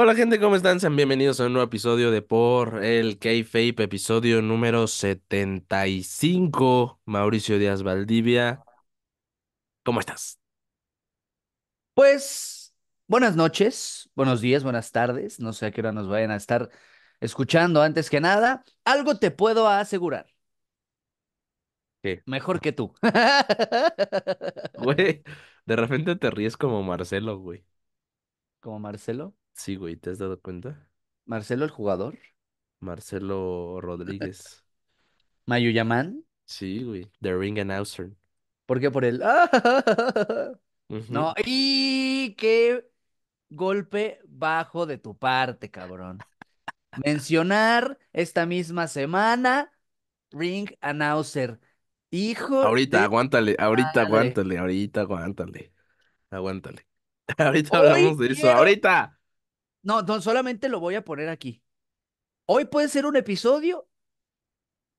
Hola gente, ¿cómo están? Sean bienvenidos a un nuevo episodio de Por el K-Fape, episodio número 75. Mauricio Díaz Valdivia, ¿cómo estás? Pues, buenas noches, buenos días, buenas tardes. No sé a qué hora nos vayan a estar escuchando. Antes que nada, algo te puedo asegurar. ¿Qué? Mejor que tú. Güey, de repente te ríes como Marcelo, güey. ¿Como Marcelo? Sí, güey, ¿te has dado cuenta? Marcelo el jugador. Marcelo Rodríguez. Mayu Yaman. Sí, güey. The Ring Announcer. ¿Por qué por él? No, y qué golpe bajo de tu parte, cabrón. Mencionar esta misma semana Ring Announcer. Hijo Ahorita, aguántale, ahorita, aguántale, ahorita, aguántale. Aguántale. Ahorita hablamos de eso. ¡Ahorita! No, no, solamente lo voy a poner aquí. Hoy puede ser un episodio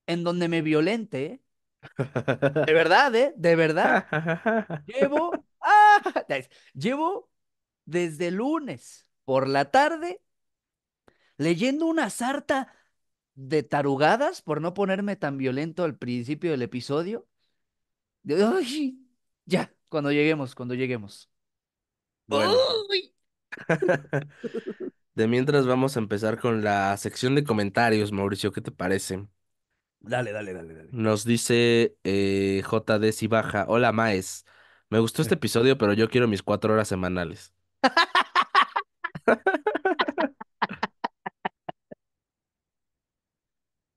en donde me violente, ¿eh? De verdad, ¿eh? De verdad. Llevo, ah, llevo desde lunes por la tarde leyendo una sarta de tarugadas, por no ponerme tan violento al principio del episodio. ya, cuando lleguemos, cuando lleguemos. De mientras vamos a empezar con la sección de comentarios, Mauricio, ¿qué te parece? Dale, dale, dale, dale. Nos dice eh, J.D. si baja. hola Maes, me gustó este episodio, pero yo quiero mis cuatro horas semanales.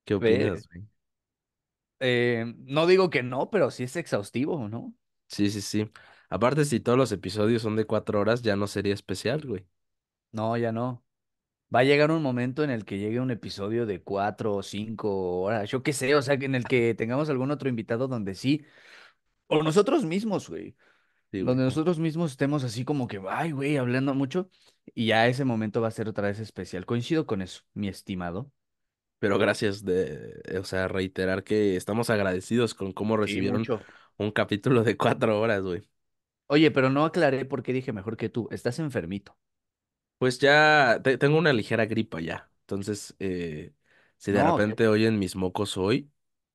¿Qué opinas, eh, no digo que no, pero sí es exhaustivo, ¿no? Sí, sí, sí. Aparte, si todos los episodios son de cuatro horas, ya no sería especial, güey. No, ya no. Va a llegar un momento en el que llegue un episodio de cuatro o cinco horas, yo qué sé, o sea, en el que tengamos algún otro invitado donde sí, o nosotros mismos, güey. Donde nosotros mismos estemos así como que, ay, güey, hablando mucho, y ya ese momento va a ser otra vez especial. Coincido con eso, mi estimado. Pero gracias de, eh, o sea, reiterar que estamos agradecidos con cómo recibieron un capítulo de cuatro horas, güey. Oye, pero no aclaré por qué dije mejor que tú. Estás enfermito. Pues ya tengo una ligera gripa ya. Entonces, eh, si de ah, repente oyen mis mocos hoy,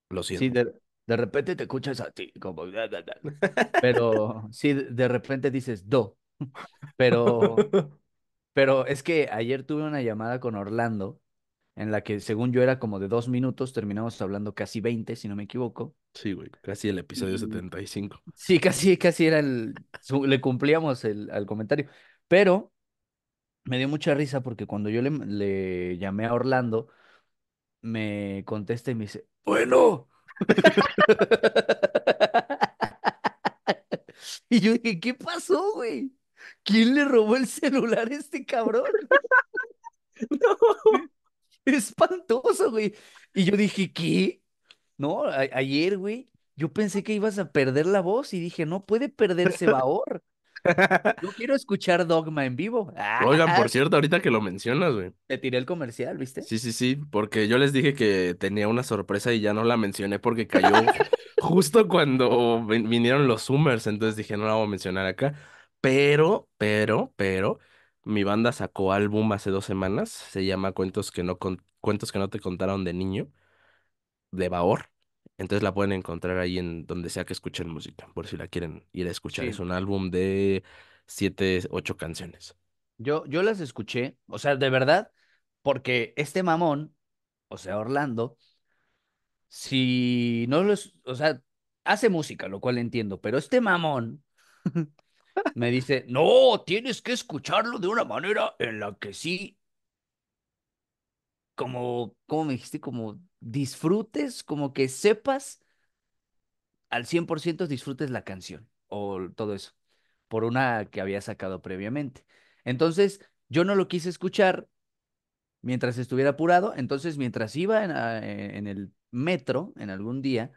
lo siento. de, de repente te escuchas a ti, como... Pero sí, de de repente dices do. Pero, pero es que ayer tuve una llamada con Orlando en la que según yo era como de dos minutos, terminamos hablando casi 20, si no me equivoco. Sí, güey, casi el episodio y... 75. Sí, casi, casi era el, le cumplíamos el, al comentario. Pero me dio mucha risa porque cuando yo le, le llamé a Orlando, me contesta y me dice, bueno. y yo dije, ¿qué pasó, güey? ¿Quién le robó el celular a este cabrón? no. espantoso, güey. Y yo dije, ¿qué? No, ayer, güey, yo pensé que ibas a perder la voz y dije, no puede perderse Baor. Yo quiero escuchar Dogma en vivo. Ah. Oigan, por cierto, ahorita que lo mencionas, güey. Te tiré el comercial, ¿viste? Sí, sí, sí, porque yo les dije que tenía una sorpresa y ya no la mencioné porque cayó justo cuando vinieron los Zoomers, entonces dije, no la voy a mencionar acá. Pero, pero, pero, mi banda sacó álbum hace dos semanas, se llama Cuentos que no, Cuentos que no te contaron de niño, de Baor. Entonces la pueden encontrar ahí en donde sea que escuchen música, por si la quieren ir a escuchar. Es un álbum de siete, ocho canciones. Yo, yo las escuché, o sea, de verdad, porque este mamón, o sea, Orlando, si no los, o sea, hace música, lo cual entiendo, pero este mamón me dice, no, tienes que escucharlo de una manera en la que sí, como, ¿cómo me dijiste? Como disfrutes, como que sepas al 100% disfrutes la canción o todo eso, por una que había sacado previamente. Entonces, yo no lo quise escuchar mientras estuviera apurado, entonces mientras iba en, ah, en el metro, en algún día,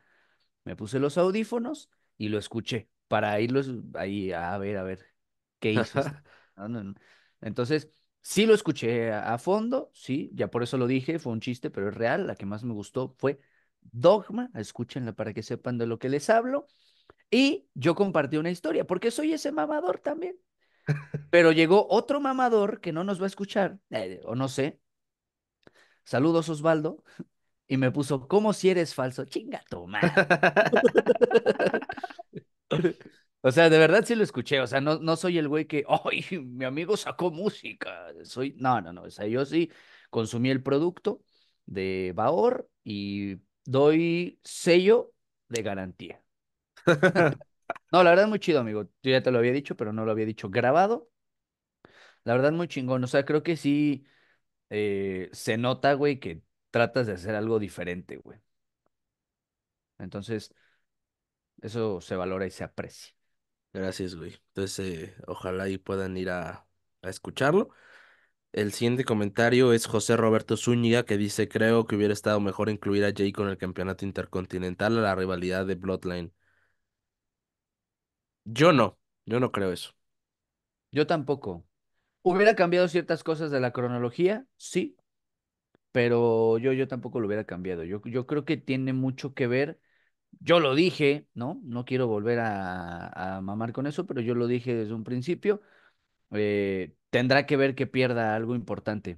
me puse los audífonos y lo escuché para irlos ahí a ver, a ver, ¿qué hizo? Entonces, sí lo escuché a, fondo, sí, ya por eso lo dije, fue un chiste, pero es real, la que más me gustó fue Dogma, escúchenla para que sepan de lo que les hablo. Y yo compartí una historia, porque soy ese mamador también. Pero llegó otro mamador que no nos va a escuchar, eh, o no sé. Saludos, Osvaldo. Y me puso, ¿cómo si eres falso? Chinga tu madre. O sea, de verdad sí lo escuché. O sea, no, no soy el güey que, ¡ay, mi amigo sacó música! Soy, no, no, no. O sea, yo sí consumí el producto de Baor y doy sello de garantía. no, la verdad es muy chido, amigo. Yo ya te lo había dicho, pero no lo había dicho grabado. La verdad muy chingón. O sea, creo que sí eh, se nota, güey, que tratas de hacer algo diferente, güey. Entonces, eso se valora y se aprecia. Gracias, güey. Entonces, eh, ojalá y puedan ir a, escucharlo. El siguiente comentario es José Roberto Zúñiga que dice, creo que hubiera estado mejor incluir a Jay con el campeonato intercontinental a la rivalidad de Bloodline. Yo no, yo no creo eso. Yo tampoco. Hubiera cambiado ciertas cosas de la cronología, sí, pero yo, yo tampoco lo hubiera cambiado. Yo, yo creo que tiene mucho que ver yo lo dije, ¿no? No quiero volver a, a, mamar con eso, pero yo lo dije desde un principio. Eh, tendrá que ver que pierda algo importante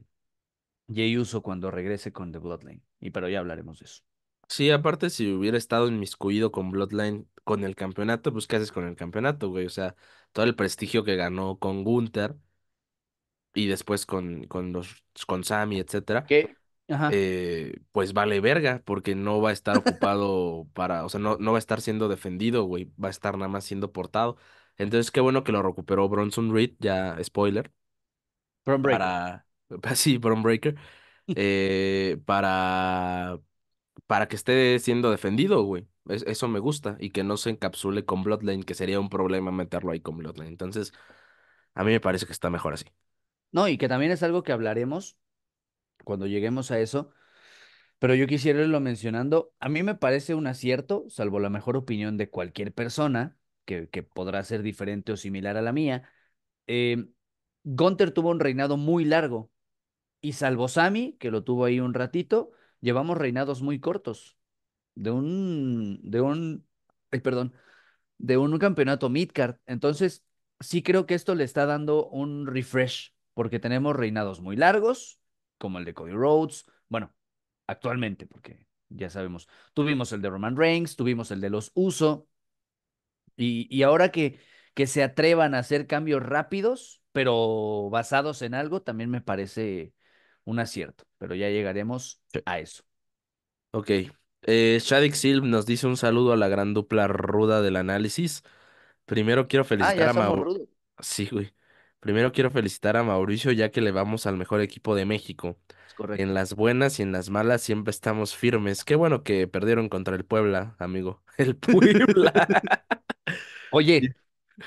Jey Uso cuando regrese con The Bloodline. Y pero ya hablaremos de eso. Sí, aparte, si hubiera estado inmiscuido con Bloodline con el campeonato, pues ¿qué haces con el campeonato, güey? O sea, todo el prestigio que ganó con Gunther y después con, con los con Sammy, etcétera. Eh, pues vale verga, porque no va a estar ocupado para, o sea, no, no va a estar siendo defendido, güey, va a estar nada más siendo portado. Entonces, qué bueno que lo recuperó Bronson Reed, ya spoiler. Para, sí, Bron eh, para, para que esté siendo defendido, güey. eso me gusta y que no se encapsule con Bloodline, que sería un problema meterlo ahí con Bloodline. Entonces, a mí me parece que está mejor así. No, y que también es algo que hablaremos cuando lleguemos a eso. Pero yo quisiera lo mencionando. A mí me parece un acierto, salvo la mejor opinión de cualquier persona, que, podrá ser diferente o similar a la mía. Eh, Gunter tuvo un reinado muy largo. Y salvo Sami, que lo tuvo ahí un ratito, llevamos reinados muy cortos. De un. De un. Ay, perdón. De un campeonato midcard. Entonces, sí creo que esto le está dando un refresh. Porque tenemos reinados muy largos como el de Cody Rhodes, bueno, actualmente, porque ya sabemos, tuvimos el de Roman Reigns, tuvimos el de los Uso, y, y ahora que, que se atrevan a hacer cambios rápidos, pero basados en algo, también me parece un acierto, pero ya llegaremos a eso. Ok. Eh, Shadik Silv nos dice un saludo a la gran dupla ruda del análisis. Primero quiero ah, felicitar a Mauro. Sí, güey. Primero quiero felicitar a Mauricio ya que le vamos al mejor equipo de México. En las buenas y en las malas siempre estamos firmes. Qué bueno que perdieron contra el Puebla, amigo. El Puebla. Oye,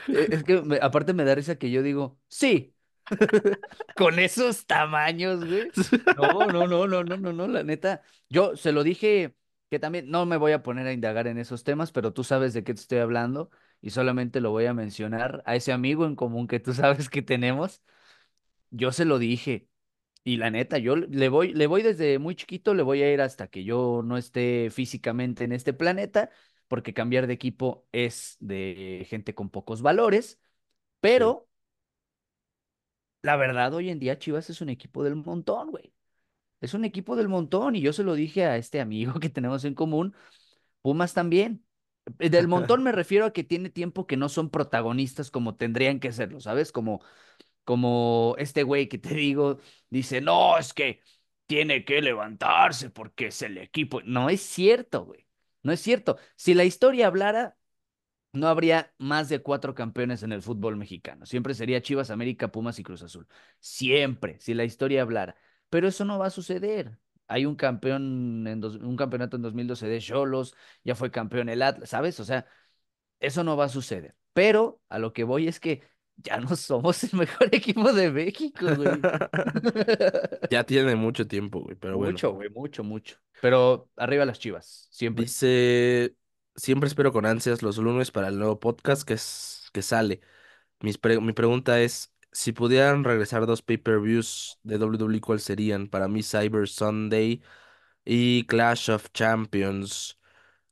eh, es que aparte me da risa que yo digo, sí. Con esos tamaños, güey. No, no, no, no, no, no, no, la neta. Yo se lo dije que también no me voy a poner a indagar en esos temas, pero tú sabes de qué te estoy hablando y solamente lo voy a mencionar a ese amigo en común que tú sabes que tenemos. Yo se lo dije y la neta, yo le voy, le voy desde muy chiquito, le voy a ir hasta que yo no esté físicamente en este planeta, porque cambiar de equipo es de gente con pocos valores, pero la verdad, hoy en día Chivas es un equipo del montón, güey. Es un equipo del montón y yo se lo dije a este amigo que tenemos en común, Pumas también. Eh, del montón me refiero a que tiene tiempo que no son protagonistas como tendrían que serlo, ¿sabes? Como, como este güey que te digo, dice, no, es que tiene que levantarse porque es el equipo. No es cierto, güey. No es cierto. Si la historia hablara, no habría más de cuatro campeones en el fútbol mexicano. Siempre sería Chivas, América, Pumas y Cruz Azul. Siempre, si la historia hablara. Pero eso no va a suceder hay un campeón en un campeonato en 2012 de Cholos, ya fue campeón el Atlas, ¿sabes? O sea, eso no va a suceder. Pero a lo que voy es que ya no somos el mejor equipo de México, güey. ya tiene mucho tiempo, güey, pero bueno. Mucho, güey, mucho, mucho. Pero arriba las chivas, siempre. Dice, siempre espero con ansias los lunes para el nuevo podcast que, que sale. mi pregunta es, si pudieran regresar dos pay-per-views de WWE, ¿cuáles serían? Para mí, Cyber Sunday y Clash of Champions.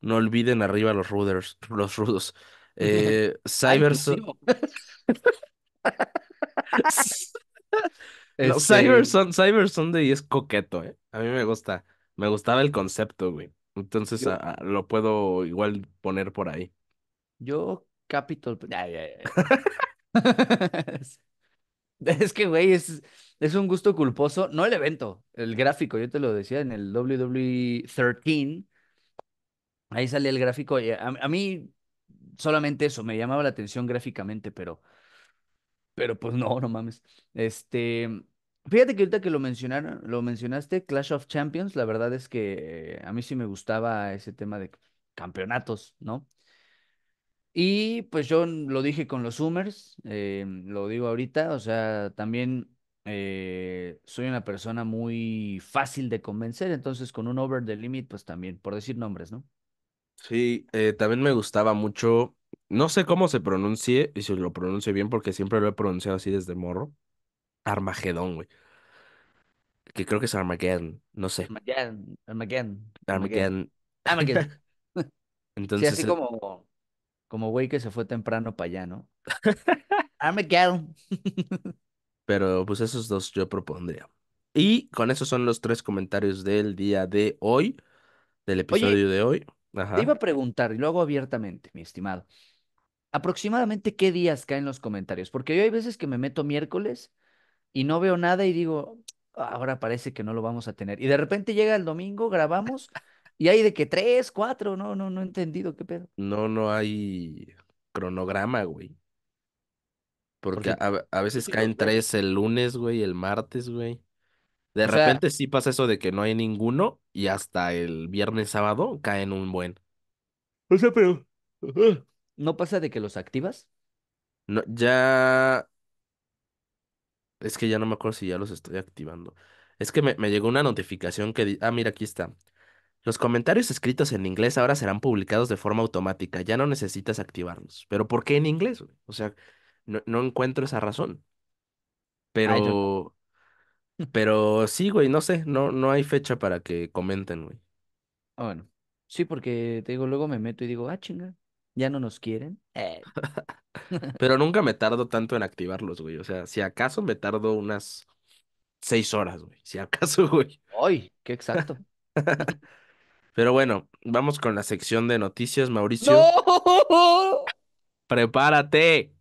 No olviden arriba los ruders, los rudos. Eh, Cyber Sunday. Este, Cyber, Sunday es coqueto, ¿eh? A mí me gusta. Me gustaba el concepto, güey. Entonces lo puedo igual poner por ahí. Yo, Capital... Es que, güey, es, es un gusto culposo. No el evento, el gráfico, yo te lo decía en el WWE 13. Ahí sale el gráfico. Y eh, a, a, mí solamente eso, me llamaba la atención gráficamente, pero. Pero pues no, no mames. Este. Fíjate que ahorita que lo mencionaron, lo mencionaste, Clash of Champions, la verdad es que eh, a mí sí me gustaba ese tema de campeonatos, ¿no? Y pues yo lo dije con los Summers, em, lo digo ahorita, o sea, también eh, soy una persona muy fácil de convencer, entonces con un over the limit, pues también, por decir nombres, ¿no? Sí, eh, también me gustaba mucho, no sé cómo se pronuncie, y si lo pronuncie bien, porque siempre lo he pronunciado así desde morro, Armagedón, güey. Que creo que es Armageddon, no sé. Armageddon, Armageddon. Armageddon. Armageddon. Entonces, sí, así eh como como güey que se fue temprano para allá, ¿no? Ah, quedo. Pero pues esos dos yo propondría. Y con esos son los tres comentarios del día de hoy, del episodio de hoy. Te iba a preguntar, y lo abiertamente, mi estimado. ¿Aproximadamente qué días caen los comentarios? Porque yo hay veces que me meto miércoles y no veo nada y digo, ahora parece que no lo vamos a tener. Y de repente llega el domingo, grabamos y hay de que tres, cuatro, no, no, no he entendido qué pedo. No, no hay cronograma, güey. Porque, a, veces caen tres el lunes, güey, el martes, güey. De repente sí pasa eso de que no hay ninguno y hasta el viernes sábado caen un buen. O sea, pero. ¿No pasa de que los activas? No, ya. Es que ya no me acuerdo si ya los estoy activando. Es que me, llegó una notificación que ah, mira, aquí está. Los comentarios escritos en inglés ahora serán publicados de forma automática, ya no necesitas activarlos. Pero ¿por qué en inglés? O sea, no, encuentro esa razón. Pero, pero sí, güey, no sé, no, no hay fecha para que comenten, güey. Ah, bueno. Sí, porque te digo, luego me meto y digo, ah, chinga, ya no nos quieren. Eh. Pero nunca me tardo tanto en activarlos, güey. O sea, si acaso me tardo unas seis horas, güey. Si acaso, güey. ¡Ay! ¡Qué exacto! Pero bueno, vamos con la sección de noticias, Mauricio. Prepárate.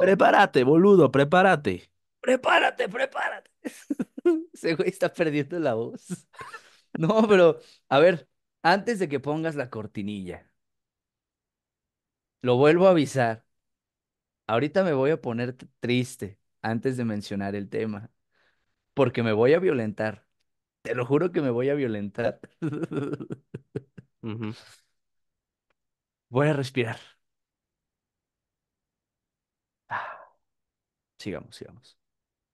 Prepárate, boludo, prepárate. Prepárate, prepárate. Ese güey está perdiendo la voz. No, pero a ver, antes de que pongas la cortinilla, lo vuelvo a avisar. Ahorita me voy a poner triste antes de mencionar el tema, porque me voy a violentar. Te lo juro que me voy a violentar. Voy a respirar. Ah, sigamos, sigamos.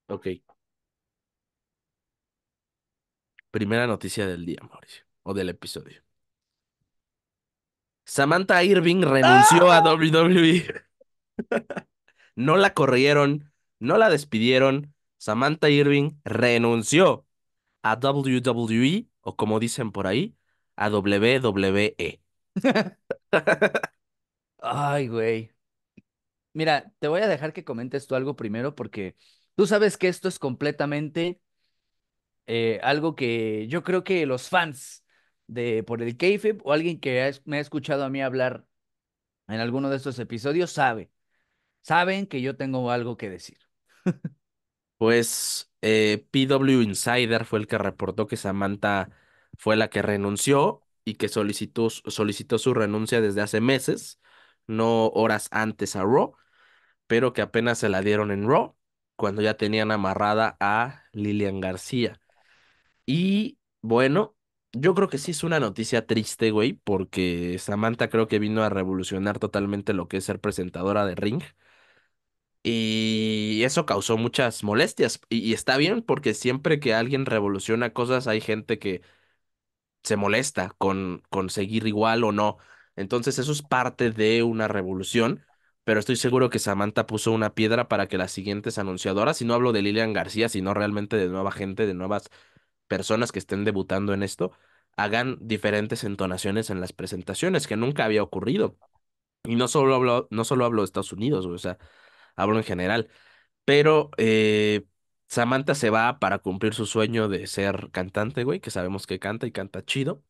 Ok. Primera noticia del día, Mauricio, o del episodio. Samantha Irving renunció a ¡Ah! WWE. no la corrieron, no la despidieron. Samantha Irving renunció a WWE o como dicen por ahí, a WWE. Ay, güey. Mira, te voy a dejar que comentes tú algo primero porque tú sabes que esto es completamente eh, algo que yo creo que los fans de por el KFIP o alguien que me ha escuchado a mí hablar en alguno de estos episodios sabe, saben que yo tengo algo que decir. pues eh, PW Insider fue el que reportó que Samantha fue la que renunció y que solicitó, solicitó su renuncia desde hace meses, no horas antes a Raw, pero que apenas se la dieron en Raw cuando ya tenían amarrada a Lilian García. Y bueno, yo creo que sí es una noticia triste, güey, porque Samantha creo que vino a revolucionar totalmente lo que es ser presentadora de Ring. Y eso causó muchas molestias. Y, está bien, porque siempre que alguien revoluciona cosas, hay gente que se molesta con, con seguir igual o no. Entonces, eso es parte de una revolución. Pero estoy seguro que Samantha puso una piedra para que las siguientes anunciadoras, y no hablo de Lilian García, sino realmente de nueva gente, de nuevas personas que estén debutando en esto, hagan diferentes entonaciones en las presentaciones, que nunca había ocurrido. Y no solo hablo, no solo hablo de Estados Unidos, o sea, hablo en general. Pero eh, Samantha se va para cumplir su sueño de ser cantante, güey, que sabemos que canta y canta chido.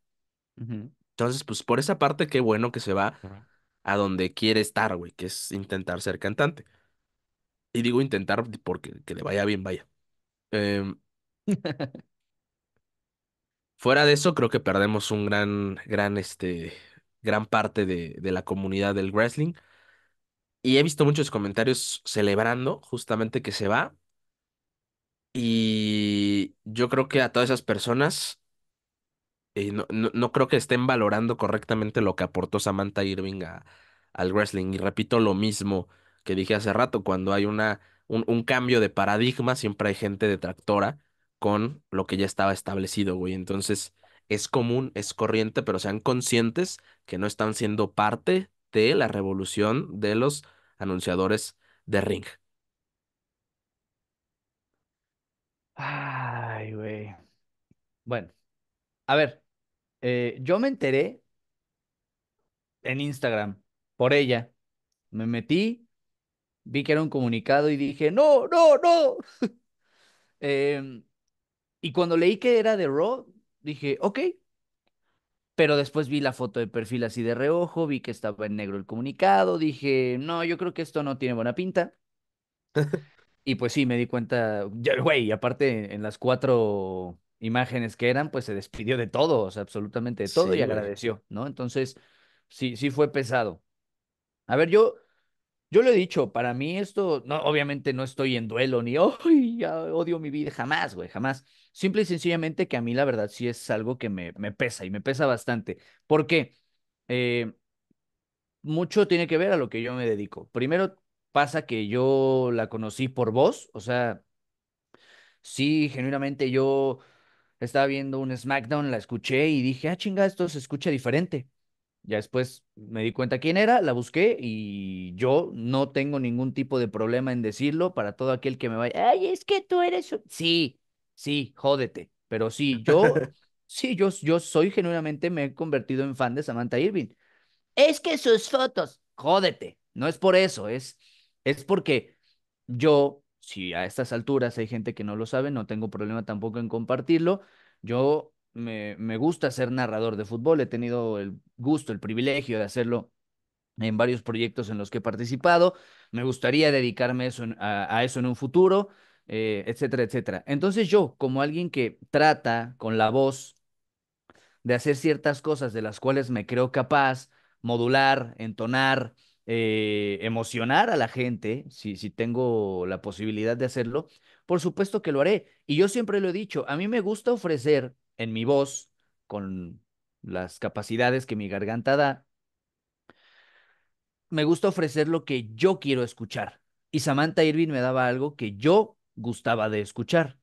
Entonces, pues por esa parte, qué bueno que se va a donde quiere estar, güey, que es intentar ser cantante. Y digo intentar porque que le vaya bien, vaya. Em fuera de eso, creo que perdemos un gran, gran, este, gran parte de, de la comunidad del wrestling. Y he visto muchos comentarios celebrando justamente que se va. Y yo creo que a todas esas personas eh, no, creo que estén valorando correctamente lo que aportó Samantha Irving al wrestling. Y repito lo mismo que dije hace rato, cuando hay una, un, un cambio de paradigma, siempre hay gente detractora con lo que ya estaba establecido, güey. Entonces, es común, es corriente, pero sean conscientes que no están siendo parte de la revolución de los anunciadores de ring. Ay, güey. Bueno, a ver, eh, yo me enteré en Instagram por ella. Me metí, vi que era un comunicado y dije, no, no, no. Em, y cuando leí que era de Raw, dije, ok, pero después vi la foto de perfil así de reojo, vi que estaba en negro el comunicado, dije, no, yo creo que esto no tiene buena pinta. y pues sí, me di cuenta, güey, aparte en las cuatro imágenes que eran, pues se despidió de todo, o sea, absolutamente de todo y agradeció, ¿no? Entonces, sí, sí fue pesado. A ver, yo yo lo he dicho, para mí esto, no, obviamente no estoy en duelo ni, ¡ay, ya odio mi vida! Jamás, güey, jamás. Simple y sencillamente que a mí la verdad sí es algo que me, me pesa y me pesa bastante. porque eh, mucho tiene que ver a lo que yo me dedico. Primero pasa que yo la conocí por voz, o sea, sí, genuinamente yo estaba viendo un SmackDown, la escuché y dije, ah, chinga, esto se escucha diferente. Ya después me di cuenta quién era, la busqué y yo no tengo ningún tipo de problema en decirlo para todo aquel que me vaya, ay, es que tú eres... Sí, sí, jódete, pero sí, yo, sí, yo, yo soy genuinamente, me he convertido en fan de Samantha Irving. Es que sus fotos, jódete, no es por eso, es, es porque yo, si a estas alturas hay gente que no lo sabe, no tengo problema tampoco en compartirlo, yo me, gusta ser narrador de fútbol, he tenido el gusto, el privilegio de hacerlo en varios proyectos en los que he participado, me gustaría dedicarme eso a, eso en un futuro, eh, etcétera, etcétera. Entonces yo, como alguien que trata con la voz de hacer ciertas cosas de las cuales me creo capaz, modular, entonar, eh, emocionar a la gente, si, si tengo la posibilidad de hacerlo, por supuesto que lo haré. Y yo siempre lo he dicho, a mí me gusta ofrecer en mi voz, con las capacidades que mi garganta da, me gusta ofrecer lo que yo quiero escuchar. Y Samantha Irving me daba algo que yo gustaba de escuchar.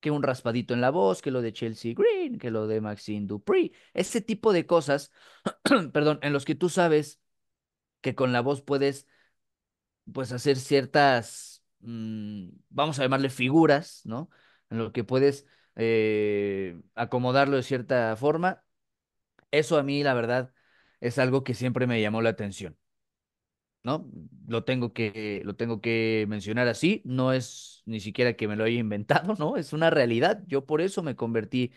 Que un raspadito en la voz, que lo de Chelsea Green, que lo de Maxine Dupree. Ese tipo de cosas, perdón, en los que tú sabes que con la voz puedes pues hacer ciertas, mm, vamos a llamarle figuras, ¿no? En lo que puedes eh, acomodarlo de cierta forma. Eso a mí, la verdad, es algo que siempre me llamó la atención. ¿No? Lo tengo que, lo tengo que mencionar así. No es ni siquiera que me lo haya inventado, ¿no? Es una realidad. Yo por eso me convertí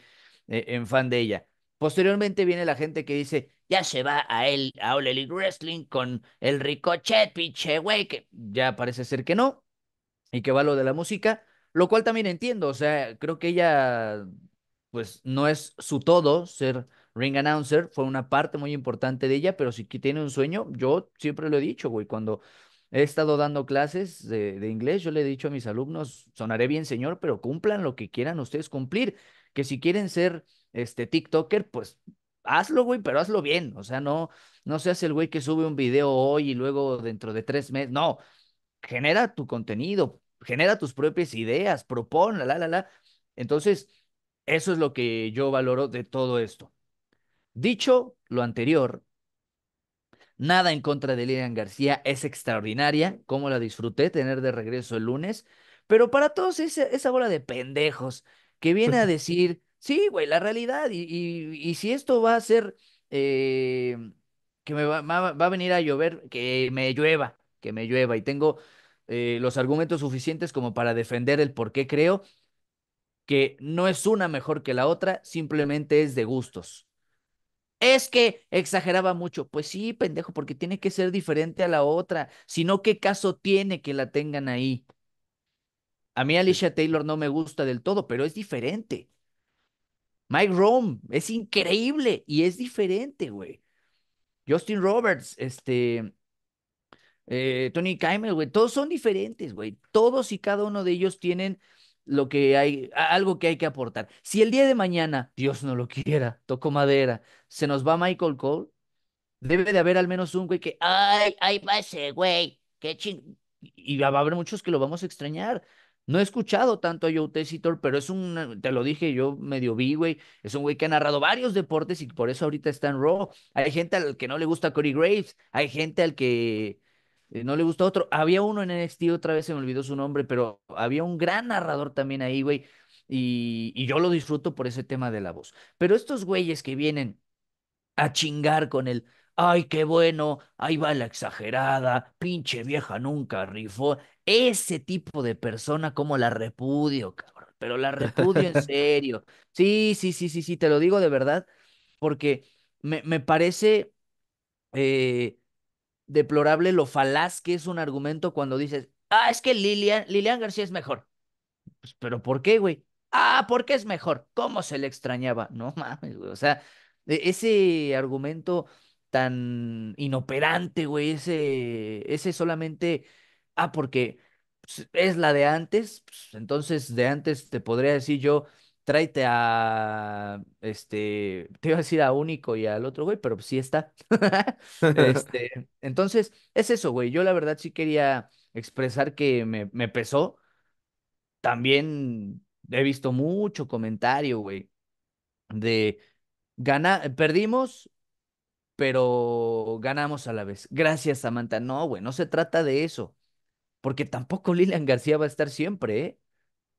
eh, en fan de ella. Posteriormente viene la gente que dice, ya se va a él, a Ole Wrestling con el ricochet, pinche güey, que ya parece ser que no, y que va lo de la música. Lo cual también entiendo, o sea, creo que ella, pues no es su todo ser ring announcer, fue una parte muy importante de ella, pero si tiene un sueño, yo siempre lo he dicho, güey, cuando he estado dando clases de, inglés, yo le he dicho a mis alumnos, sonaré bien señor, pero cumplan lo que quieran ustedes cumplir, que si quieren ser este TikToker, pues hazlo, güey, pero hazlo bien. O sea, no, no seas el güey que sube un video hoy y luego dentro de tres meses. No, genera tu contenido, genera tus propias ideas, propón la, la, la, la. Entonces, eso es lo que yo valoro de todo esto. Dicho lo anterior, nada en contra de Lilian García, es extraordinaria, como la disfruté tener de regreso el lunes, pero para todos esa, esa bola de pendejos que viene a decir, sí, güey, la realidad, y, si esto va a ser, eh, que me va, va a venir a llover, que me llueva, que me llueva, y tengo eh, los argumentos suficientes como para defender el por qué creo que no es una mejor que la otra, simplemente es de gustos. Es que exageraba mucho. Pues sí, pendejo, porque tiene que ser diferente a la otra. Si no, ¿qué caso tiene que la tengan ahí? A mí Alicia Taylor no me gusta del todo, pero es diferente. Mike Rome es increíble y es diferente, güey. Justin Roberts, este, eh, Tony Kaimel, güey, todos son diferentes, güey. Todos y cada uno de ellos tienen lo que hay, algo que hay que aportar. Si el día de mañana, Dios no lo quiera, toco madera, se nos va Michael Cole, debe de haber al menos un güey que, ay, ay, pase, güey, qué ching... Y va a haber muchos que lo vamos a extrañar. No he escuchado tanto a Joe Tessitor, pero es un, te lo dije, yo medio vi, güey, es un güey que ha narrado varios deportes y por eso ahorita está en Raw. Hay gente al que no le gusta Corey Graves, hay gente al que eh, no le gustó otro. Había uno en NXT, otra vez se me olvidó su nombre, pero había un gran narrador también ahí, güey. Y, yo lo disfruto por ese tema de la voz. Pero estos güeyes que vienen a chingar con el, ay, qué bueno, ahí va la exagerada, pinche vieja nunca rifó. Ese tipo de persona, como la repudio, cabrón. Pero la repudio en serio. Sí, sí, sí, sí, sí, te lo digo de verdad, porque me, me parece... Eh, deplorable lo falaz que es un argumento cuando dices, ah, es que Lilian, Lilian García es mejor. Pues, Pero ¿por qué, güey? Ah, porque es mejor. ¿Cómo se le extrañaba? No mames, güey. O sea, e-, ese argumento tan inoperante, güey, ese, ese solamente, ah, porque pues, es la de antes, pues, entonces de antes te podría decir yo, tráete a, este, te iba a decir a Único y al otro, güey, pero sí está. Este, entonces, es eso, güey. Yo la verdad sí quería expresar que me, pesó. También he visto mucho comentario, güey, de gana, perdimos, pero ganamos a la vez. Gracias, Samantha. No, güey, no se trata de eso. Porque tampoco Lilian García va a estar siempre, ¿eh?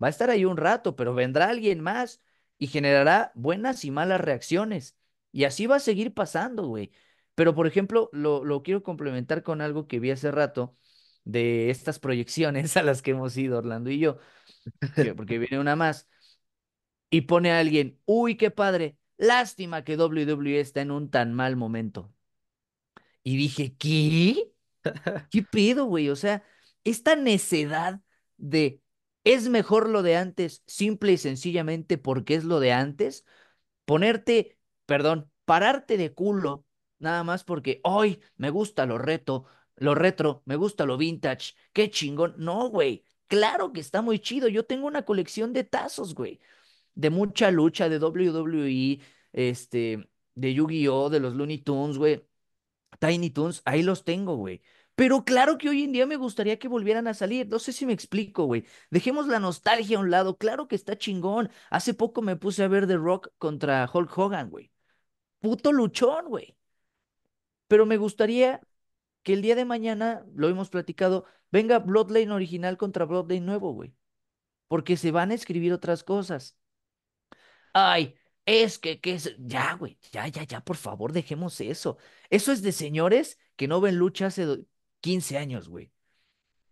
Va a estar ahí un rato, pero vendrá alguien más y generará buenas y malas reacciones. Y así va a seguir pasando, güey. Pero, por ejemplo, lo, quiero complementar con algo que vi hace rato de estas proyecciones a las que hemos ido Orlando y yo, porque viene una más, y pone a alguien, uy, qué padre, lástima que WWE está en un tan mal momento. Y dije, ¿qué? ¿Qué pedo, güey? O sea, esta necedad de ¿Es mejor lo de antes simple y sencillamente porque es lo de antes? Ponerte, perdón, pararte de culo nada más porque hoy me gusta lo reto, lo retro, me gusta lo vintage, qué chingón. No, güey, claro que está muy chido. Yo tengo una colección de tazos, güey, de mucha lucha, de WWE, este, de Yu-Gi-Oh, de los Looney Tunes, güey, Tiny Tunes, ahí los tengo, güey. Pero claro que hoy en día me gustaría que volvieran a salir. No sé si me explico, güey. Dejemos la nostalgia a un lado. Claro que está chingón. Hace poco me puse a ver The Rock contra Hulk Hogan, güey. Puto luchón, güey. Pero me gustaría que el día de mañana, lo hemos platicado, venga Bloodline original contra Bloodline nuevo, güey. Porque se van a escribir otras cosas. Ay, es que, que es... Ya, güey, ya, ya, ya, por favor, dejemos eso. Eso es de señores que no ven luchas hace 15 años, güey.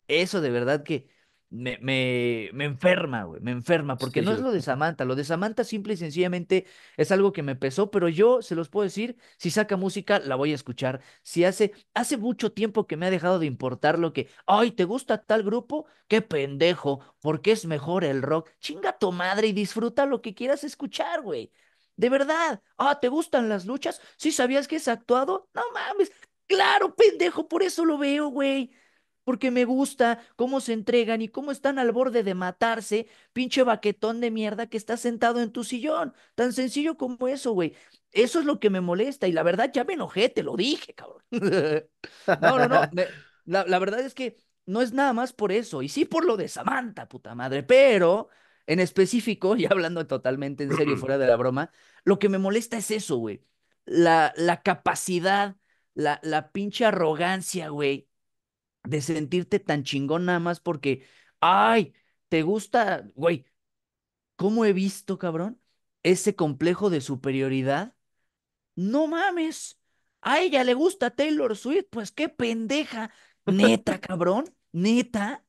Eso de verdad que me, me, enferma, güey, me enferma, porque no es lo de Samantha, lo de Samantha simple y sencillamente es algo que me pesó, pero yo se los puedo decir, si saca música, la voy a escuchar, si hace, hace mucho tiempo que me ha dejado de importar lo que, ay, ¿te gusta tal grupo? Qué pendejo, porque es mejor el rock, chinga tu madre y disfruta lo que quieras escuchar, güey, de verdad. Ah, ¿te gustan las luchas? ¿Sí sabías que es actuado? No mames, Claro, pendejo, por eso lo veo, güey. Porque me gusta cómo se entregan y cómo están al borde de matarse, pinche baquetón de mierda que está sentado en tu sillón. Tan sencillo como eso, güey. Eso es lo que me molesta y la verdad ya me enojé, te lo dije, cabrón. no, no, no. la, verdad es que no es nada más por eso, y sí por lo de Samantha, puta madre, pero en específico, y hablando totalmente en serio, y fuera de la broma, lo que me molesta es eso, güey. La, la capacidad la, la pinche arrogancia, güey, de sentirte tan chingón nada más porque, ay, te gusta, güey, ¿cómo he visto, cabrón, ese complejo de superioridad? No mames, a ella le gusta Taylor Swift, pues qué pendeja, neta, cabrón, neta.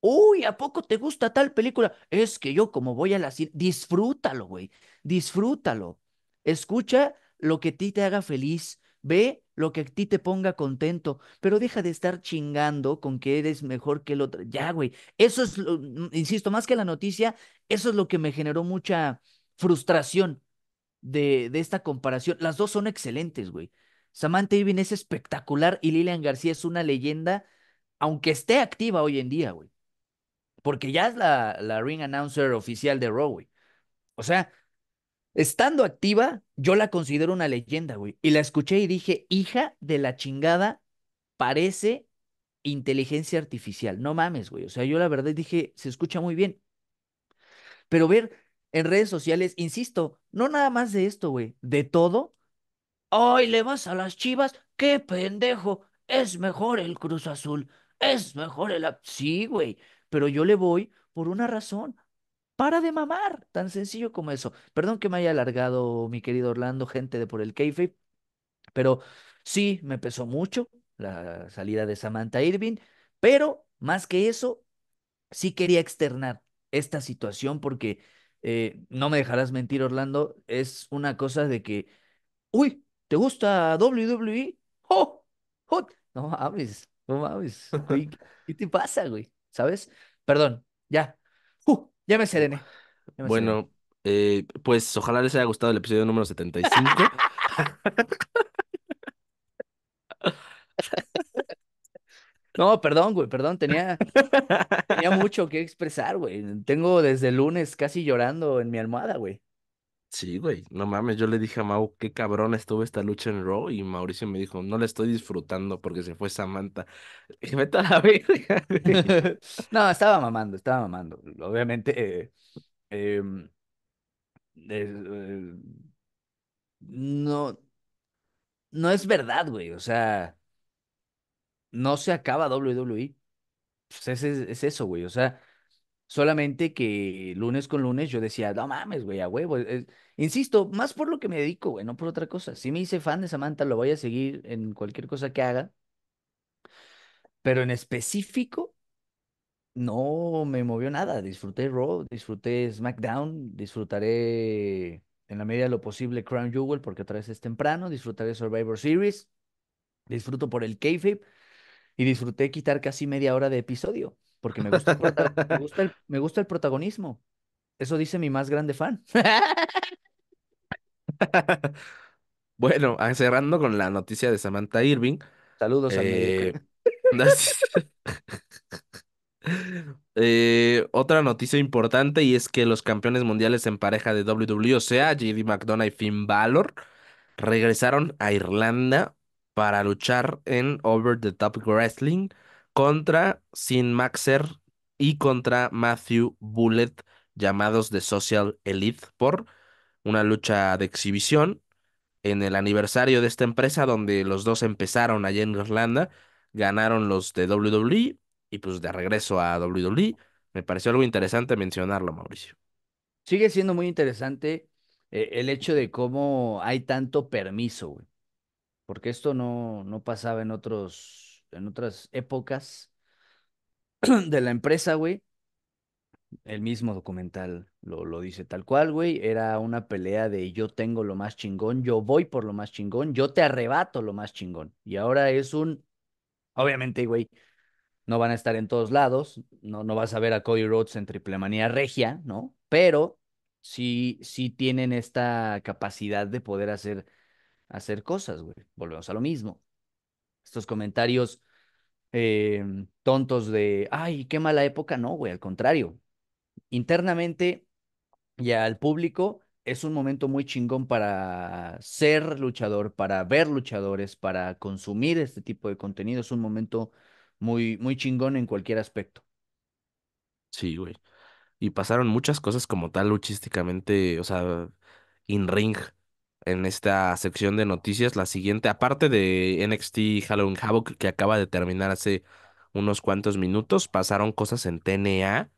Uy, ¿a poco te gusta tal película? Es que yo como voy a la disfrútalo, güey, disfrútalo. Escucha lo que a ti te haga feliz, ve lo que a ti te ponga contento, pero deja de estar chingando con que eres mejor que el otro. Ya, güey, eso es, lo, mm, insisto, más que la noticia, eso es lo que me generó mucha frustración de, esta comparación. Las dos son excelentes, güey. Samantha Ibn es espectacular y Lilian García es una leyenda, aunque esté activa hoy en día, güey. Porque ya es la, la ring announcer oficial de Raw, güey. O sea, Estando activa, yo la considero una leyenda, güey. Y la escuché y dije, hija de la chingada, parece inteligencia artificial. No mames, güey. O sea, yo la verdad dije, se escucha muy bien. Pero ver en redes sociales, insisto, no nada más de esto, güey, de todo. Ay, le vas a las chivas, qué pendejo. Es mejor el Cruz Azul, es mejor el... Sí, güey, pero yo le voy por una razón, para de mamar. Tan sencillo como eso. Perdón que me haya alargado, mi querido Orlando, gente de por el Keife, pero sí me pesó mucho la salida de Samantha Irving, pero más que eso, sí quería externar esta situación porque eh, no me dejarás mentir, Orlando, es una cosa de que, uy, ¿te gusta WWE? ¡Oh! ¡Oh! No mames, no mames. ¿Qué te pasa, güey? ¿Sabes? Perdón, ya, Llámese, me bueno, eh, pues ojalá les haya gustado el episodio número 75. No, perdón, güey, perdón, tenía, tenía mucho que expresar, güey. Tengo desde el lunes casi llorando en mi almohada, güey. Sí, güey, no mames, yo le dije a Mau, qué cabrón estuvo esta lucha en Raw y Mauricio me dijo, no la estoy disfrutando porque se fue Samantha. Y la no, estaba mamando, estaba mamando. Obviamente, eh, em, eh, no, no es verdad, güey, o sea, no se acaba WWE. Pues es, es eso, güey, o sea, Solamente que lunes con lunes yo decía, no mames, güey, a huevo. insisto, más por lo que me dedico, güey, no por otra cosa. si me hice fan de Samantha, lo voy a seguir en cualquier cosa que haga. Pero en específico, no me movió nada. Disfruté Raw, disfruté SmackDown, disfrutaré en la medida lo posible Crown Jewel porque otra vez es temprano, disfrutaré Survivor Series, disfruto por el K-Fib, y disfruté quitar casi media hora de episodio porque me gusta, el me, gusta me gusta el protagonismo. Eso dice mi más grande fan. bueno, ah, cerrando con la noticia de Samantha Irving. Saludos eh, eh, otra noticia importante y es que los campeones mundiales en pareja de WWE, o sea, JD McDonough y Finn Balor, regresaron a Irlanda para luchar en Over the Top Wrestling contra Sin Maxer y contra Matthew Bullet, llamados The Social Elite, por una lucha de exhibición en el aniversario de esta empresa, donde los dos empezaron allá en Irlanda, ganaron los de WWE y pues de regreso a WWE. Me pareció algo interesante mencionarlo, Mauricio. Sigue siendo muy interesante eh, el hecho de cómo hay tanto permiso, Porque esto no, no pasaba en otros en otras épocas de la empresa, güey. El mismo documental lo, lo dice tal cual, güey. Era una pelea de yo tengo lo más chingón, yo voy por lo más chingón, yo te arrebato lo más chingón. Y ahora es un, obviamente, güey, no van a estar en todos lados, no, no vas a ver a Cody Rhodes en triple regia, ¿no? Pero sí, sí tienen esta capacidad de poder hacer, hacer cosas, güey. Volvemos a lo mismo estos comentarios em, tontos de, ay, qué mala época, no, güey, al contrario. Internamente y al público es un momento muy chingón para ser luchador, para ver luchadores, para consumir este tipo de contenido. Es un momento muy, muy chingón en cualquier aspecto. Sí, güey. Y pasaron muchas cosas como tal luchísticamente, o sea, in ring en esta sección de noticias. La siguiente, aparte de NXT Halloween Havoc que acaba de terminar hace unos cuantos minutos, pasaron cosas en TNA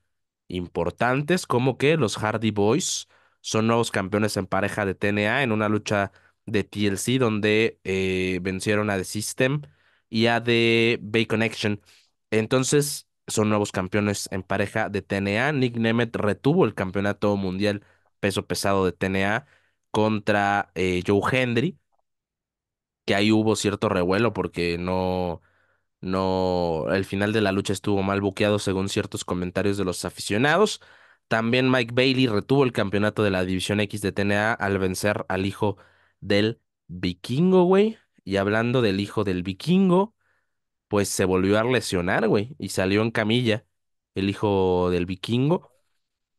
importantes, como que los Hardy Boys son nuevos campeones en pareja de TNA en una lucha de TLC donde eh, vencieron a The System y a The Bay Connection. Entonces son nuevos campeones en pareja de TNA. Nick Nemeth retuvo el campeonato mundial peso pesado de TNA contra eh, Joe Hendry, que ahí hubo cierto revuelo porque no, no, el final de la lucha estuvo mal buqueado según ciertos comentarios de los aficionados. También Mike Bailey retuvo el campeonato de la División X de TNA al vencer al hijo del vikingo, güey. Y hablando del hijo del vikingo, pues se volvió a lesionar, güey, y salió en camilla el hijo del vikingo.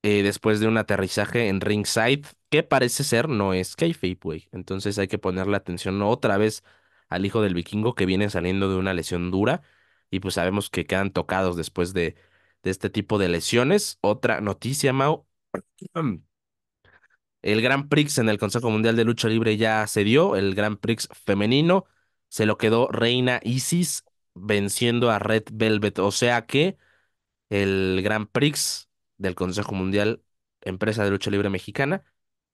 Eh, después de un aterrizaje en ringside, que parece ser no es kayfabe, güey. Entonces hay que ponerle atención otra vez al hijo del vikingo que viene saliendo de una lesión dura y pues sabemos que quedan tocados después de, de este tipo de lesiones. Otra noticia, Mao El Gran Prix en el Consejo Mundial de Lucha Libre ya se dio, el Gran Prix femenino se lo quedó Reina Isis venciendo a Red Velvet, o sea que el Gran Prix del Consejo Mundial Empresa de Lucha Libre Mexicana,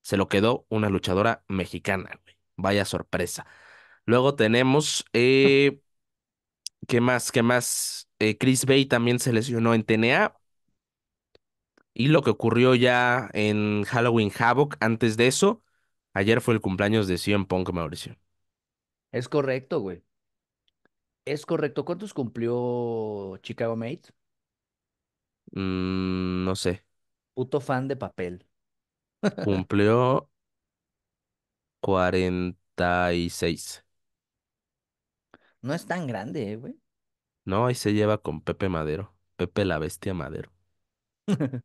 se lo quedó una luchadora mexicana, Vaya sorpresa. Luego tenemos, eh, ¿qué más? ¿Qué más? Eh, Chris Bay también se lesionó en TNA. Y lo que ocurrió ya en Halloween Havoc, antes de eso, ayer fue el cumpleaños de CM Punk, Mauricio. Es correcto, güey. Es correcto. ¿Cuántos cumplió Chicago Mate? Mm, no sé. Puto fan de papel. Cumplió 46. No es tan grande, eh, güey. No, ahí se lleva con Pepe Madero. Pepe la Bestia Madero.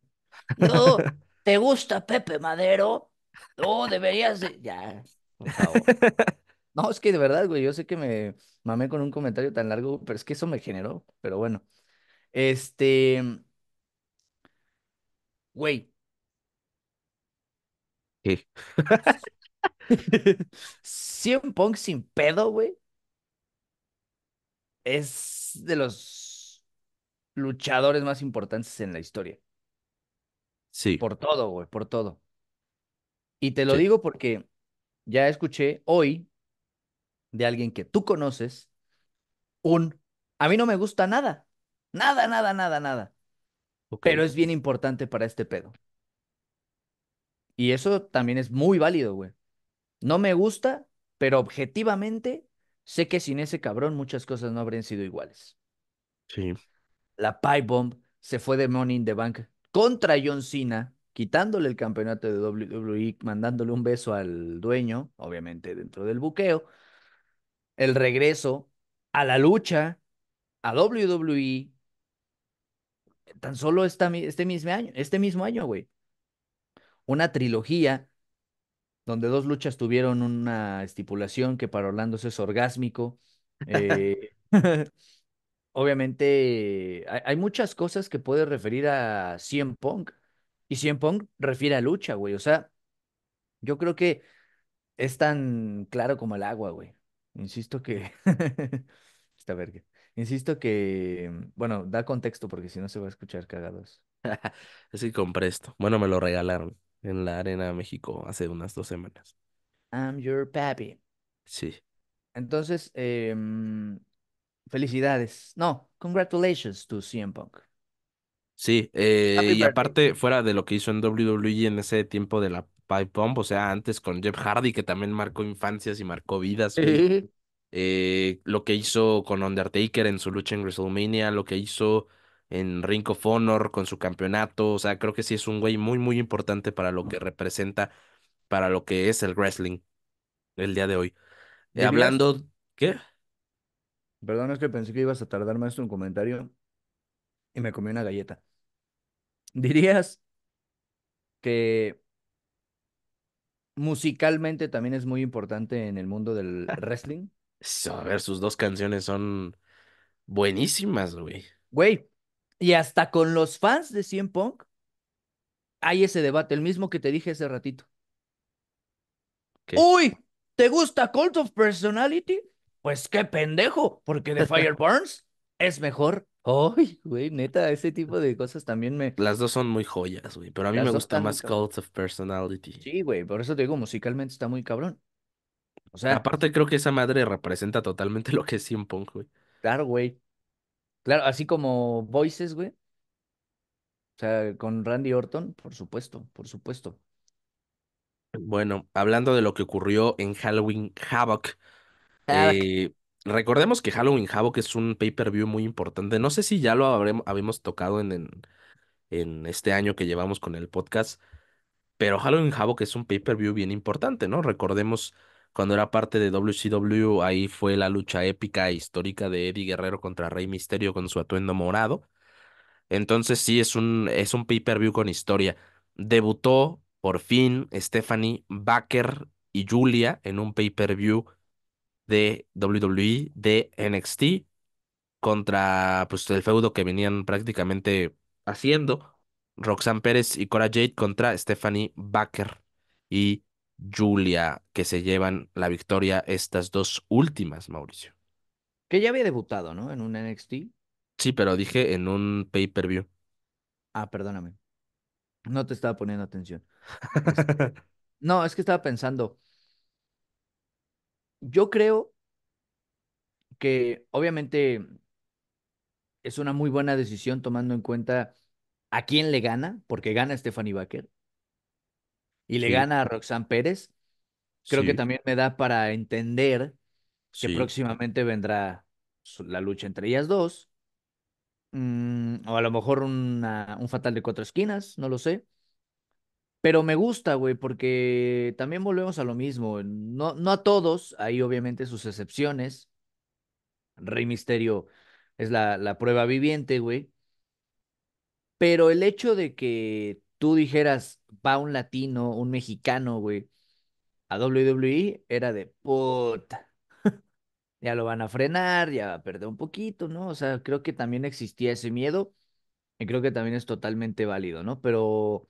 No, ¿te gusta Pepe Madero? No, deberías de... Ya, por favor. No, es que de verdad, güey, yo sé que me mamé con un comentario tan largo, pero es que eso me generó, pero bueno. Este, Güey. ¿Qué? CM Punk sin pedo, güey. Es de los luchadores más importantes en la historia. Sí. Por todo, güey, por todo. Y te lo digo porque ya escuché hoy de alguien que tú conoces un, a mí no me gusta nada, nada, nada, nada, nada. Pero es bien importante para este pedo. Y eso también es muy válido, güey. No me gusta, pero objetivamente sé que sin ese cabrón muchas cosas no habrían sido iguales. Sí. La pipe bomb se fue de Money in the Bank contra John Cena, quitándole el campeonato de WWE, mandándole un beso al dueño, obviamente dentro del buqueo. El regreso a la lucha, a WWE, tan solo este, mismo año, este mismo año, güey. Una trilogía donde dos luchas tuvieron una estipulación que para Orlando es orgásmico. Eh, obviamente, hay, muchas cosas que puede referir a CM Pong Y CM Pong refiere a lucha, güey. O sea, yo creo que es tan claro como el agua, güey. Insisto que Esta verga. Insisto que, mm, bueno, da contexto porque si no se va a escuchar cagados. Así compré esto. Bueno, me lo regalaron en la Arena México hace unas dos semanas. I'm your papi. Sí. Entonces, em, felicidades. No, congratulations to CM Punk. Sí, eh, y aparte, fuera de lo que hizo en WWE en ese tiempo de la Pipe Bomb, o sea, antes con Jeff Hardy, que también marcó infancias y marcó vidas. Sí. Eh, lo que hizo con Undertaker en su lucha en WrestleMania, lo que hizo en Ring of Honor con su campeonato, o sea, creo que sí es un güey muy, muy importante para lo que representa, para lo que es el wrestling el día de hoy. Eh, hablando, ¿qué? Perdón, es que pensé que ibas a tardar más en un comentario y me comí una galleta. ¿Dirías que musicalmente también es muy importante en el mundo del ah. wrestling? a ver, sus dos canciones son buenísimas, güey. Güey, y hasta con los fans de CM Punk hay ese debate, el mismo que te dije hace ratito. ¡Uy! ¿Te gusta Cult of Personality? Pues qué pendejo, porque The Fire Burns es mejor. ¡Uy, güey, neta, ese tipo de cosas también me. Las dos son muy joyas, güey, pero a mí me gusta más Cult of Personality. Sí, güey, por eso te digo, musicalmente está muy cabrón. O sea, aparte creo que esa madre representa totalmente lo que es CM Punk, güey. Claro, güey. Claro, así como Voices, güey. O sea, con Randy Orton, por supuesto, por supuesto. Bueno, hablando de lo que ocurrió en Halloween Havoc, eh, recordemos que Halloween Havoc es un pay-per-view muy importante. No sé si ya lo habremos, habíamos tocado en, en, en este año que llevamos con el podcast, pero Halloween Havoc es un pay-per-view bien importante, ¿no? Recordemos cuando era parte de WCW, ahí fue la lucha épica e histórica de Eddie Guerrero contra Rey Misterio con su atuendo morado. Entonces sí, es un, es un pay-per-view con historia. Debutó por fin Stephanie Baker y Julia en un pay-per-view de WWE, de NXT, contra pues, el feudo que venían prácticamente haciendo. Roxanne Pérez y Cora Jade contra Stephanie Baker y Julia que se llevan la victoria estas dos últimas, Mauricio. Que ya había debutado, ¿no? En un NXT. Sí, pero dije en un pay-per-view. Ah, perdóname. No te estaba poniendo atención. Este, no, es que estaba pensando. Yo creo que obviamente es una muy buena decisión tomando en cuenta a quién le gana, porque gana Stephanie Baker y le gana a Roxanne Pérez, creo que también me da para entender que próximamente vendrá la lucha entre ellas dos. Mm, o a lo mejor una, un fatal de cuatro esquinas, no lo sé. Pero me gusta, güey, porque también volvemos a lo mismo. No, no a todos, hay obviamente sus excepciones. Rey Misterio es la, la prueba viviente, güey. Pero el hecho de que tú dijeras, va un latino, un mexicano, güey, a WWE, era de puta. ya lo van a frenar, ya va a perder un poquito, ¿no? O sea, creo que también existía ese miedo y creo que también es totalmente válido, ¿no? Pero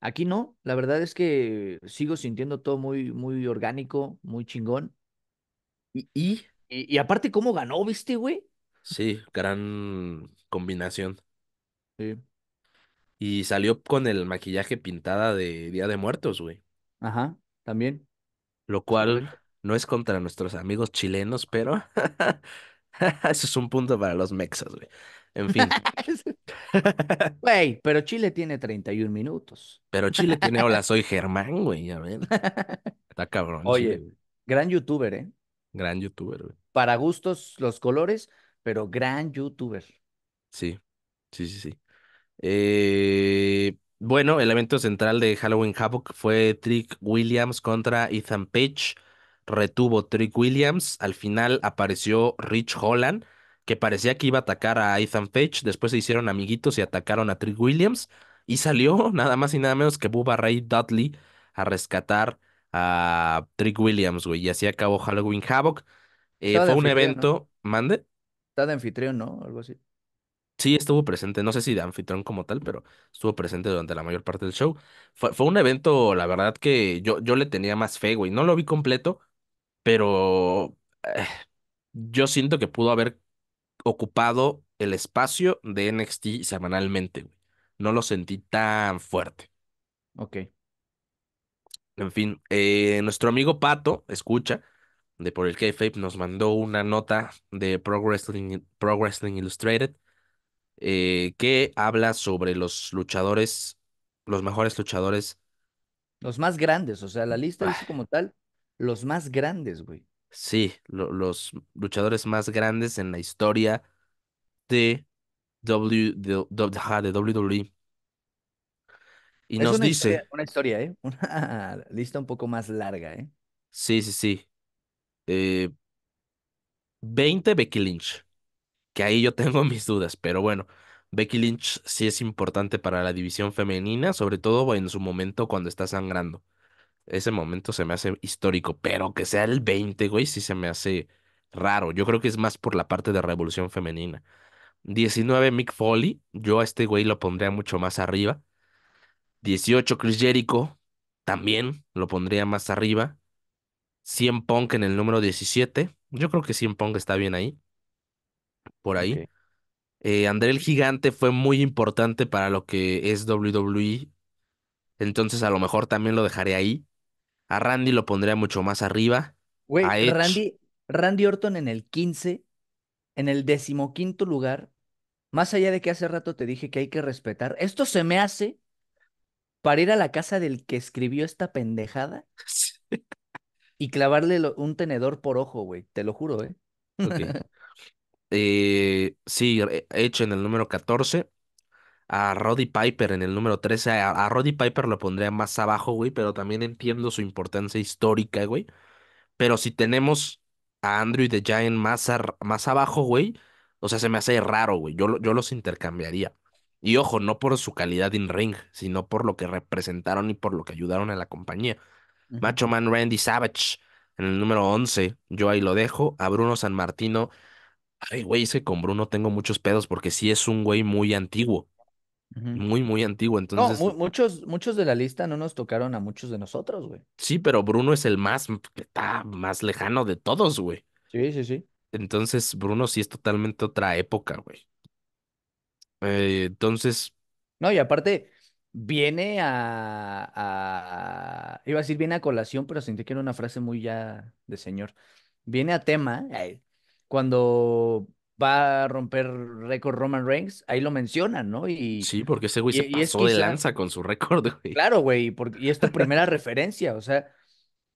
aquí no, la verdad es que sigo sintiendo todo muy, muy orgánico, muy chingón. Y, y, y, aparte, ¿cómo ganó, viste, güey? Sí, gran combinación. Sí. Y salió con el maquillaje pintada de Día de Muertos, güey. Ajá, también. Lo cual no es contra nuestros amigos chilenos, pero eso es un punto para los mexas, güey. En fin. Güey, pero Chile tiene 31 minutos. Pero Chile tiene, hola, soy Germán, güey, a ver Está cabrón. Oye, gran youtuber, ¿eh? Gran youtuber, güey. Para gustos los colores, pero gran youtuber. Sí, sí, sí, sí. Eh, bueno, el evento central de Halloween Havoc fue Trick Williams contra Ethan Page. Retuvo Trick Williams. Al final apareció Rich Holland, que parecía que iba a atacar a Ethan Page. Después se hicieron amiguitos y atacaron a Trick Williams. Y salió nada más y nada menos que Bubba Ray Dudley a rescatar a Trick Williams, güey. Y así acabó Halloween Havoc. Eh, fue un evento. ¿Mande? Está de anfitrión, ¿no? Algo así. Sí, estuvo presente, no sé si de anfitrión como tal, pero estuvo presente durante la mayor parte del show. Fue, un evento, la verdad, que yo, yo le tenía más fe, güey. No lo vi completo, pero eh, yo siento que pudo haber ocupado el espacio de NXT semanalmente, güey. No lo sentí tan fuerte. Ok. En fin, eh, nuestro amigo Pato, escucha, de por el k nos mandó una nota de Pro Wrestling, Pro Wrestling Illustrated eh, que habla sobre los luchadores, los mejores luchadores. Los más grandes, o sea, la lista dice ah. como tal, los más grandes, güey. Sí, los luchadores más grandes en la historia de, WWE. E. Y nos dice. una historia, ¿eh? Una lista un poco más larga, ¿eh? Sí, sí, sí. 20 eh, Becky Lynch que ahí yo tengo mis dudas, pero bueno, Becky Lynch sí es importante para la división femenina, sobre todo en su momento cuando está sangrando. Ese momento se me hace histórico, pero que sea el 20, güey, sí se me hace raro. Yo creo que es más por la parte de revolución femenina. 19, Mick Foley. Yo a este güey lo pondría mucho más arriba. 18, Chris Jericho. También lo pondría más arriba. 100 Punk en el número 17. Yo creo que 100 Punk está bien ahí por ahí. Eh, André el Gigante fue muy importante para lo que es WWE. Entonces a lo mejor también lo dejaré ahí. A Randy lo pondría mucho más arriba. Randy, Randy Orton en el 15, en el decimoquinto lugar. Más allá de que hace rato te dije que hay que respetar, esto se me hace para ir a la casa del que escribió esta pendejada y clavarle un tenedor por ojo, güey. Te lo juro, ¿eh? Eh, sí, Edge eh, en el número 14. A Roddy Piper en el número 13. A, Roddy Piper lo pondría más abajo, güey, pero también entiendo su importancia histórica, güey. Pero si tenemos a Andrew y The Giant más, abajo, güey, o sea, se me hace raro, güey. Yo, yo los intercambiaría. Y ojo, no por su calidad in ring, sino por lo que representaron y por lo que ayudaron a la compañía. Macho Man Randy Savage en el número 11, yo ahí lo dejo. A Bruno San Martino Ay, güey, ese con Bruno tengo muchos pedos porque sí es un güey muy antiguo. Muy, muy antiguo. Entonces... No, muchos, muchos de la lista no nos tocaron a muchos de nosotros, güey. Sí, pero Bruno es el más, que está más lejano de todos, güey. Sí, sí, sí. Entonces, Bruno sí es totalmente otra época, güey. Eh, entonces. No, y aparte, viene a, a, Iba a decir viene a colación, pero sentí que era una frase muy ya de señor. Viene a tema cuando va a romper récord Roman Reigns, ahí lo mencionan, ¿no? Y, sí, porque ese güey se pasó de lanza con su récord, güey. Claro, güey, y es tu primera referencia, o sea,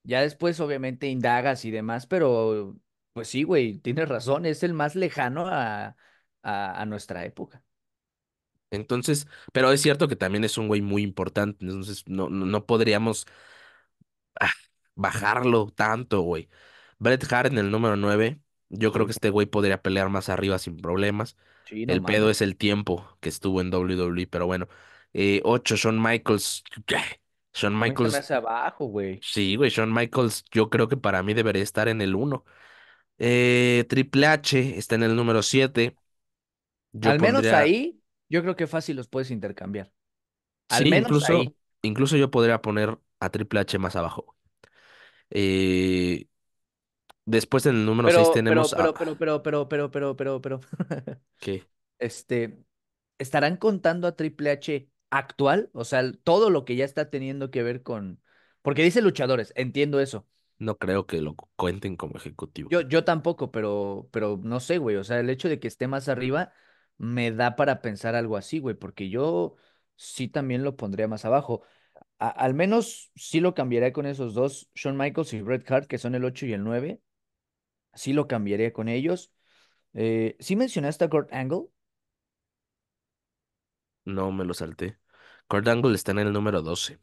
ya después obviamente indagas y demás, pero pues sí, güey, tienes razón, es el más lejano a, a, nuestra época. Entonces, pero es cierto que también es un güey muy importante, entonces no, no podríamos ah, bajarlo tanto, güey. Bret Hart en el número 9, yo creo que este güey podría pelear más arriba sin problemas. el pedo es el tiempo que estuvo en WWE, pero bueno. Eh, ocho, Shawn Michaels. Shawn Michaels. más abajo, güey. Sí, güey, Shawn Michaels, yo creo que para mí debería estar en el 1. Eh, Triple H está en el número 7. Al menos ahí, yo creo que fácil los puedes intercambiar. Al menos incluso, ahí. incluso yo podría poner a Triple H más abajo. Eh, Después en el número 6 tenemos. Pero, pero, pero, pero, pero, pero, pero, pero, pero. ¿Qué? Este. ¿Estarán contando a Triple H actual? O sea, todo lo que ya está teniendo que ver con. Porque dice luchadores, entiendo eso. No creo que lo cuenten como ejecutivo. Yo, yo tampoco, pero, pero no sé, güey. O sea, el hecho de que esté más arriba me da para pensar algo así, güey, porque yo sí también lo pondría más abajo. al menos sí lo cambiaré con esos dos, Shawn Michaels y Bret Hart, que son el 8 y el 9. Sí lo cambiaría con ellos. Eh, ¿sí mencionaste a Kurt Angle? No, me lo salté. Kurt Angle está en el número 12.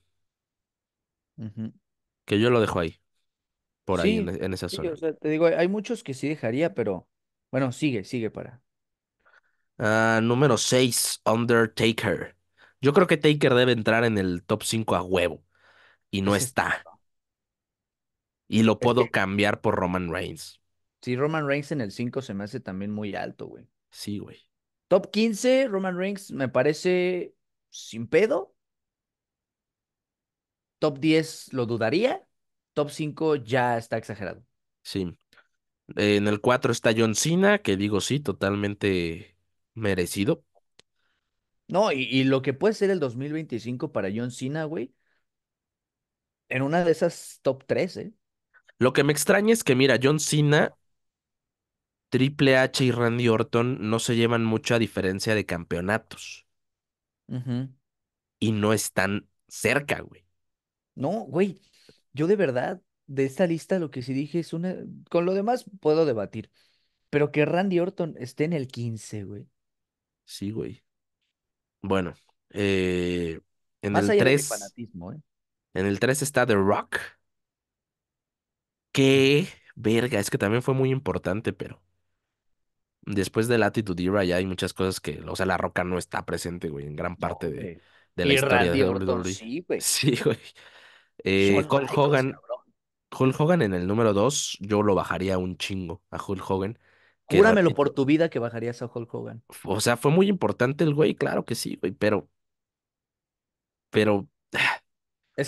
Que yo lo dejo ahí, por ahí, en, esa zona. te digo, hay muchos que sí dejaría, pero bueno, sigue, sigue para. Ah, número 6, Undertaker. Yo creo que Taker debe entrar en el top 5 a huevo. Y no está. Y lo puedo cambiar por Roman Reigns. Sí, Roman Reigns en el 5 se me hace también muy alto, güey. Sí, güey. Top 15, Roman Reigns me parece sin pedo. Top 10 lo dudaría. Top 5 ya está exagerado. Sí. en el 4 está John Cena, que digo sí, totalmente merecido. No, y, y, lo que puede ser el 2025 para John Cena, güey, en una de esas top 3, ¿eh? Lo que me extraña es que, mira, John Cena Triple H y Randy Orton no se llevan mucho a diferencia de campeonatos. Y no están cerca, güey. No, güey. Yo de verdad, de esta lista, lo que sí dije es una. Con lo demás puedo debatir. Pero que Randy Orton esté en el 15, güey. Sí, güey. Bueno, eh, ¿eh? en el 3. En el 3 está The Rock. Qué... verga, es que también fue muy importante, pero después de Latitude Era ya hay muchas cosas que, o sea, La Roca no está presente, güey, en gran parte de, la historia de WWE. sí, güey. Sí, güey. Eh, Hulk Hogan, Hulk Hogan en el número 2, yo lo bajaría un chingo a Hulk Hogan. Cúramelo por tu vida que bajarías a Hulk Hogan. O sea, fue muy importante el güey, claro que sí, güey, pero. Pero.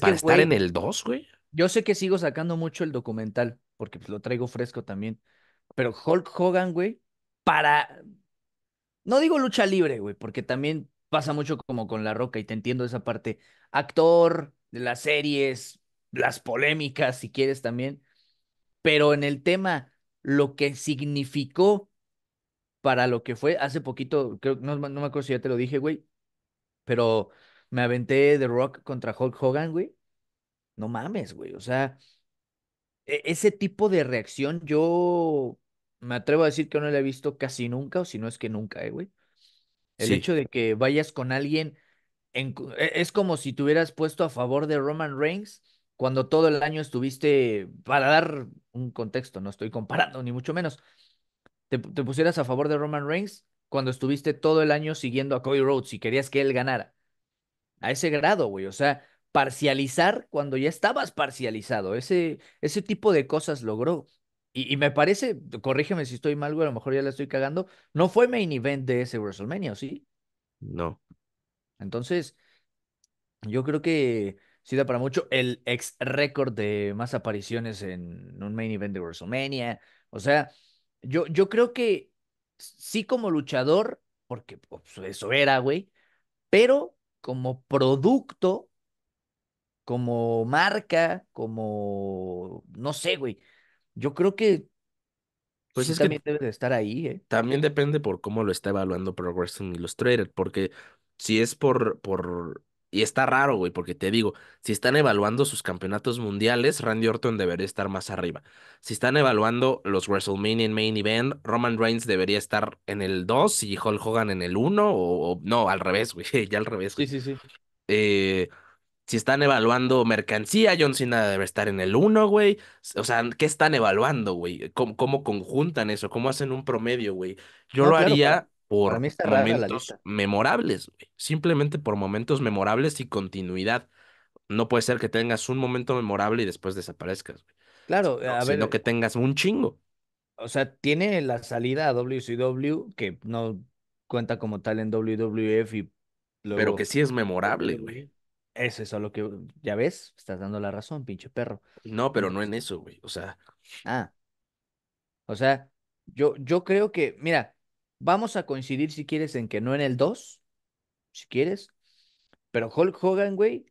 para estar en el 2, güey. Yo sé que sigo sacando mucho el documental, porque pues, lo traigo fresco también. Pero Hulk Hogan, güey, para, no digo lucha libre, güey, porque también pasa mucho como con La Roca y te entiendo esa parte, actor, de las series, las polémicas, si quieres también, pero en el tema, lo que significó para lo que fue hace poquito, creo, no, no me acuerdo si ya te lo dije, güey, pero me aventé The Rock contra Hulk Hogan, güey. No mames, güey. O sea, e-, ese tipo de reacción yo me atrevo a decir que no la he visto casi nunca, o si no es que nunca, ¿eh, güey. El hecho de que vayas con alguien e, es como si te hubieras puesto a favor de Roman Reigns cuando todo el año estuviste, para dar un contexto, no estoy comparando, ni mucho menos, te, pusieras a favor de Roman Reigns cuando estuviste todo el año siguiendo a Cody Rhodes y querías que él ganara. A ese grado, güey, o sea, parcializar cuando ya estabas parcializado, ese, ese tipo de cosas logró y, me parece, corrígeme si estoy mal, güey, a lo mejor ya la estoy cagando. No fue main event de ese WrestleMania, ¿sí? No. Entonces, yo creo que sí da para mucho el ex récord de más apariciones en un main event de WrestleMania. O sea, yo, yo creo que sí como luchador, porque pues, eso era, güey, pero como producto, como marca, como, no sé, güey yo creo que pues, pues también debe de estar ahí, ¿eh? También depende por cómo lo está evaluando Progressive Illustrated, porque si es por, por, y está raro, güey, porque te digo, si están evaluando sus campeonatos mundiales, Randy Orton debería estar más arriba. Si están evaluando los WrestleMania Main Event, Roman Reigns debería estar en el 2 y Hulk Hogan en el 1, o, no, al revés, güey, ya al revés. Sí, sí, sí. Eh, si están evaluando mercancía, John Cena debe estar en el 1, güey. O sea, ¿qué están evaluando, güey? ¿Cómo, conjuntan eso? ¿Cómo hacen un promedio, güey? Yo lo haría por momentos memorables, güey. Simplemente por momentos memorables y continuidad. No puede ser que tengas un momento memorable y después desaparezcas, güey. Claro, a ver. sino que tengas un chingo. O sea, tiene la salida a WCW que no cuenta como tal en WWF y pero que sí es memorable, e. güey. Eso es a lo que, ya ves, estás dando la razón, pinche perro. No, pero no en eso, güey. O sea. Ah. O sea, yo, yo creo que, mira, vamos a coincidir si quieres en que no en el 2, si quieres. Pero Hulk Hogan, güey,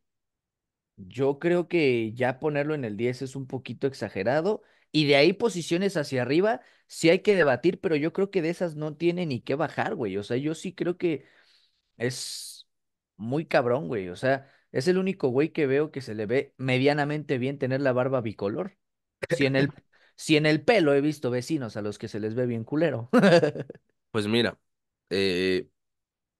yo creo que ya ponerlo en el 10 es un poquito exagerado. Y de ahí posiciones hacia arriba, sí hay que debatir, pero yo creo que de esas no tiene ni que bajar, güey. O sea, yo sí creo que es muy cabrón, güey. O sea, es el único güey que veo que se le ve medianamente bien tener la barba bicolor. Si en el, si en el pelo he visto vecinos a los que se les ve bien culero. pues mira, eh,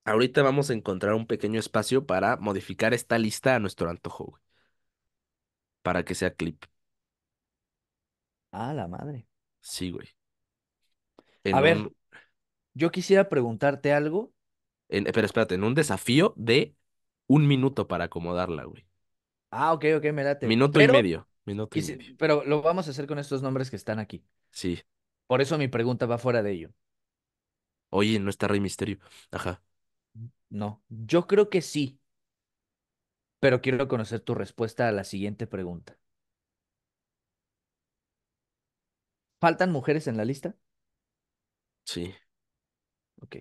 ahorita vamos a encontrar un pequeño espacio para modificar esta lista a nuestro antojo, güey. Para que sea clip. Ah, la madre. Sí, güey. a ver, yo quisiera preguntarte algo. pero espérate, en un desafío de un minuto para acomodarla, güey. Ah, ok, ok, me late. Minuto y medio. Minuto medio. Pero lo vamos a hacer con estos nombres que están aquí. Sí. Por eso mi pregunta va fuera de ello. Oye, no está Rey Misterio. Ajá. No, yo creo que sí. Pero quiero conocer tu respuesta a la siguiente pregunta. ¿Faltan mujeres en la lista? Sí. Ok.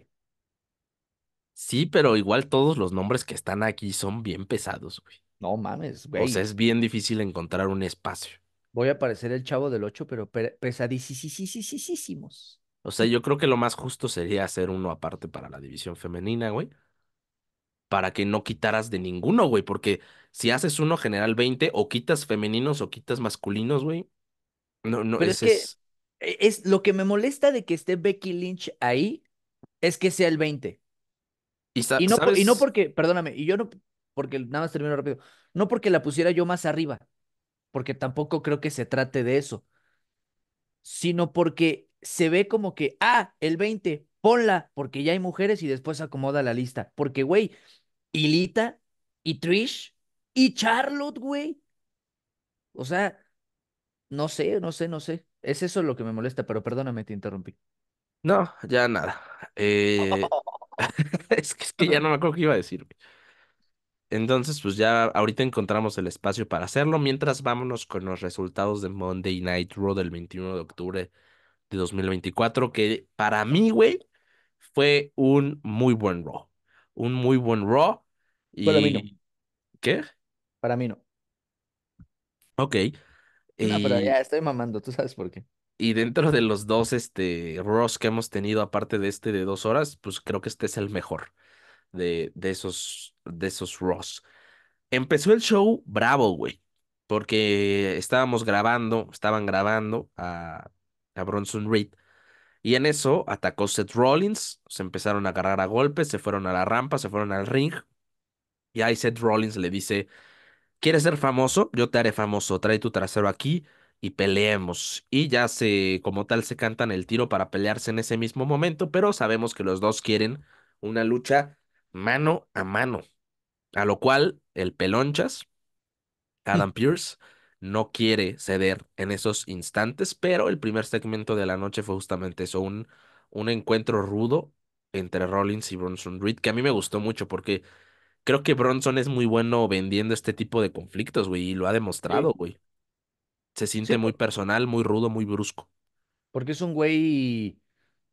Sí, pero igual todos los nombres que están aquí son bien pesados, güey. No mames, güey. O sea, es bien difícil encontrar un espacio. Voy a parecer el chavo del 8, pero pesadísimos. O sea, yo creo que lo más justo sería hacer uno aparte para la división femenina, güey. Para que no quitaras de ninguno, güey. Porque si haces uno general 20, o quitas femeninos o quitas masculinos, güey. No, no, pero es, que e-, lo que me molesta de que esté Becky Lynch ahí, es que sea el 20. Y, no, porque, perdóname, y yo no, porque nada más termino rápido, no porque la pusiera yo más arriba, porque tampoco creo que se trate de eso, sino porque se ve como que, ah, el 20, ponla, porque ya hay mujeres y después acomoda la lista, porque, güey, Ilita y Trish y Charlotte, güey. O sea, no sé, no sé, no sé. Es eso lo que me molesta, pero perdóname, te interrumpí. No, ya nada. Eh, es, que, ya no me acuerdo qué iba a decir. Entonces, pues ya ahorita encontramos el espacio para hacerlo. Mientras vámonos con los resultados de Monday Night Raw del 21 de octubre de 2024, que para mí, güey, fue un muy buen Raw. Un muy buen Raw. Y... Para mí no. ¿Qué? Para mí no. Ok. No, pero eh, ya estoy mamando, tú sabes por qué. Y dentro de los dos este, Ross que hemos tenido, aparte de este de dos horas, pues creo que este es el mejor de, de esos, de esos Ross. Empezó el show bravo, güey, porque estábamos grabando, estaban grabando a, a Bronson Reed. Y en eso atacó Seth Rollins, se empezaron a agarrar a golpes, se fueron a la rampa, se fueron al ring. Y ahí Seth Rollins le dice, ¿quieres ser famoso? Yo te haré famoso, trae tu trasero aquí, y peleemos. Y ya se, como tal, se cantan el tiro para pelearse en ese mismo momento, pero sabemos que los dos quieren una lucha mano a mano. A lo cual el pelonchas, mm. Adam Pierce, no quiere ceder en esos instantes, pero el primer segmento de la noche fue justamente eso, un, un encuentro rudo entre Rollins y Bronson Reed, que a mí me gustó mucho porque creo que Bronson es muy bueno vendiendo este tipo de conflictos, güey, y lo ha demostrado, güey. Se siente muy personal, muy rudo, muy brusco. Porque es un güey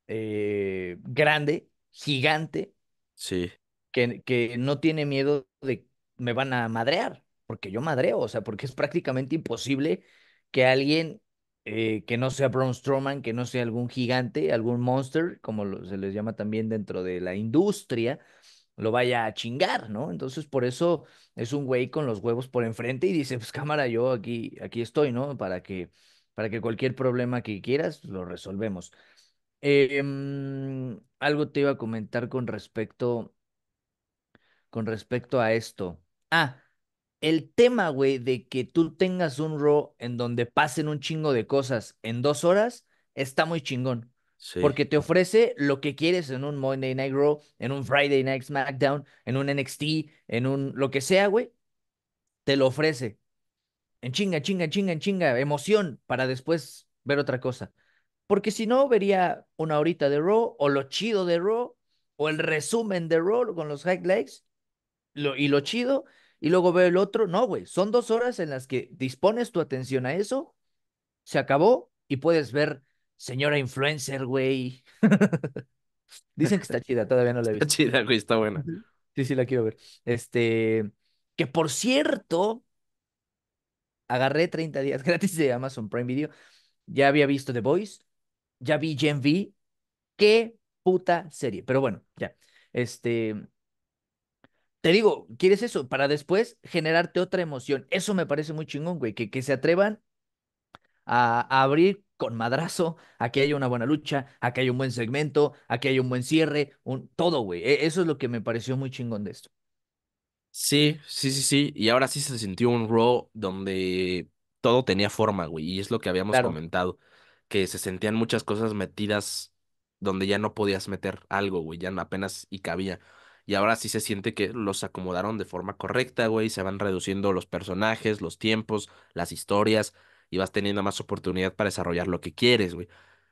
eh, grande, gigante. Sí. Que, que no tiene miedo de me van a madrear, porque yo madreo, o sea, porque es prácticamente imposible que alguien eh, que no sea Braun Strowman, que no sea algún gigante, algún monster, como se les llama también dentro de la industria, lo vaya a chingar, ¿no? Entonces, por eso es un güey con los huevos por enfrente y dice, pues cámara, yo aquí, aquí estoy, ¿no? Para que, para que cualquier problema que quieras lo resolvemos. Em, algo te iba a comentar con respecto, con respecto a esto. Ah, el tema, güey, de que tú tengas un RAW en donde pasen un chingo de cosas en dos horas, está muy chingón. Porque te ofrece lo que quieres en un Monday Night Raw, en un Friday Night SmackDown, en un NXT, en un lo que sea, güey. Te lo ofrece. En chinga, chinga, chinga, en chinga. Emoción para después ver otra cosa. Porque si no, vería una horita de Raw o lo chido de Raw o el resumen de Raw con los highlights lo, y lo chido y luego veo el otro. No, güey. Son dos horas en las que dispones tu atención a eso, se acabó y puedes ver señora influencer, güey. Dicen que está chida, todavía no la he visto. Está chida, güey, está buena. Sí, sí, la quiero ver. Este, que por cierto, agarré 30 días gratis de Amazon Prime Video. Ya había visto The Voice, ya vi Gen V. Qué puta serie. Pero bueno, ya. Este, te digo, ¿quieres eso? Para después generarte otra emoción. Eso me parece muy chingón, güey, que, se atrevan a abrir con madrazo, aquí hay una buena lucha, aquí hay un buen segmento, aquí hay un buen cierre, un, todo, güey. E, eso es lo que me pareció muy chingón de esto. Sí, sí, sí, sí. Y ahora sí se sintió un Raw donde todo tenía forma, güey. Y es lo que habíamos comentado, que se sentían muchas cosas metidas donde ya no podías meter algo, güey. Ya apenas y cabía. Y ahora sí se siente que los acomodaron de forma correcta, güey. Se van reduciendo los personajes, los tiempos, las historias y vas teniendo más oportunidad para desarrollar lo que quieres, güey.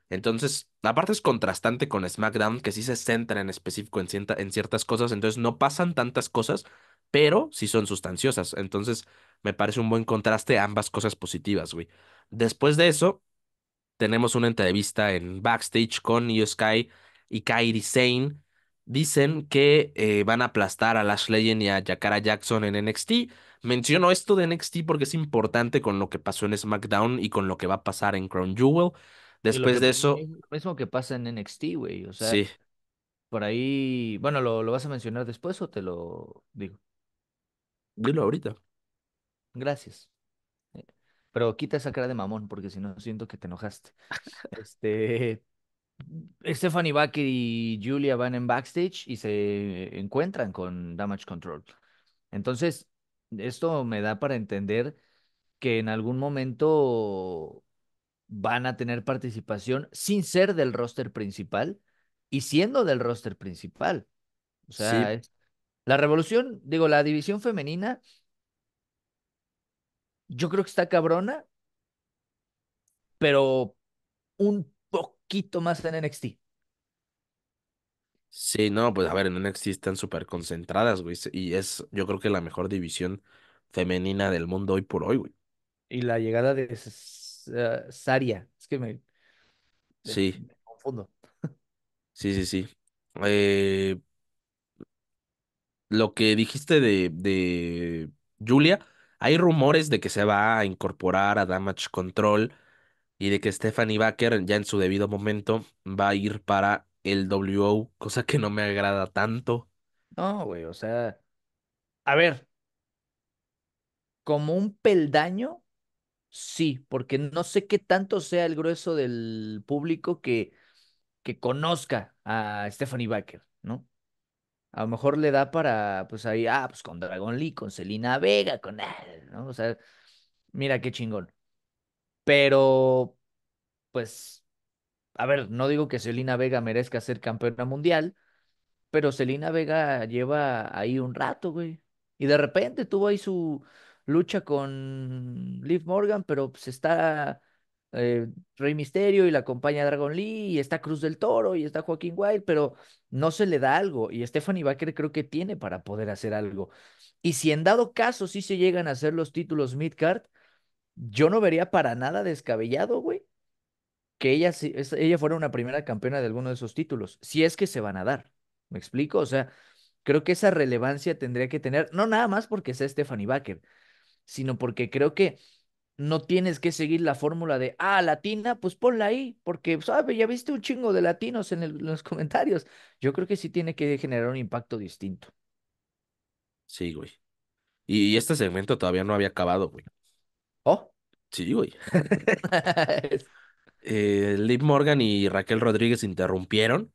Entonces, parte es contrastante con SmackDown, que sí se centra en específico en, ciertas cosas, entonces no pasan tantas cosas, pero sí son sustanciosas. Entonces, me parece un buen contraste ambas cosas positivas, güey. Después de eso, tenemos una entrevista en backstage con Io Sky y Kairi Sane. Dicen que eh, van a aplastar a Lash Legend y a Jakara Jackson en NXT Menciono esto de NXT porque es importante con lo que pasó en SmackDown y con lo que va a pasar en Crown Jewel. Después de eso. lo mismo que pasa en NXT, güey. O sea, sí. por ahí. Bueno, ¿lo, ¿lo vas a mencionar después o te lo digo? Dilo ahorita. Gracias. Eh, pero quita esa cara de mamón, porque si no siento que te enojaste. este. Stephanie Baker y Julia van en backstage y se encuentran con Damage Control. Entonces, esto me da para entender que en algún momento van a tener participación sin ser del roster principal y siendo del roster principal. O sea, la revolución, digo, la división femenina, yo creo que está cabrona, pero un poquito más en NXT. Sí, no, pues a ver, en NXT están súper concentradas, güey. Y es, yo creo que la mejor división femenina del mundo hoy por hoy, güey. Y la llegada de eh, Saria, es que me, Sí, confundo. sí, sí, sí. Eh, lo que dijiste de, de Julia, hay rumores de que se va a incorporar a Damage Control y de que Stephanie Baker ya en su debido momento va a ir para el WO, cosa que no me agrada tanto. No, güey, o sea, a ver, como un peldaño, sí, porque no sé qué tanto sea el grueso del público que, que conozca a Stephanie Baker, ¿no? A lo mejor le da para, pues ahí, ah, pues con Dragon Lee, con Selina Vega, con, ¿no? O sea, mira qué chingón. Pero, pues, a ver, no digo que Celina Vega merezca ser campeona mundial, pero Celina Vega lleva ahí un rato, güey. Y de repente tuvo ahí su lucha con Liv Morgan, pero pues está eh, Rey Misterio y la acompaña Dragon Lee, y está Cruz del Toro, y está Joaquín Wild, pero no se le da algo. Y Stephanie Baker creo que tiene para poder hacer algo. Y si en dado caso sí se llegan a hacer los títulos midcard, yo no vería para nada descabellado, güey, que ella, ella fuera una primera campeona de alguno de esos títulos, si es que se van a dar. ¿Me explico? O sea, creo que esa relevancia tendría que tener, no nada más porque sea Stephanie Baker, sino porque creo que no tienes que seguir la fórmula de, ah, latina, pues ponla ahí, porque, ¿sabes? Pues, ah, ya viste un chingo de latinos en, en los comentarios. Yo creo que sí tiene que generar un impacto distinto. Sí, güey. Y, este segmento todavía no había acabado, güey. ¿Oh? Sí, güey. Eh, Liv Morgan y Raquel Rodríguez interrumpieron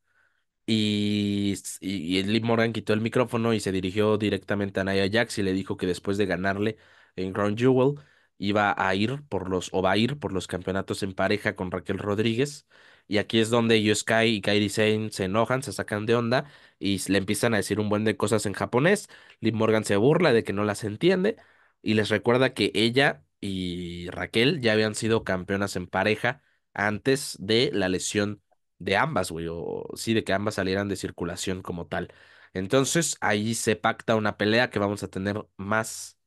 y, y, Liv Morgan quitó el micrófono y se dirigió directamente a Naya Jax y le dijo que después de ganarle en Crown Jewel iba a ir por los o va a ir por los campeonatos en pareja con Raquel Rodríguez. Y aquí es donde yo Sky y Kairi Sane se enojan, se sacan de onda y le empiezan a decir un buen de cosas en japonés. Liv Morgan se burla de que no las entiende y les recuerda que ella y Raquel ya habían sido campeonas en pareja antes de la lesión de ambas, güey, o sí, de que ambas salieran de circulación como tal. Entonces ahí se pacta una pelea que vamos a tener más,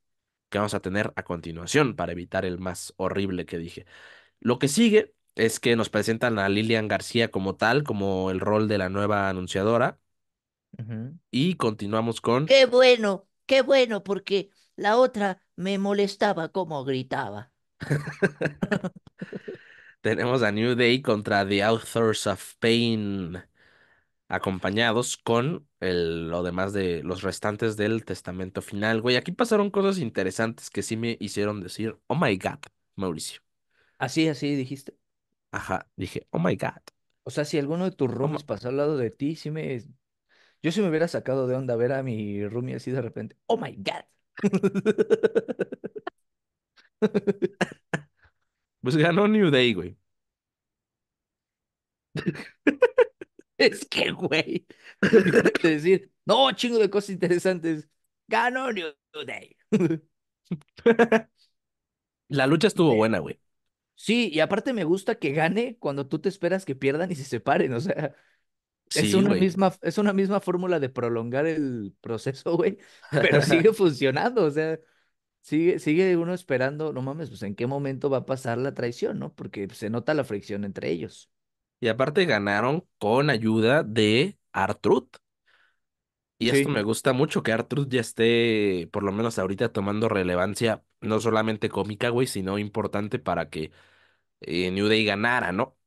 que vamos a tener a continuación para evitar el más horrible que dije. Lo que sigue es que nos presentan a Lilian García como tal, como el rol de la nueva anunciadora. Y continuamos con... Qué bueno, qué bueno, porque la otra me molestaba como gritaba. tenemos a New Day contra The Authors of Pain, acompañados con lo demás de los restantes del testamento final. Güey, aquí pasaron cosas interesantes que sí me hicieron decir, oh my god, Mauricio. Así, así dijiste. Ajá, dije, oh my god. O sea, si alguno de tus oh roomies pasó al lado de ti, sí me. Yo sí me hubiera sacado de onda ver a mi roomie así de repente, oh my god. Pues ganó New Day, güey. es que, güey. decir, no, chingo de cosas interesantes. Ganó New Day. La lucha estuvo buena, güey. Sí, y aparte me gusta que gane cuando tú te esperas que pierdan y se separen, o sea, es una misma es una misma fórmula de prolongar el proceso, güey, pero sigue funcionando, o sea, sigue, sigue uno esperando, no mames, pues en qué momento va a pasar la traición, ¿no? Porque pues, se nota la fricción entre ellos. Y aparte ganaron con ayuda de Artrud. Y esto me gusta mucho que Artrud ya esté, por lo menos ahorita, tomando relevancia, no solamente cómica, güey, sino importante para que eh, New Day ganara, ¿no?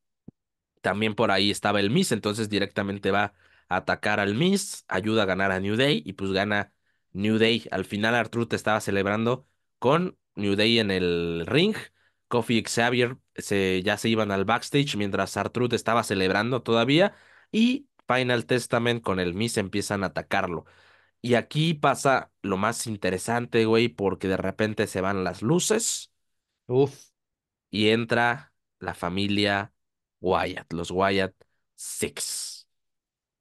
También por ahí estaba el Miss, entonces directamente va a atacar al Miss, ayuda a ganar a New Day y pues gana New Day. Al final Artrud estaba celebrando con New Day en el ring. Kofi y Xavier se, ya se iban al backstage mientras Artruth estaba celebrando todavía. Y Final Testament con el Miss empiezan a atacarlo. Y aquí pasa lo más interesante, güey, porque de repente se van las luces. uff, Y entra la familia Wyatt, los Wyatt Six,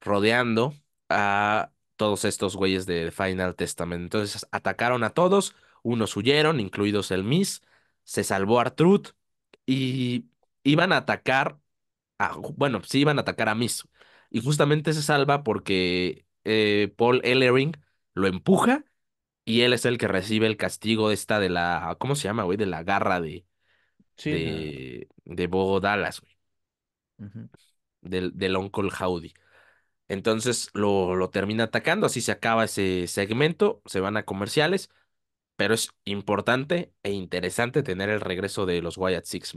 rodeando a todos estos güeyes de Final Testament. Entonces atacaron a todos unos huyeron, incluidos el Miss, se salvó Artrud y iban a atacar a, bueno, sí iban a atacar a Miss. Y justamente se salva porque eh, Paul Ellering lo empuja y él es el que recibe el castigo esta de la, ¿cómo se llama, güey? De la garra de, sí, de, de Dallas, güey. Del, Uncle Howdy. Entonces lo, lo termina atacando, así se acaba ese segmento, se van a comerciales pero es importante e interesante tener el regreso de los Wyatt Six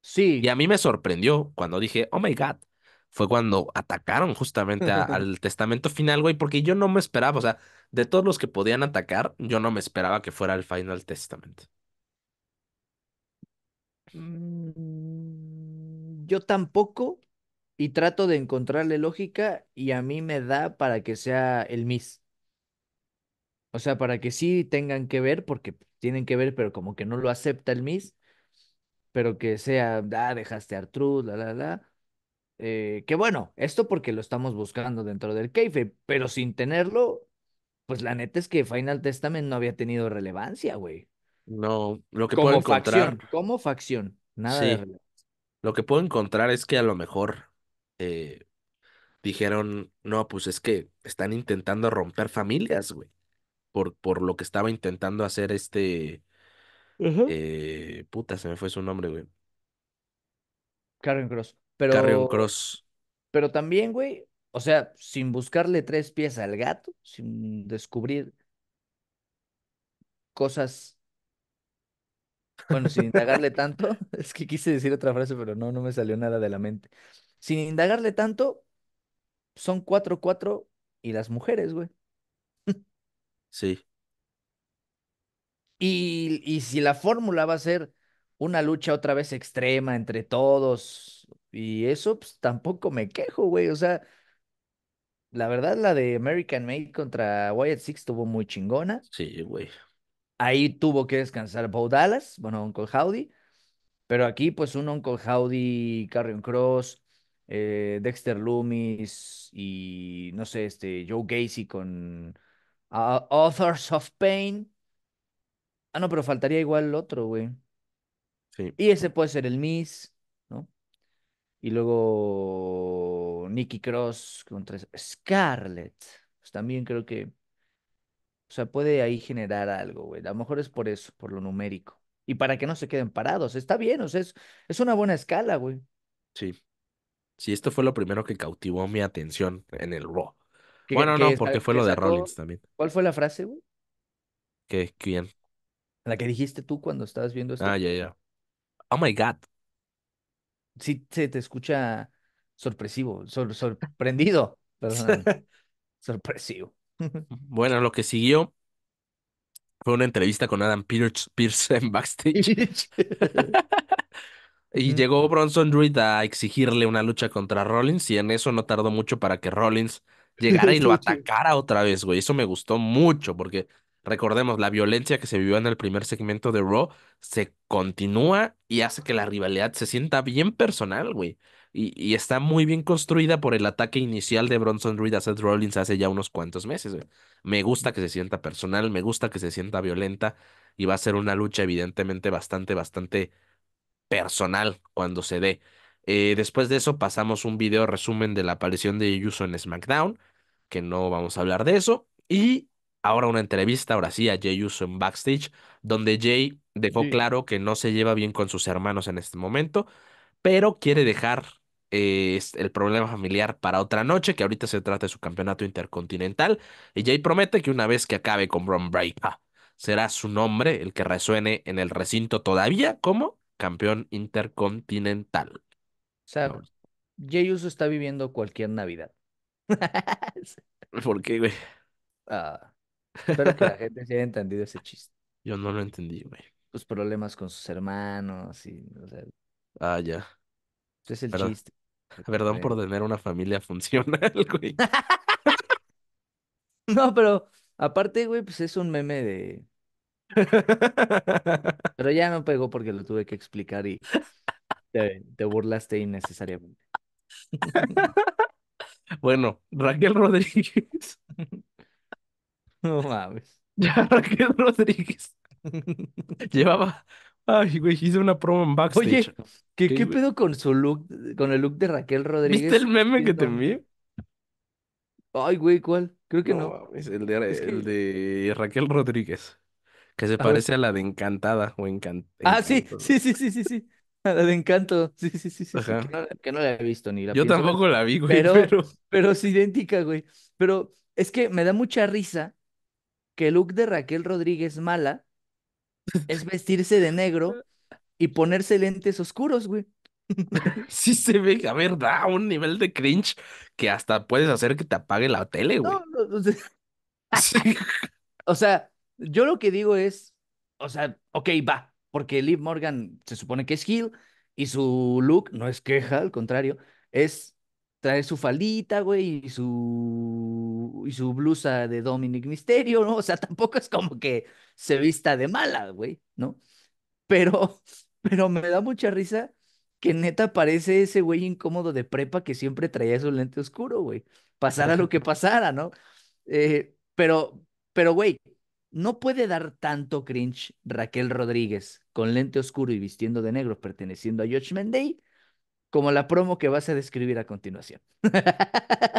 Sí. Y a mí me sorprendió cuando dije, oh my god, fue cuando atacaron justamente al testamento final, güey, porque yo no me esperaba, o sea, de todos los que podían atacar, yo no me esperaba que fuera el Final Testament. Mm, yo tampoco, y trato de encontrarle lógica, y a mí me da para que sea el Miss. O sea, para que sí tengan que ver, porque pues, tienen que ver, pero como que no lo acepta el Miss, pero que sea, ah, dejaste a la, la, la. Eh, que bueno, esto porque lo estamos buscando dentro del Keife, pero sin tenerlo, pues la neta es que Final Testament no había tenido relevancia, güey. No, lo que puedo encontrar. como facción, nada de relevancia. Lo que puedo encontrar es que a lo mejor eh, dijeron, no, pues es que están intentando romper familias, güey por, lo que estaba intentando hacer este... Eh, puta, se me fue su nombre, güey. Carrion Cross. Pero, Carrion Cross. Pero también, güey, o sea, sin buscarle tres pies al gato, sin descubrir cosas. Bueno, sin indagarle tanto, es que quise decir otra frase, pero no, no me salió nada de la mente. Sin indagarle tanto, son cuatro, cuatro y las mujeres, güey. Sí. Y, si la fórmula va a ser una lucha otra vez extrema entre todos y eso, pues tampoco me quejo, güey. O sea, la verdad, la de American Made contra Wyatt Six tuvo muy chingona. Sí, güey. Ahí tuvo que descansar Bo Dallas, bueno, Uncle Howdy. Pero aquí, pues, un Uncle Howdy, Carrion Cross, eh, Dexter Loomis y no sé, este, Joe Gacy con Authors of Pain. Ah, no, pero faltaría igual el otro, güey. Sí. Y ese puede ser el Miss, ¿no? Y luego Nicky Cross contra Scarlett. Pues también creo que. O sea, puede ahí generar algo, güey. A lo mejor es por eso, por lo numérico. Y para que no se queden parados. Está bien, o sea, es, es una buena escala, güey. Sí. Sí, esto fue lo primero que cautivó mi atención en el Raw bueno, no, porque fue lo de Rollins también. ¿Cuál fue la frase, güey? ¿Qué? bien. La que dijiste tú cuando estabas viendo esto. Ah, ya, ya. Oh my God. Sí, se te escucha sorpresivo, sorprendido. sorprendido. sorpresivo. bueno, lo que siguió fue una entrevista con Adam Pierce, en backstage. y llegó Bronson Reed a exigirle una lucha contra Rollins y en eso no tardó mucho para que Rollins llegara y lo atacara otra vez, güey. Eso me gustó mucho porque recordemos, la violencia que se vivió en el primer segmento de Raw se continúa y hace que la rivalidad se sienta bien personal, güey. Y, y, está muy bien construida por el ataque inicial de Bronson Reed a Seth Rollins hace ya unos cuantos meses. Güey. Me gusta que se sienta personal, me gusta que se sienta violenta y va a ser una lucha evidentemente bastante, bastante personal cuando se dé. Eh, después de eso pasamos un video resumen de la aparición de Yuso en SmackDown, que no vamos a hablar de eso. Y ahora una entrevista, ahora sí, a Jay Uso en backstage, donde Jay dejó claro que no se lleva bien con sus hermanos en este momento, pero quiere dejar eh, el problema familiar para otra noche, que ahorita se trata de su campeonato intercontinental. Y Jay promete que una vez que acabe con Bron Breaker, será su nombre el que resuene en el recinto todavía como campeón intercontinental. O sea, está viviendo cualquier Navidad. ¿Por qué, güey? Ah, espero que la gente se haya entendido ese chiste. Yo no lo entendí, güey. Los problemas con sus hermanos y, Ah, ya. ese es el chiste. Perdón por tener una familia funcional, güey. No, pero aparte, güey, pues es un meme de... Pero ya no pegó porque lo tuve que explicar y te, burlaste innecesariamente. bueno, Raquel Rodríguez. no mames. Ya Raquel Rodríguez. Llevaba. Ay, güey, hice una promo en backstage. Oye, ¿qué, pedo con su look, con el look de Raquel Rodríguez? ¿Viste el meme que te envié? Ay, güey, ¿cuál? Creo que no. Es el de, Raquel Rodríguez, que se parece a la de Encantada o Encantada. Ah, sí, sí, sí, sí, sí. La de Encanto, sí, sí, sí, sí. Que, no, la he visto ni la Yo tampoco la vi, güey. Pero, pero... es idéntica, güey. Pero es que me da mucha risa que el look de Raquel Rodríguez mala es vestirse de negro y ponerse lentes oscuros, güey. Sí se ve, a ver, da un nivel de cringe que hasta puedes hacer que te apague la tele, güey. o, o sea, yo lo que digo es, o sea, ok, va, porque Liv Morgan se supone que es heel y su look no es queja, al contrario, es traer su faldita, güey, y su, y su blusa de Dominic Misterio, ¿no? O sea, tampoco es como que se vista de mala, güey, ¿no? Pero, pero me da mucha risa que neta parece ese güey incómodo de prepa que siempre traía su lente oscuro, güey. Pasara lo que pasara, ¿no? Eh, pero, pero, güey, no puede dar tanto cringe Raquel Rodríguez con lente oscuro y vistiendo de negro perteneciendo a George Day, como la promo que vas a describir a continuación.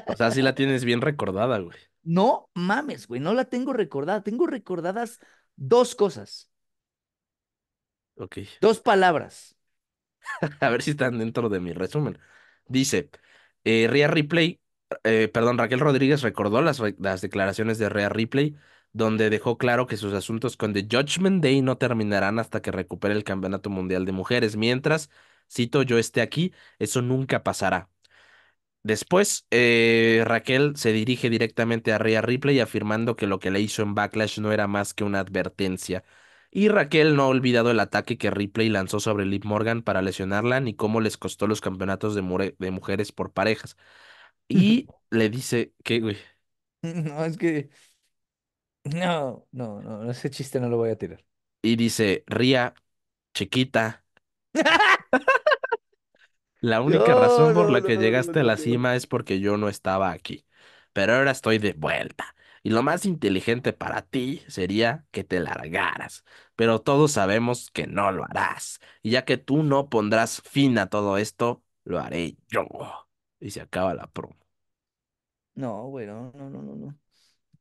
o sea, si la tienes bien recordada, güey. No mames, güey, no la tengo recordada. Tengo recordadas dos cosas. Ok. Dos palabras. a ver si están dentro de mi resumen. Dice, eh, Ripley, eh, perdón, Raquel Rodríguez recordó las, las declaraciones de Rhea Ripley donde dejó claro que sus asuntos con The Judgment Day no terminarán hasta que recupere el Campeonato Mundial de Mujeres. Mientras, cito, yo esté aquí, eso nunca pasará. Después, eh, Raquel se dirige directamente a Rhea Ripley afirmando que lo que le hizo en Backlash no era más que una advertencia. Y Raquel no ha olvidado el ataque que Ripley lanzó sobre Liv Morgan para lesionarla ni cómo les costó los campeonatos de, mujeres por parejas. Y le dice que, güey. No, es que no, no, no, ese chiste no lo voy a tirar. Y dice, Ría, chiquita, la única razón por la que llegaste a la cima es porque yo no estaba aquí. Pero ahora estoy de vuelta. Y lo más inteligente para ti sería que te largaras. Pero todos sabemos que no lo harás. Y ya que tú no pondrás fin a todo esto, lo haré yo. Y se acaba la promo. No, bueno, no, no, no, no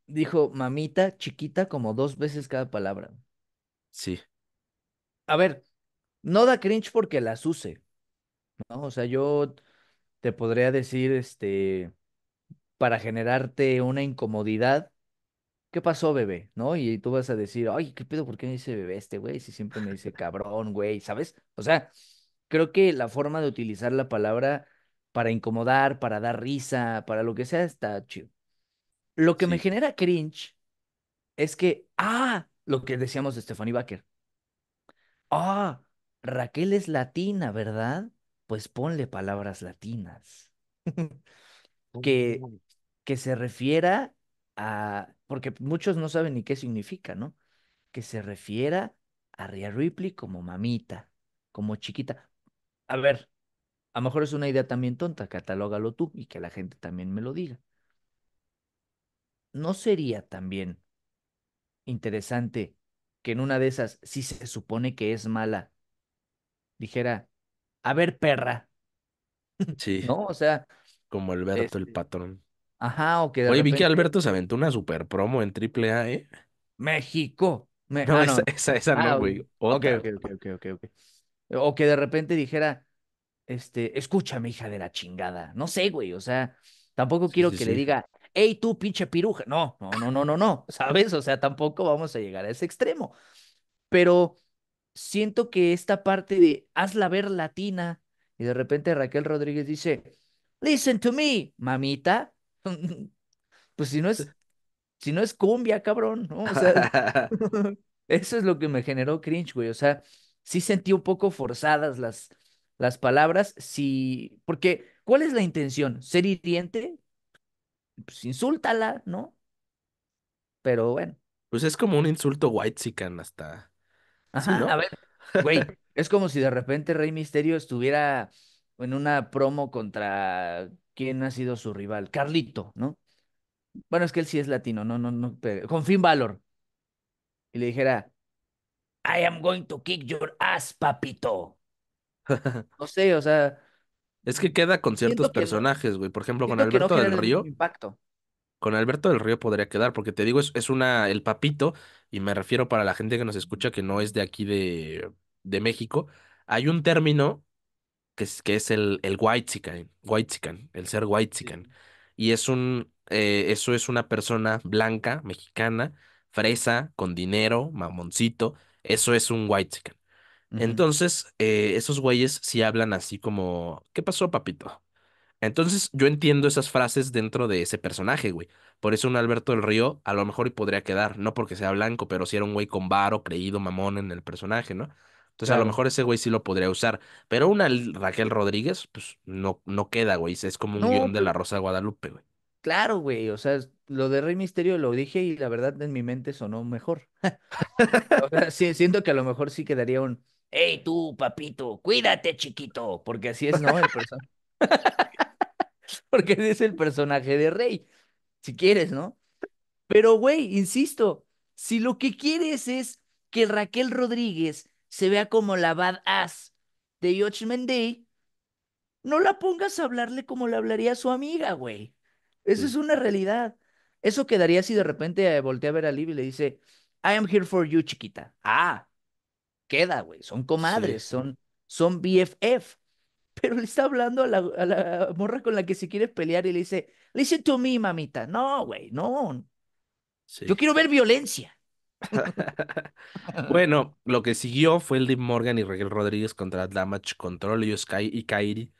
dijo mamita chiquita como dos veces cada palabra. Sí. A ver, no da cringe porque las use. ¿no? O sea, yo te podría decir, este, para generarte una incomodidad, ¿qué pasó, bebé? ¿No? Y tú vas a decir, ay, ¿qué pedo? ¿Por qué me dice bebé este güey? Si siempre me dice cabrón, güey, ¿sabes? O sea, creo que la forma de utilizar la palabra para incomodar, para dar risa, para lo que sea, está chido. Lo que me genera cringe es que, ah, lo que decíamos de Stephanie Baker. Ah, Raquel es latina, ¿verdad? Pues ponle palabras latinas. que, que se refiera a, porque muchos no saben ni qué significa, ¿no? Que se refiera a Rhea Ripley como mamita, como chiquita. A ver, a lo mejor es una idea también tonta, catalógalo tú y que la gente también me lo diga. ¿no sería también interesante que en una de esas, si se supone que es mala, dijera, a ver, perra? Sí. ¿No? O sea. Como Alberto el este, patrón. Ajá, o que. Oye, vi que Alberto se aventó una super promo en AAA, ¿eh? México. Ah, no, Esa, esa, no, ah, güey. Okay. Okay, ok, ok, O que de repente dijera, este, escúchame, hija de la chingada. No sé, güey. O sea, tampoco quiero que le diga, hey tú pinche piruja, no, no, no, no, no, no, ¿sabes? O sea, tampoco vamos a llegar a ese extremo, pero siento que esta parte de hazla ver latina y de repente Raquel Rodríguez dice, listen to me, mamita, pues si no es, si no es cumbia, cabrón, ¿no? eso es lo que me generó cringe, güey, o sea, sí sentí un poco forzadas las, las palabras, sí, porque ¿cuál es la intención? ¿Ser hiriente? pues insúltala, ¿no? Pero bueno. Pues es como un insulto white chican hasta. a ver, güey, es como si de repente Rey Misterio estuviera en una promo contra quién ha sido su rival, Carlito, ¿no? Bueno, es que él sí es latino, no, no, no, pero... con fin valor. Y le dijera, I am going to kick your ass, papito. no sé, o sea, es que queda con ciertos personajes, güey. Por ejemplo, con Alberto del Río. Impacto. Con Alberto del Río podría quedar, porque te digo, es, una, el papito, y me refiero para la gente que nos escucha que no es de aquí de, de México. Hay un término que es, que es el, el white white el ser white Y es un, eh, eso es una persona blanca, mexicana, fresa, con dinero, mamoncito. Eso es un white entonces, eh, esos güeyes sí hablan así como, ¿qué pasó, papito? Entonces, yo entiendo esas frases dentro de ese personaje, güey. Por eso un Alberto del Río a lo mejor y podría quedar, no porque sea blanco, pero si era un güey con varo, creído, mamón en el personaje, ¿no? Entonces, a lo mejor ese güey sí lo podría usar. Pero una Raquel Rodríguez, pues no, no queda, güey. Es como un guión de pues la Rosa Guadalupe, güey. Claro, güey. O sea, lo de Rey Misterio lo dije y la verdad en mi mente sonó mejor. siento que a lo mejor sí quedaría un hey tú, papito, cuídate, chiquito, porque así es, ¿no? El porque es el personaje de Rey, si quieres, ¿no? Pero, güey, insisto, si lo que quieres es que Raquel Rodríguez se vea como la bad badass de Judgment Day, no la pongas a hablarle como le hablaría a su amiga, güey. Eso es una realidad. Eso quedaría si de repente eh, voltea a ver a Liv y le dice, I am here for you, chiquita. Ah, queda, güey. Son comadres, son, son BFF. Pero le está hablando a la, morra con la que se quiere pelear y le dice, listen to me, mamita. No, güey, no. Yo quiero ver violencia. bueno, lo que siguió fue el de Morgan y Raquel Rodríguez contra Damage Control y, Sky y Kairi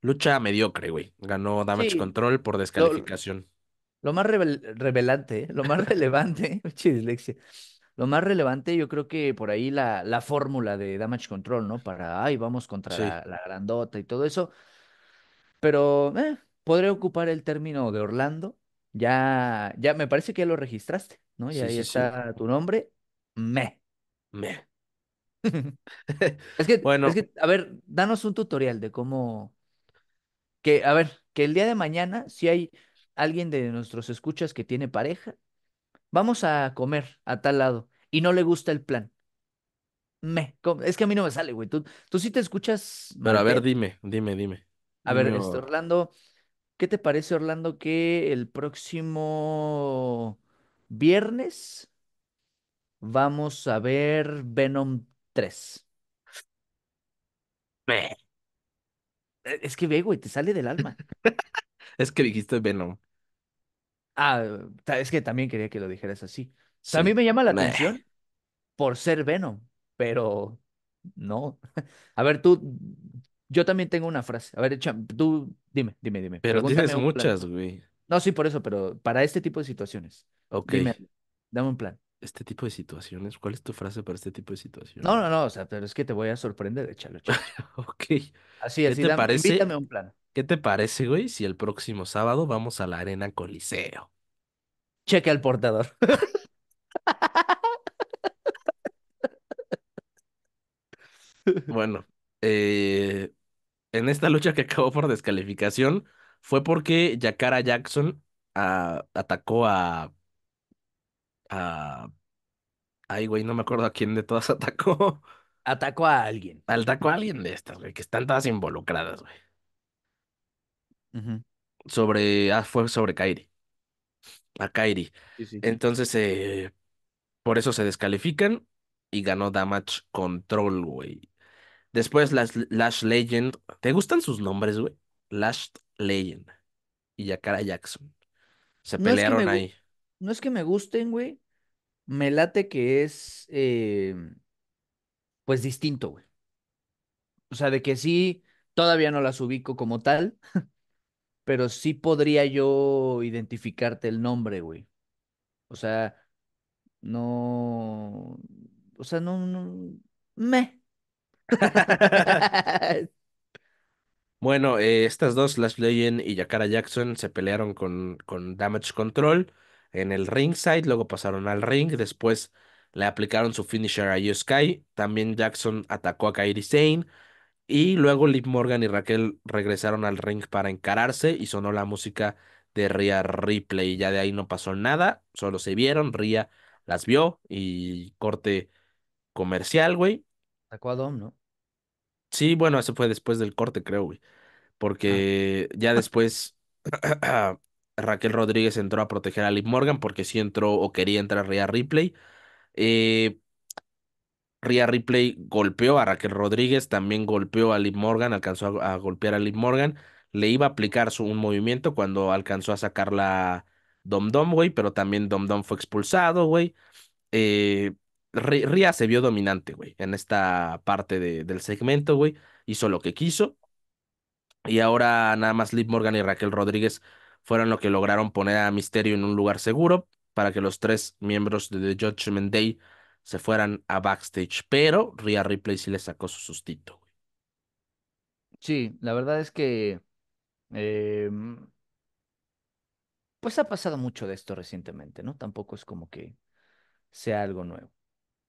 Lucha mediocre, güey. Ganó Damage Control por descalificación. Lo, más revelante, ¿eh? lo más relevante, dislexia lo más relevante, yo creo que por ahí la, la fórmula de Damage Control, ¿no? Para, ay, vamos contra la, grandota y todo eso. Pero eh, podré ocupar el término de Orlando. Ya, ya me parece que ya lo registraste, ¿no? Y ahí está tu nombre. Me. Me. es, que, bueno. es que, a ver, danos un tutorial de cómo. Que, a ver, que el día de mañana, si hay alguien de nuestros escuchas que tiene pareja, vamos a comer a tal lado y no le gusta el plan. Me, es que a mí no me sale, güey. Tú, tú sí te escuchas. Pero a ver, dime, dime, dime. A ver, este, Orlando, ¿qué te parece, Orlando, que el próximo viernes vamos a ver Venom 3? Me. E, es que ve, güey, te sale del alma. es que dijiste Venom. Ah, es que también quería que lo dijeras así. A mí me llama la atención por ser Venom, pero no. A ver, tú, yo también tengo una frase. A ver, tú dime, dime, dime. Pero tienes muchas, güey. No, sí, por eso, pero para este tipo de situaciones. Ok. dame un plan. Este tipo de situaciones, ¿cuál es tu frase para este tipo de situaciones? No, no, no, o sea, pero es que te voy a sorprender, échalo, échalo. ok. Así, así, te parece? invítame un plan. ¿Qué te parece, güey, si el próximo sábado vamos a la Arena Coliseo? Cheque el portador. bueno, eh, en esta lucha que acabó por descalificación fue porque Jacara Jackson ah, atacó a, a... Ay, güey, no me acuerdo a quién de todas atacó. Atacó a alguien. Atacó a alguien de estas, güey, que están todas involucradas, güey sobre, ah, fue sobre Kairi, a Kairi. Entonces, eh, por eso se descalifican y ganó Damage Control, güey. Después Lash, Legend. ¿Te gustan sus nombres, güey? Lash Legend y Yakara Jackson. Se pelearon ahí. no es que me gusten, güey. Me late que es, em, pues, distinto, güey. O sea, de que sí, todavía no las ubico como tal, pero sí podría yo identificarte el nombre, güey. O sea, no, o sea, no, me. Bueno, eh, estas dos, Lash Legend y Yakara Jackson, se pelearon con, con Damage Control en el ringside, luego pasaron al ring, después le aplicaron su finisher a Yo Sky, también Jackson atacó a Kairi Sane, y luego Liv Morgan y Raquel regresaron al ring para encararse y sonó la música de Ria Ripley. Y ya de ahí no pasó nada, solo se vieron, Ria las vio y corte comercial, güey. Sacó a ¿no? Sí, bueno, eso fue después del corte, creo, güey. Ah. Porque ya después Raquel Rodríguez entró a proteger a Liv Morgan porque sí entró o quería entrar Ria Ripley. Eh, Rhea Ripley golpeó a Raquel Rodríguez, también golpeó a Liv Morgan, alcanzó a, golpear a Liv Morgan. Le iba a aplicar su, un movimiento cuando alcanzó a sacar la Dom Dom, güey, pero también Dom Dom fue expulsado, güey. Eh, Ria se vio dominante, güey, en esta parte del segmento, güey. Hizo lo que quiso. Y ahora nada más Liv Morgan y Raquel Rodríguez fueron lo que lograron poner a Misterio en un lugar seguro para que los tres miembros de The Judgment Day se fueran a backstage, pero Ria Ripley sí le sacó su sustito. Sí, la verdad es que em, pues ha pasado mucho de esto recientemente, ¿no? Tampoco es como que sea algo nuevo.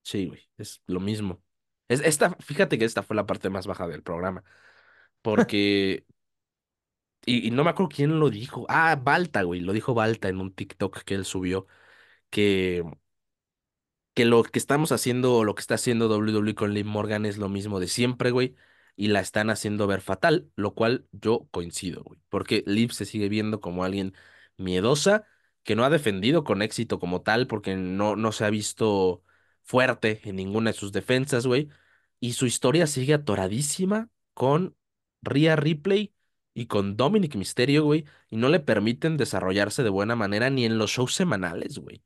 Sí, güey, es lo mismo. Es, esta, fíjate que esta fue la parte más baja del programa, porque y, y, no me acuerdo quién lo dijo. Ah, Balta, güey, lo dijo Balta en un TikTok que él subió que que lo que estamos haciendo o lo que está haciendo WWE con Liv Morgan es lo mismo de siempre, güey, y la están haciendo ver fatal, lo cual yo coincido, güey, porque Liv se sigue viendo como alguien miedosa, que no ha defendido con éxito como tal, porque no, no se ha visto fuerte en ninguna de sus defensas, güey, y su historia sigue atoradísima con Rhea Ripley y con Dominic Mysterio güey, y no le permiten desarrollarse de buena manera ni en los shows semanales, güey.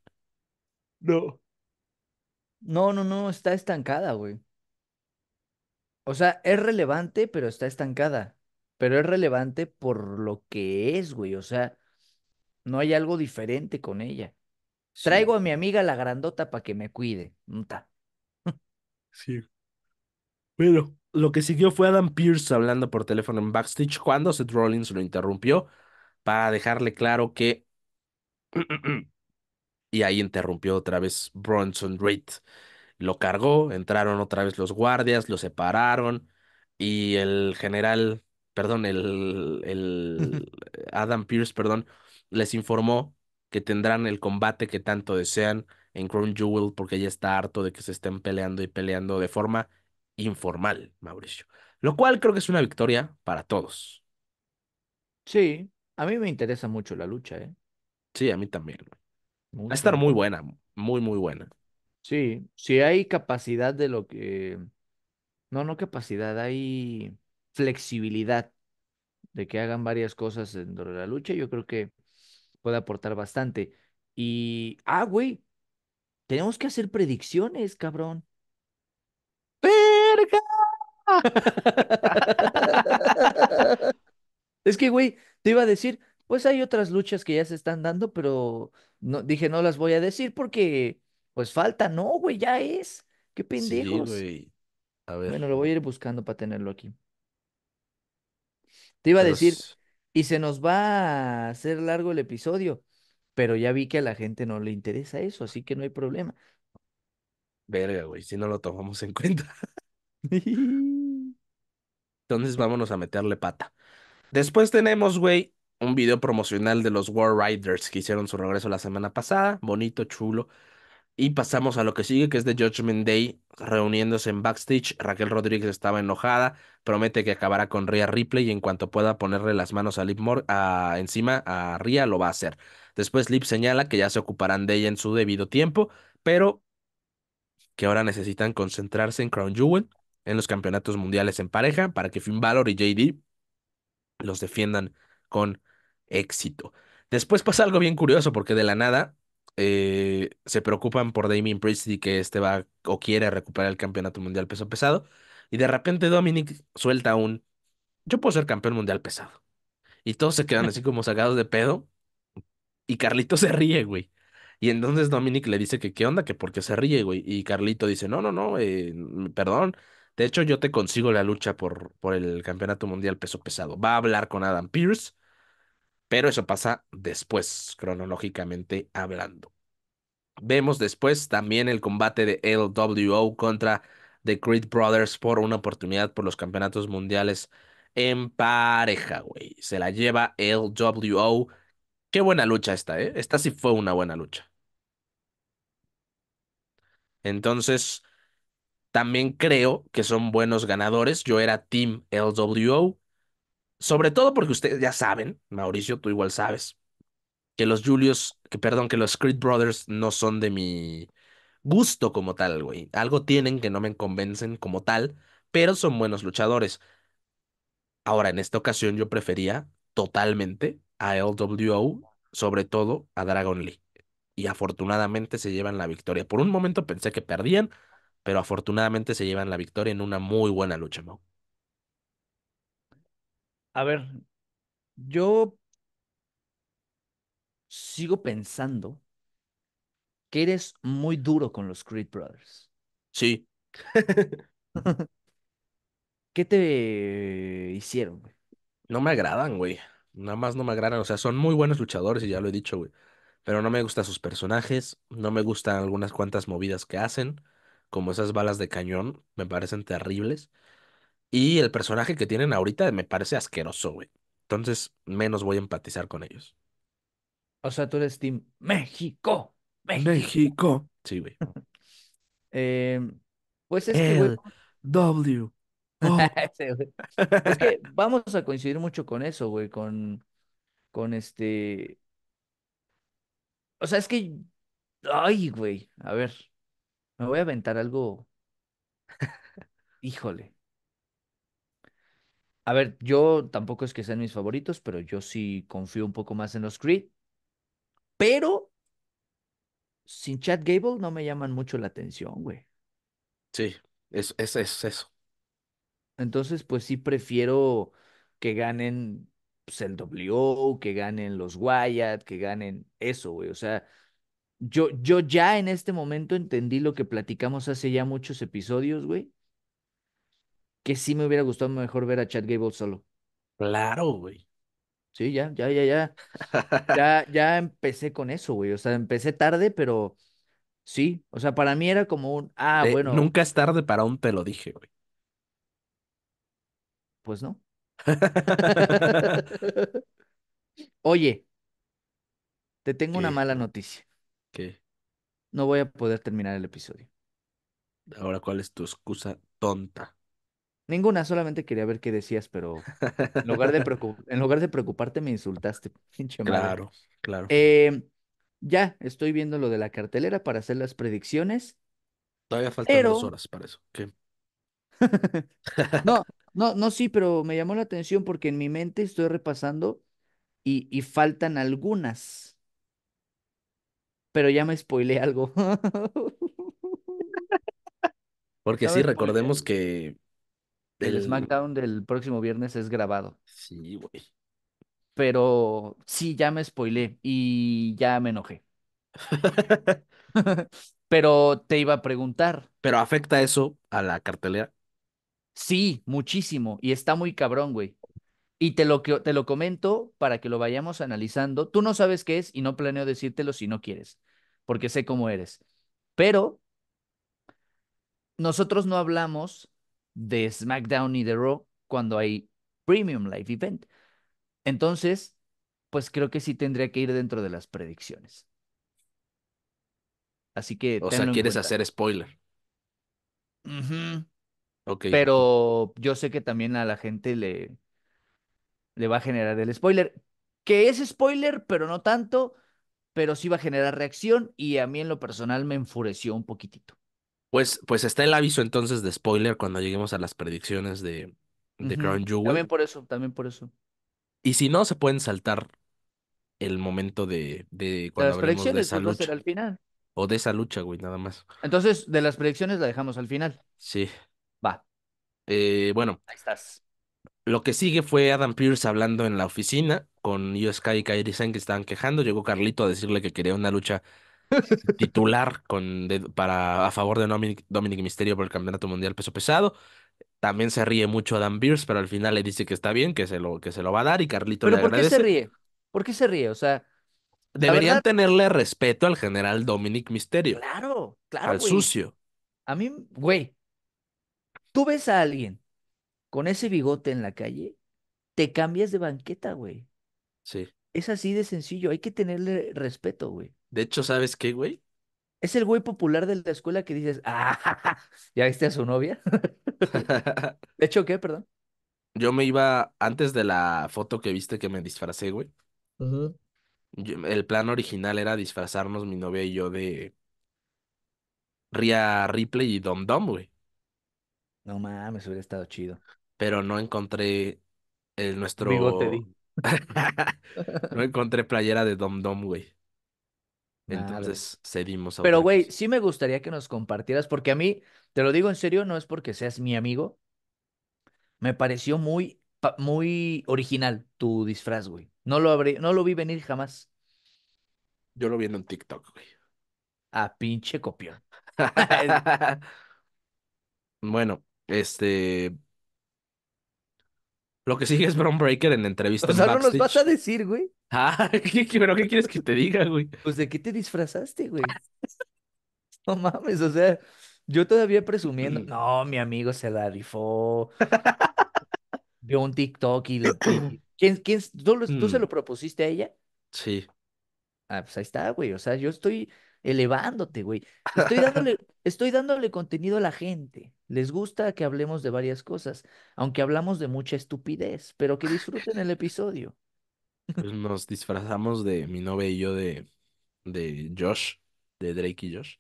No. No, no, no, está estancada, güey. O sea, es relevante, pero está estancada. Pero es relevante por lo que es, güey. O sea, no hay algo diferente con ella. Traigo a mi amiga la grandota para que me cuide. está. sí. Pero lo que siguió fue Adam Pierce hablando por teléfono en backstage cuando Seth Rollins lo interrumpió para dejarle claro que y ahí interrumpió otra vez Bronson Reed. Lo cargó, entraron otra vez los guardias, lo separaron y el general, perdón, el, el Adam Pierce, perdón, les informó que tendrán el combate que tanto desean en Crown Jewel porque ya está harto de que se estén peleando y peleando de forma informal, Mauricio. Lo cual creo que es una victoria para todos. Sí, a mí me interesa mucho la lucha, ¿eh? Sí, a mí también. Va a estar muy buena, muy, muy buena. Sí, si sí hay capacidad de lo que... No, no capacidad, hay flexibilidad de que hagan varias cosas dentro de la lucha, yo creo que puede aportar bastante. Y, ah, güey, tenemos que hacer predicciones, cabrón. ¡Verga! es que, güey, te iba a decir, pues hay otras luchas que ya se están dando, pero no, dije, no las voy a decir porque, pues falta, no, güey, ya es. Qué pendejos. A ver. Bueno, lo voy a ir buscando para tenerlo aquí. Te iba a decir, y se nos va a hacer largo el episodio, pero ya vi que a la gente no le interesa eso, así que no hay problema. Verga, güey, si no lo tomamos en cuenta. Entonces vámonos a meterle pata. Después tenemos, güey, un video promocional de los War Riders que hicieron su regreso la semana pasada. Bonito, chulo. Y pasamos a lo que sigue, que es The Judgment Day, reuniéndose en backstage. Raquel Rodríguez estaba enojada, promete que acabará con Rhea Ripley y en cuanto pueda ponerle las manos a a, encima a Rhea, lo va a hacer. Después Lip señala que ya se ocuparán de ella en su debido tiempo, pero que ahora necesitan concentrarse en Crown Jewel, en los campeonatos mundiales en pareja, para que Finn Balor y JD los defiendan con éxito. Después pasa algo bien curioso porque de la nada eh, se preocupan por Damien Priest y que este va o quiere recuperar el campeonato mundial peso pesado. Y de repente Dominic suelta un, yo puedo ser campeón mundial pesado. Y todos se quedan así como sacados de pedo. Y Carlito se ríe, güey. Y entonces Dominic le dice que qué onda, que porque se ríe, güey. Y Carlito dice, no, no, no, eh, perdón. De hecho, yo te consigo la lucha por, por el campeonato mundial peso pesado. Va a hablar con Adam Pierce pero eso pasa después, cronológicamente hablando. Vemos después también el combate de LWO contra The Creed Brothers por una oportunidad por los campeonatos mundiales en pareja, güey. Se la lleva LWO. Qué buena lucha esta, ¿eh? Esta sí fue una buena lucha. Entonces, también creo que son buenos ganadores. Yo era Team LWO. Sobre todo porque ustedes ya saben, Mauricio, tú igual sabes, que los Julius, que perdón, que los Creed Brothers no son de mi gusto como tal, güey. Algo tienen que no me convencen como tal, pero son buenos luchadores. Ahora, en esta ocasión yo prefería totalmente a LWO, sobre todo a Dragon League. Y afortunadamente se llevan la victoria. Por un momento pensé que perdían, pero afortunadamente se llevan la victoria en una muy buena lucha, Mau. A ver, yo sigo pensando que eres muy duro con los Creed Brothers. Sí. ¿Qué te hicieron, No me agradan, güey. Nada más no me agradan. O sea, son muy buenos luchadores y ya lo he dicho, güey. Pero no me gustan sus personajes. No me gustan algunas cuantas movidas que hacen. Como esas balas de cañón. Me parecen terribles. Y el personaje que tienen ahorita me parece asqueroso, güey. Entonces, menos voy a empatizar con ellos. O sea, tú eres Team México. México. Sí, güey. Em, pues es que, güey. W. Oh. es que vamos a coincidir mucho con eso, güey. Con, con este. O sea, es que. Ay, güey. A ver. Me voy a aventar algo. Híjole. A ver, yo tampoco es que sean mis favoritos, pero yo sí confío un poco más en los Creed. Pero sin Chad Gable no me llaman mucho la atención, güey. Sí, es, es, es eso. Entonces, pues sí prefiero que ganen pues, el W, que ganen los Wyatt, que ganen eso, güey. O sea, yo, yo ya en este momento entendí lo que platicamos hace ya muchos episodios, güey que sí me hubiera gustado mejor ver a Chad Gable solo. Claro, güey. Sí, ya, ya, ya, ya. ya, ya empecé con eso, güey. O sea, empecé tarde, pero sí. O sea, para mí era como un, ah, bueno. Nunca es tarde para un te lo dije, güey. Pues no. Oye, te tengo una mala noticia. ¿Qué? No voy a poder terminar el episodio. Ahora, ¿cuál es tu excusa tonta? Ninguna, solamente quería ver qué decías, pero en lugar de, en lugar de preocuparte me insultaste, pinche madre. Claro, claro. Eh, ya estoy viendo lo de la cartelera para hacer las predicciones. Todavía faltan dos horas para eso. no, no, no, sí, pero me llamó la atención porque en mi mente estoy repasando y, y faltan algunas. Pero ya me spoilé algo. Porque sí, recordemos que el, SmackDown del próximo viernes es grabado. Sí, güey. Pero sí, ya me spoilé y ya me enojé. Pero te iba a preguntar. ¿Pero afecta eso a la cartelera? Sí, muchísimo. Y está muy cabrón, güey. Y te lo, te lo comento para que lo vayamos analizando. Tú no sabes qué es y no planeo decírtelo si no quieres, porque sé cómo eres. Pero nosotros no hablamos de SmackDown y de Raw cuando hay Premium Live Event. Entonces, pues creo que sí tendría que ir dentro de las predicciones. Así que. O sea, quieres hacer spoiler. okay. Pero yo sé que también a la gente le, le va a generar el spoiler. Que es spoiler, pero no tanto. Pero sí va a generar reacción. Y a mí en lo personal me enfureció un poquitito. Pues, pues está el aviso entonces de spoiler cuando lleguemos a las predicciones de, de Crown Jewel. También por eso, también por eso. Y si no, se pueden saltar el momento de, de las predicciones de esa pues, lucha. al final. O de esa lucha, güey, nada más. Entonces, de las predicciones la dejamos al final. Sí. Va. Eh, bueno. Ahí estás. Lo que sigue fue Adam Pierce hablando en la oficina con Sky y Kairi-san que estaban quejando. Llegó Carlito a decirle que quería una lucha titular con, para, a favor de Dominic, Misterio por el Campeonato Mundial Peso Pesado. También se ríe mucho Dan Beers, pero al final le dice que está bien, que se lo, va a dar y Carlito ¿Pero le agradece. ¿Por qué se ríe? ¿Por qué se ríe? O sea. Deberían tenerle respeto al general Dominic Misterio. Claro, claro. Al sucio. A mí, güey, tú ves a alguien con ese bigote en la calle, te cambias de banqueta, güey. Sí. Es así de sencillo, hay que tenerle respeto, güey. De hecho, ¿sabes qué, güey? Es el güey popular de la escuela que dices, ah, ¿ya viste a su novia? ¿De hecho qué, perdón? Yo me iba, antes de la foto que viste que me disfracé, güey. el plan original era disfrazarnos mi novia y yo de Ria Ripley y Dom Dom, güey. No mames, hubiera estado chido. Pero no encontré el nuestro. no encontré playera de Dom Dom, güey. Entonces seguimos. Pero, güey, sí me gustaría que nos compartieras, porque a mí, te lo digo en serio, no es porque seas mi amigo. Me pareció muy, muy original tu disfraz, güey. No lo, abrí, no lo vi venir jamás. Yo lo vi en un TikTok, güey. A pinche copión. bueno, este, lo que sigue es Brown Breaker en entrevista. O sea, no nos vas a decir, güey. Ah, ¿qué, pero ¿qué quieres que te diga, güey? Pues de qué te disfrazaste, güey. no mames, o sea, yo todavía presumiendo. Mm. No, mi amigo se la rifó. Vio un TikTok y le. ¿Quién, tú, ¿Tú se mm. lo propusiste a ella? Sí. Ah, pues ahí está, güey. O sea, yo estoy elevándote, güey. Estoy dándole, estoy dándole contenido a la gente. Les gusta que hablemos de varias cosas, aunque hablamos de mucha estupidez, pero que disfruten el episodio. Pues nos disfrazamos de mi novia y yo de, de Josh, de Drake y Josh.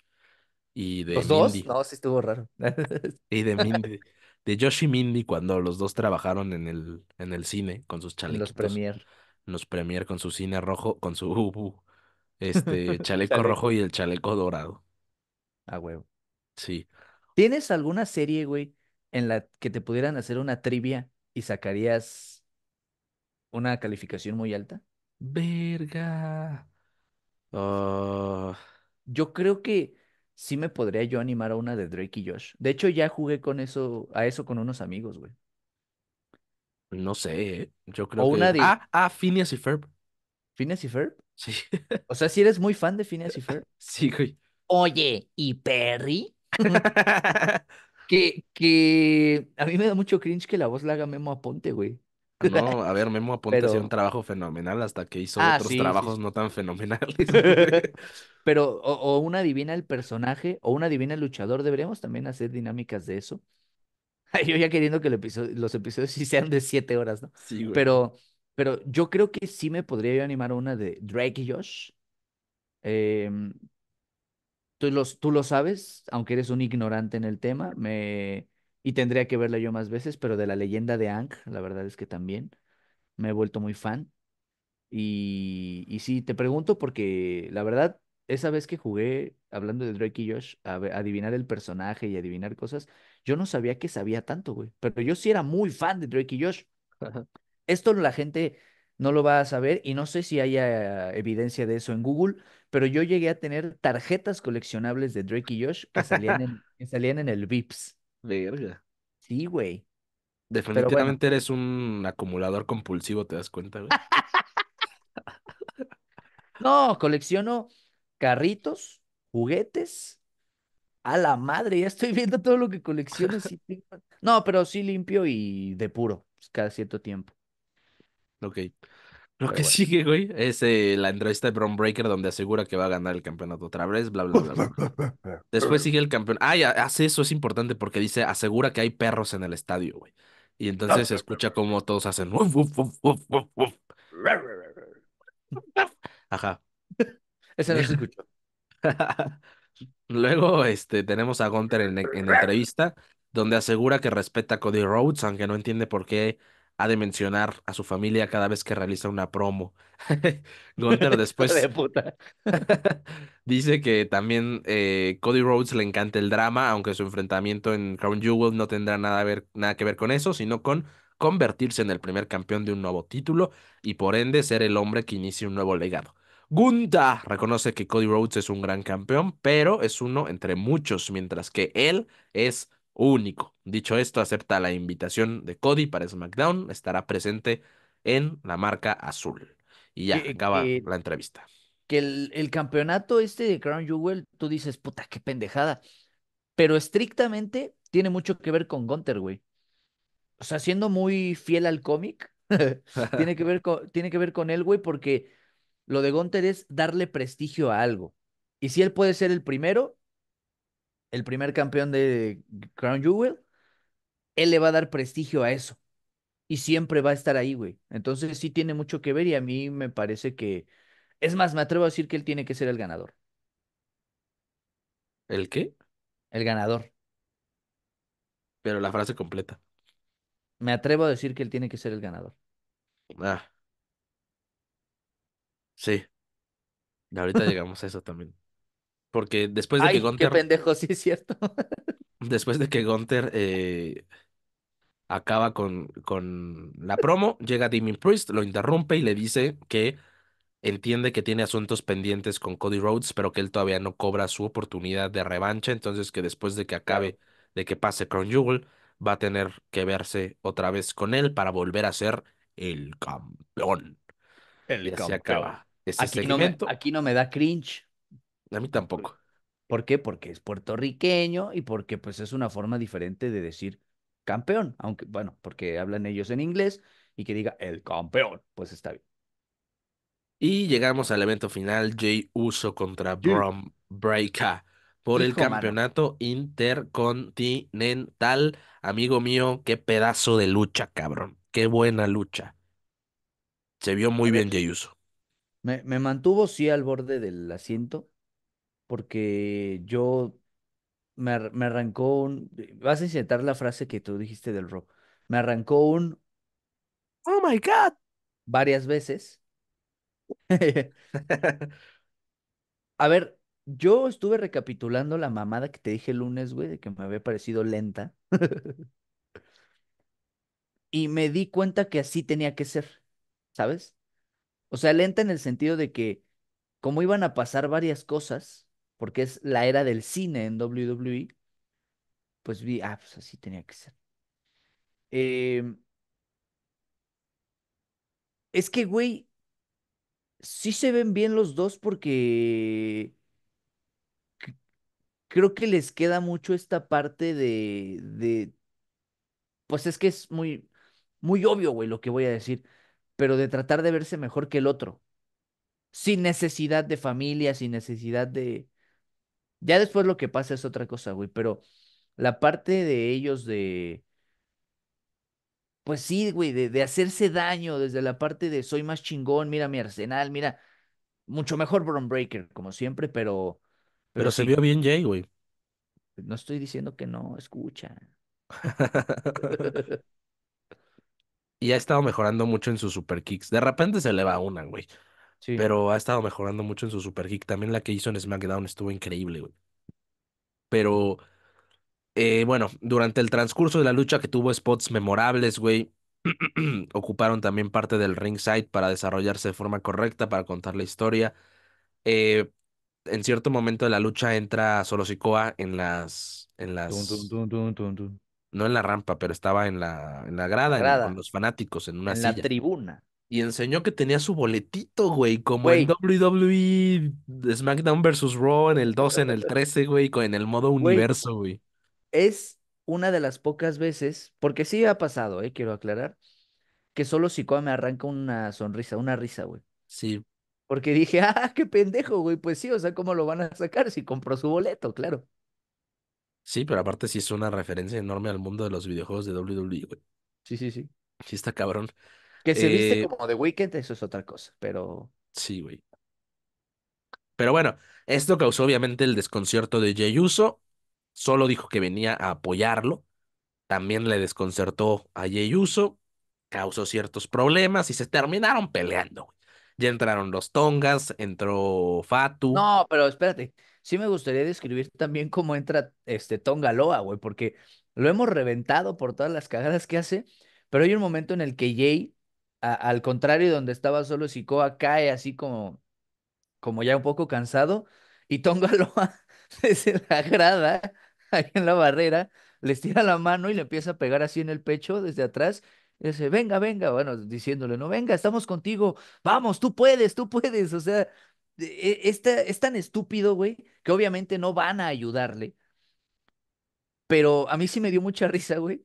Y de ¿Los dos? No, sí estuvo raro. Y de Mindy. De Josh y Mindy cuando los dos trabajaron en el, en el cine con sus chalecos Los Premier. Los Premier con su cine rojo, con su uh, este chaleco, rojo y el chaleco dorado. Ah, huevo. Sí. ¿Tienes alguna serie, güey, en la que te pudieran hacer una trivia y sacarías una calificación muy alta? Verga. Ah. Yo creo que sí me podría yo animar a una de Drake y Josh. De hecho, ya jugué con eso, a eso con unos amigos, güey. No sé, ¿eh? yo creo que. Ah, ah, Phineas y Ferb. Phineas y Ferb. Sí, O sea, si eres muy fan de Phineas y Ferb. sí, güey. Oye, ¿y Perry? que, que a mí me da mucho cringe que la voz la haga Memo Aponte, güey. No, a ver, Memo Aponte ha hacía un trabajo fenomenal hasta que hizo ah, otros trabajos no tan fenomenales. Pero, o, una adivina el personaje, o una adivina el luchador, deberíamos también hacer dinámicas de eso. Yo ya queriendo que los episodios sí sean de siete horas, ¿no? Sí, güey. Pero, pero yo creo que sí me podría animar una de Drake y Josh. Eh... Tú, los, tú lo sabes, aunque eres un ignorante en el tema, me... y tendría que verla yo más veces, pero de la leyenda de Ankh, la verdad es que también me he vuelto muy fan. Y, y sí, te pregunto porque la verdad, esa vez que jugué, hablando de Drake y Josh, adivinar el personaje y adivinar cosas, yo no sabía que sabía tanto, güey. Pero yo sí era muy fan de Drake y Josh. Esto la gente no lo vas a saber y no sé si haya evidencia de eso en Google, pero yo llegué a tener tarjetas coleccionables de Drake y Josh que salían en, el VIPS. Verga. Sí, güey. Definitivamente eres un acumulador compulsivo, ¿te das cuenta, güey? no, colecciono carritos, juguetes. A la madre, ya estoy viendo todo lo que colecciono. no, pero sí limpio y de puro, pues, cada cierto tiempo. Ok. Lo que sigue, güey, es la entrevista de Bron Breaker donde asegura que va a ganar el campeonato otra vez, bla, bla, bla. Después sigue el campeón. Ah, hace eso, es importante porque dice, asegura que hay perros en el estadio, güey. Y entonces se escucha como todos hacen. Ajá. Ese no se escuchó. Luego este, tenemos a Gunter en, en entrevista, donde asegura que respeta a Cody Rhodes, aunque no entiende por qué ha de mencionar a su familia cada vez que realiza una promo. Gunter después dice que también eh, Cody Rhodes le encanta el drama, aunque su enfrentamiento en Crown Jewel no tendrá nada, ver, nada que ver con eso, sino con convertirse en el primer campeón de un nuevo título y por ende ser el hombre que inicie un nuevo legado. Gunta reconoce que Cody Rhodes es un gran campeón, pero es uno entre muchos, mientras que él es único. Dicho esto, acepta la invitación de Cody para SmackDown. Estará presente en la marca azul. Y ya acaba la entrevista. Que el, campeonato este de Crown Jewel, tú dices, puta, qué pendejada. Pero estrictamente tiene mucho que ver con Gunter, güey. O sea, siendo muy fiel al cómic, tiene, que ver con, tiene que ver con él, güey, porque lo de Gunter es darle prestigio a algo. Y si él puede ser el primero, el primer campeón de Crown Jewel, él le va a dar prestigio a eso. Y siempre va a estar ahí, güey. Entonces sí tiene mucho que ver y a mí me parece que... Es más, me atrevo a decir que él tiene que ser el ganador. ¿El qué? El ganador. Pero la frase completa. Me atrevo a decir que él tiene que ser el ganador. Ah. Sí. Ahorita llegamos a eso también. Porque después de que que ¡Ay, Qué pendejo, sí es cierto. después de que Gunter eh, acaba con, con la promo, llega Damien Priest, lo interrumpe y le dice que entiende que tiene asuntos pendientes con Cody Rhodes, pero que él todavía no cobra su oportunidad de revancha. Entonces, que después de que acabe, de que pase con Jewel, va a tener que verse otra vez con él para volver a ser el campeón. El acaba. aquí no me da cringe. A mí tampoco. ¿Por qué? Porque es puertorriqueño y porque pues es una forma diferente de decir campeón, aunque bueno, porque hablan ellos en inglés y que diga el campeón, pues está bien. Y llegamos al evento final, Jay Uso contra Brom Breaker por el campeonato intercontinental. Amigo mío, qué pedazo de lucha, cabrón. Qué buena lucha. Se vio muy bien Jay Uso. Me, me mantuvo sí al borde del asiento, porque yo me, arrancó un... Eh, vas a insertar la frase que tú dijiste del rock. Me arrancó un Oh my God. varias veces. A ver, yo estuve recapitulando la mamada que te dije el lunes, güey, de que me había parecido lenta. Y me di cuenta que así tenía que ser, ¿sabes? O sea, lenta en el sentido de que como iban a pasar varias cosas, porque es la era del cine en WWE, pues vi, ah, pues así tenía que ser. Em, es que, güey, sí se ven bien los dos porque creo que les queda mucho esta parte de, de, pues es que es muy, muy obvio, güey, lo que voy a decir, pero de tratar de verse mejor que el otro, sin necesidad de familia, sin necesidad de, ya después lo que pasa es otra cosa, güey, pero la parte de ellos de... Pues sí, güey, de, hacerse daño desde la parte de soy más chingón, mira mi arsenal, mira, mucho mejor Bron Breaker, como siempre, pero... Pero, se vio bien Jay, güey. No estoy diciendo que no, escucha. y ha estado mejorando mucho en sus super kicks. De repente se le va una, güey. Pero ha estado mejorando mucho en su superkick. También la que hizo en SmackDown estuvo increíble, güey. Pero, eh, bueno, durante el transcurso de la lucha que tuvo spots memorables, güey, ocuparon también parte del ringside para desarrollarse de forma correcta, para contar la historia. Eh, en cierto momento de la lucha entra Solo Sikoa en las. En las... no en la rampa, pero estaba en la, en la grada, con los fanáticos, en una en la tribuna y enseñó que tenía su boletito, güey, como en WWE SmackDown vs. Raw en el 12, en el 13, güey, en el modo universo, güey. Es una de las pocas veces, porque sí ha pasado, eh, quiero aclarar, que solo Sikoa me arranca una sonrisa, una risa, güey. Sí. Porque dije, ah, qué pendejo, güey, pues sí, o sea, ¿cómo lo van a sacar si compró su boleto? Claro. Sí, pero aparte sí es una referencia enorme al mundo de los videojuegos de WWE, güey. Sí, sí, sí. Sí está cabrón. Que se viste eh, como The Weekend, eso es otra cosa, pero. Sí, güey. Pero bueno, esto causó obviamente el desconcierto de Jay Uso. Solo dijo que venía a apoyarlo. También le desconcertó a Jay Uso. Causó ciertos problemas y se terminaron peleando. Güey. Ya entraron los Tongas, entró Fatu. No, pero espérate. Sí me gustaría describir también cómo entra este Tonga Loa, güey, porque lo hemos reventado por todas las cagadas que hace. Pero hay un momento en el que Jay al contrario, donde estaba solo Sikoa, cae así como, como ya un poco cansado, y Tonga desde la grada, ahí en la barrera, les tira la mano y le empieza a pegar así en el pecho desde atrás. Y dice, venga, venga, bueno, diciéndole, no, venga, estamos contigo, vamos, tú puedes, tú puedes. O sea, este, es tan estúpido, güey, que obviamente no van a ayudarle. Pero a mí sí me dio mucha risa, güey,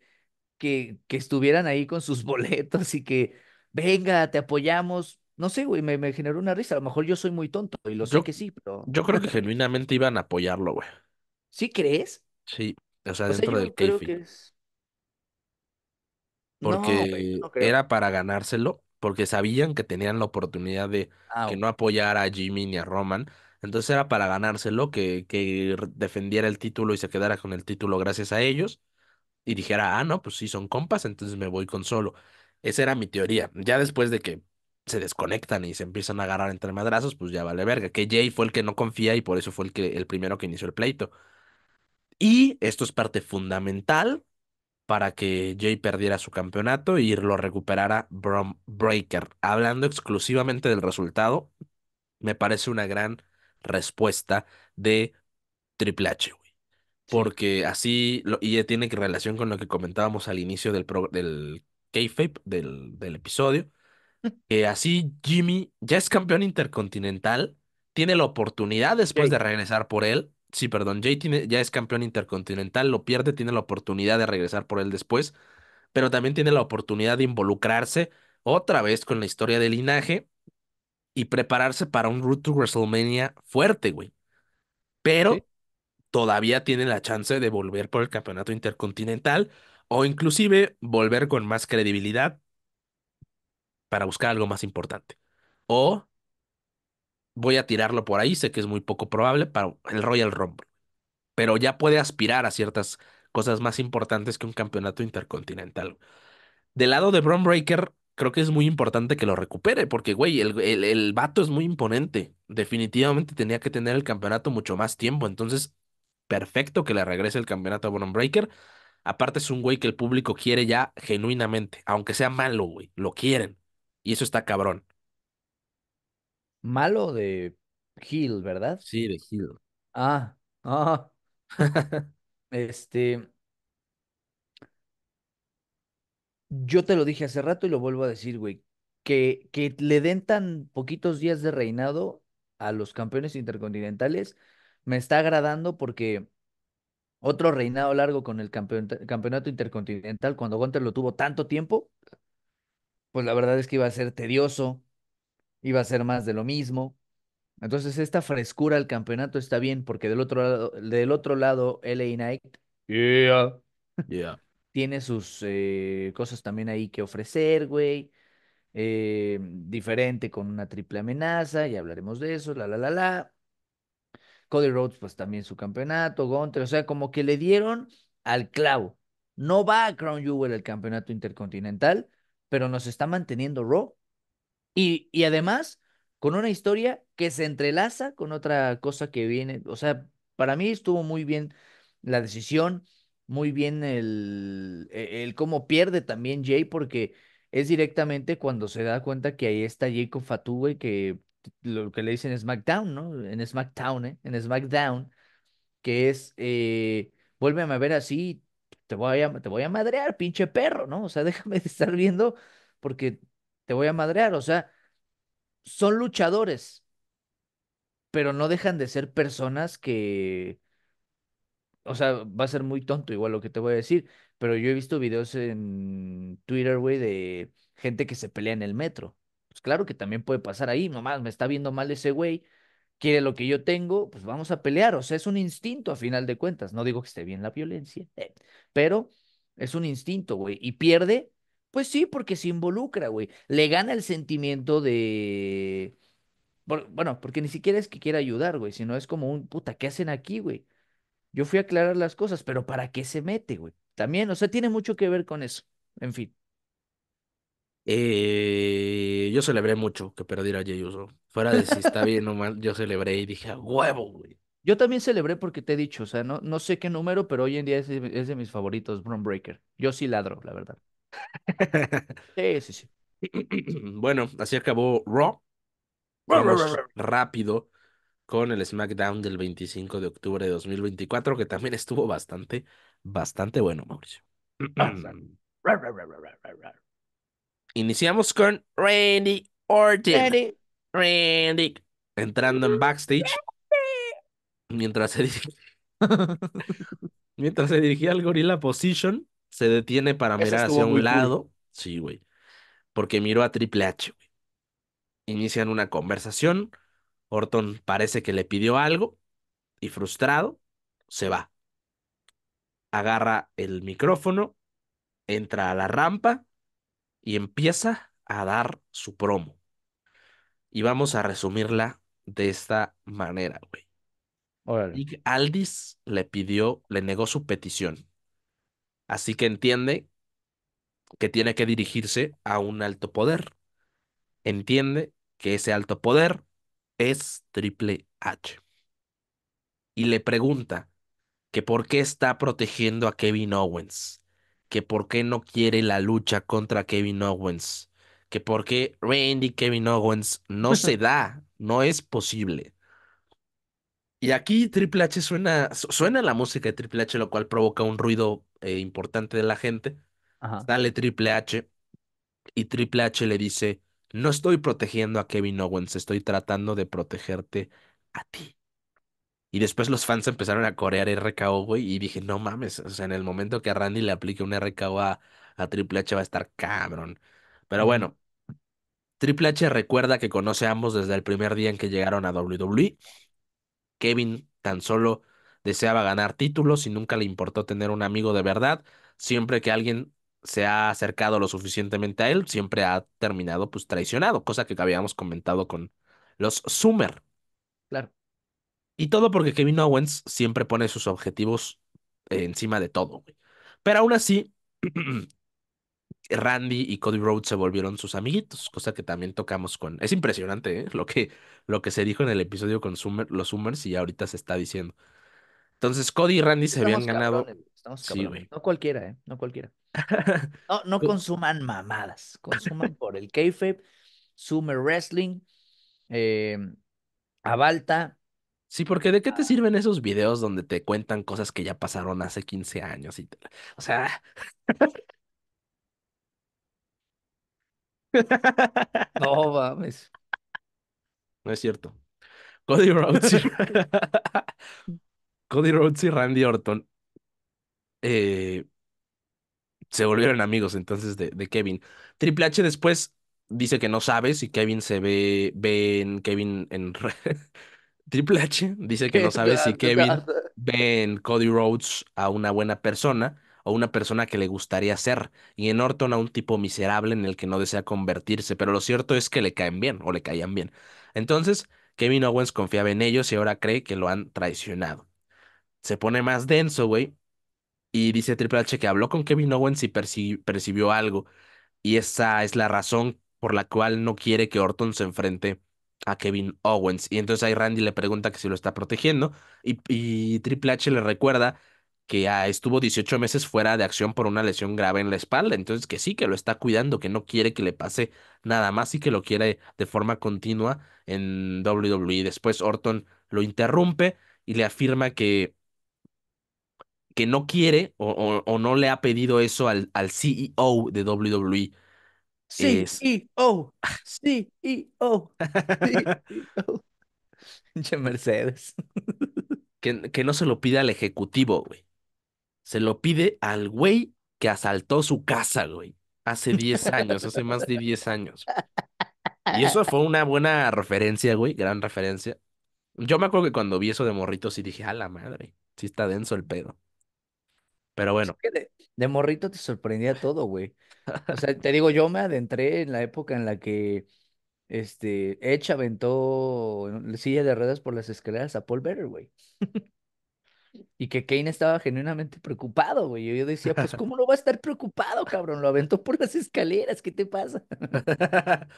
que, que estuvieran ahí con sus boletos y que venga, te apoyamos. No sé, güey, me, generó una risa. A lo mejor yo soy muy tonto y lo sé que sí, pero. Yo creo que genuinamente iban a apoyarlo, güey. ¿Sí crees? Sí, o sea, dentro del creo Porque era para ganárselo, porque sabían que tenían la oportunidad de ah, que no apoyara a Jimmy ni a Roman. Entonces era para ganárselo, que, que defendiera el título y se quedara con el título gracias a ellos. Y dijera, ah, no, pues sí, son compas, entonces me voy con solo. Esa era mi teoría. Ya después de que se desconectan y se empiezan a agarrar entre madrazos, pues ya vale verga. Que Jay fue el que no confía y por eso fue el, que, el primero que inició el pleito. Y esto es parte fundamental para que Jay perdiera su campeonato y lo recuperara Brom Breaker. Hablando exclusivamente del resultado, me parece una gran respuesta de Triple H, Porque así, y tiene relación con lo que comentábamos al inicio del, del k del, del episodio, que así Jimmy ya es campeón intercontinental, tiene la oportunidad después de regresar por él. Sí, perdón, Jay ya es campeón intercontinental, lo pierde, tiene la oportunidad de regresar por él después, pero también tiene la oportunidad de involucrarse otra vez con la historia del linaje y prepararse para un route to WrestleMania fuerte, güey. Pero todavía tiene la chance de volver por el campeonato intercontinental o inclusive volver con más credibilidad para buscar algo más importante. O voy a tirarlo por ahí, sé que es muy poco probable para el Royal Rumble, pero ya puede aspirar a ciertas cosas más importantes que un campeonato intercontinental. Del lado de Bron Breaker, creo que es muy importante que lo recupere, porque, güey, el, el, vato es muy imponente. Definitivamente tenía que tener el campeonato mucho más tiempo, entonces, perfecto que le regrese el campeonato a Bron Breaker Aparte es un güey que el público quiere ya genuinamente, aunque sea malo, güey, lo quieren. Y eso está cabrón. Malo de Gil, ¿verdad? Sí, de Hill. Ah, ah. este. Yo te lo dije hace rato y lo vuelvo a decir, güey. Que, que le den tan poquitos días de reinado a los campeones intercontinentales me está agradando porque otro reinado largo con el campeonato intercontinental cuando Gunter lo tuvo tanto tiempo, pues la verdad es que iba a ser tedioso, iba a ser más de lo mismo. Entonces esta frescura al campeonato está bien porque del otro lado, del otro lado LA Knight yeah. tiene sus eh, cosas también ahí que ofrecer, güey. Eh, diferente con una triple amenaza, ya hablaremos de eso, la, la, la, la. Cody Rhodes, pues también su campeonato, Gontre, o sea, como que le dieron al clavo. No va a Crown Jewel el campeonato intercontinental, pero nos está manteniendo Raw. Y, y además, con una historia que se entrelaza con otra cosa que viene. O sea, para mí estuvo muy bien la decisión, muy bien el, e, el, cómo pierde también Jay, porque es directamente cuando se da cuenta que ahí está Jacob Fatu, y que lo que le dicen SmackDown, ¿no? En SmackDown, ¿eh? En SmackDown, que es, eh, vuélveme a ver así, te voy a, te voy a madrear, pinche perro, ¿no? O sea, déjame de estar viendo porque te voy a madrear, o sea, son luchadores, pero no dejan de ser personas que, o sea, va a ser muy tonto igual lo que te voy a decir, pero yo he visto videos en Twitter, güey, de gente que se pelea en el metro. Pues, claro que también puede pasar ahí, mamá, me está viendo mal ese güey, quiere lo que yo tengo, pues vamos a pelear, o sea, es un instinto a final de cuentas, no digo que esté bien la violencia, eh, pero es un instinto, güey, y pierde, pues sí, porque se involucra, güey, le gana el sentimiento de... Bueno, porque ni siquiera es que quiera ayudar, güey, sino es como un puta, ¿qué hacen aquí, güey? Yo fui a aclarar las cosas, pero ¿para qué se mete, güey? También, o sea, tiene mucho que ver con eso. En fin. Eh, yo celebré mucho que perdiera a Uso. Fuera de si está bien o mal, yo celebré y dije, huevo, güey. Yo también celebré porque te he dicho, o sea, no, no sé qué número, pero hoy en día es, de, mis favoritos, Brown Breaker. Yo sí ladro, la verdad. sí, sí, sí. bueno, así acabó Raw. rápido con el SmackDown del 25 de octubre de 2024, que también estuvo bastante, bastante bueno, Mauricio. Iniciamos con Randy Orton. Entrando en backstage. Mientras se, mientras se dirigía al gorila position, se detiene para mirar hacia un lado. Sí, güey. Porque miró a Triple H, Inician una conversación. Orton parece que le pidió algo y frustrado se va. Agarra el micrófono, entra a la rampa y empieza a dar su promo. Y vamos a resumirla de esta manera, güey. Aldis le pidió, le negó su petición. Así que entiende que tiene que dirigirse a un alto poder. Entiende que ese alto poder es Triple H. Y le pregunta que por qué está protegiendo a Kevin Owens que por qué no quiere la lucha contra Kevin Owens, que por qué Randy Kevin Owens no se da, no es posible. Y aquí Triple H suena, suena la música de Triple H, lo cual provoca un ruido eh, importante de la gente. Dale Triple H y Triple H le dice, no estoy protegiendo a Kevin Owens, estoy tratando de protegerte a ti. Y después los fans empezaron a corear RKO, güey, y dije, no mames, o sea, en el momento que Randy le aplique un RKO a, a Triple H va a estar cabrón. Pero bueno, Triple H recuerda que conoce a ambos desde el primer día en que llegaron a WWE. Kevin tan solo deseaba ganar títulos y nunca le importó tener un amigo de verdad. Siempre que alguien se ha acercado lo suficientemente a él, siempre ha terminado pues traicionado, cosa que habíamos comentado con los Summer. Claro. Y todo porque Kevin Owens siempre pone sus objetivos encima de todo, güey. Pero aún así, Randy y Cody Rhodes se volvieron sus amiguitos, cosa que también tocamos con. Es impresionante, ¿eh? Lo que, lo que se dijo en el episodio con los Summers y ahorita se está diciendo. Entonces, Cody y Randy se habían ganado. no cualquiera, ¿eh? No cualquiera. No, pues consuman mamadas. Consuman por el kayfabe, Summer Wrestling, eh, Avalta, Sí, porque ¿de qué te sirven esos videos donde te cuentan cosas que ya pasaron hace 15 años? Y O sea, No mames. no es cierto. Cody Rhodes y, Cody Rhodes y Randy Orton eh, se volvieron amigos entonces de, de Kevin. Triple H después dice que no sabe si Kevin se ve, ve en Kevin en, Triple H dice que no sabe si Kevin ve en Cody Rhodes a una buena persona o una persona que le gustaría ser, y en Orton a un tipo miserable en el que no desea convertirse, pero lo cierto es que le caen bien o le caían bien. Entonces, Kevin Owens confiaba en ellos y ahora cree que lo han traicionado. Se pone más denso, güey, y dice Triple H que habló con Kevin Owens y percibió algo, y esa es la razón por la cual no quiere que Orton se enfrente a Kevin Owens. Y entonces ahí Randy le pregunta que si lo está protegiendo y, y Triple H le recuerda que ah, estuvo 18 meses fuera de acción por una lesión grave en la espalda, entonces que sí, que lo está cuidando, que no quiere que le pase nada más y que lo quiere de forma continua en WWE. Después Orton lo interrumpe y le afirma que, que no quiere o, no le ha pedido eso al, al CEO de WWE CEO, c CEO, o Pinche Mercedes. que, no se lo pide al ejecutivo, güey. Se lo pide al güey que asaltó su casa, güey. Hace 10 años, hace más de 10 años. Y eso fue una buena referencia, güey, gran referencia. Yo me acuerdo que cuando vi eso de morritos y dije, a la madre, sí está denso el pedo. Pero pues, bueno. de, morrito te sorprendía todo, güey. O sea, te digo, yo me adentré en la época en la que este, Edge aventó silla de ruedas por las escaleras a Paul Better, güey. Y que Kane estaba genuinamente preocupado, güey. Yo decía, pues, ¿cómo lo va a estar preocupado, cabrón? Lo aventó por las escaleras, ¿qué te pasa?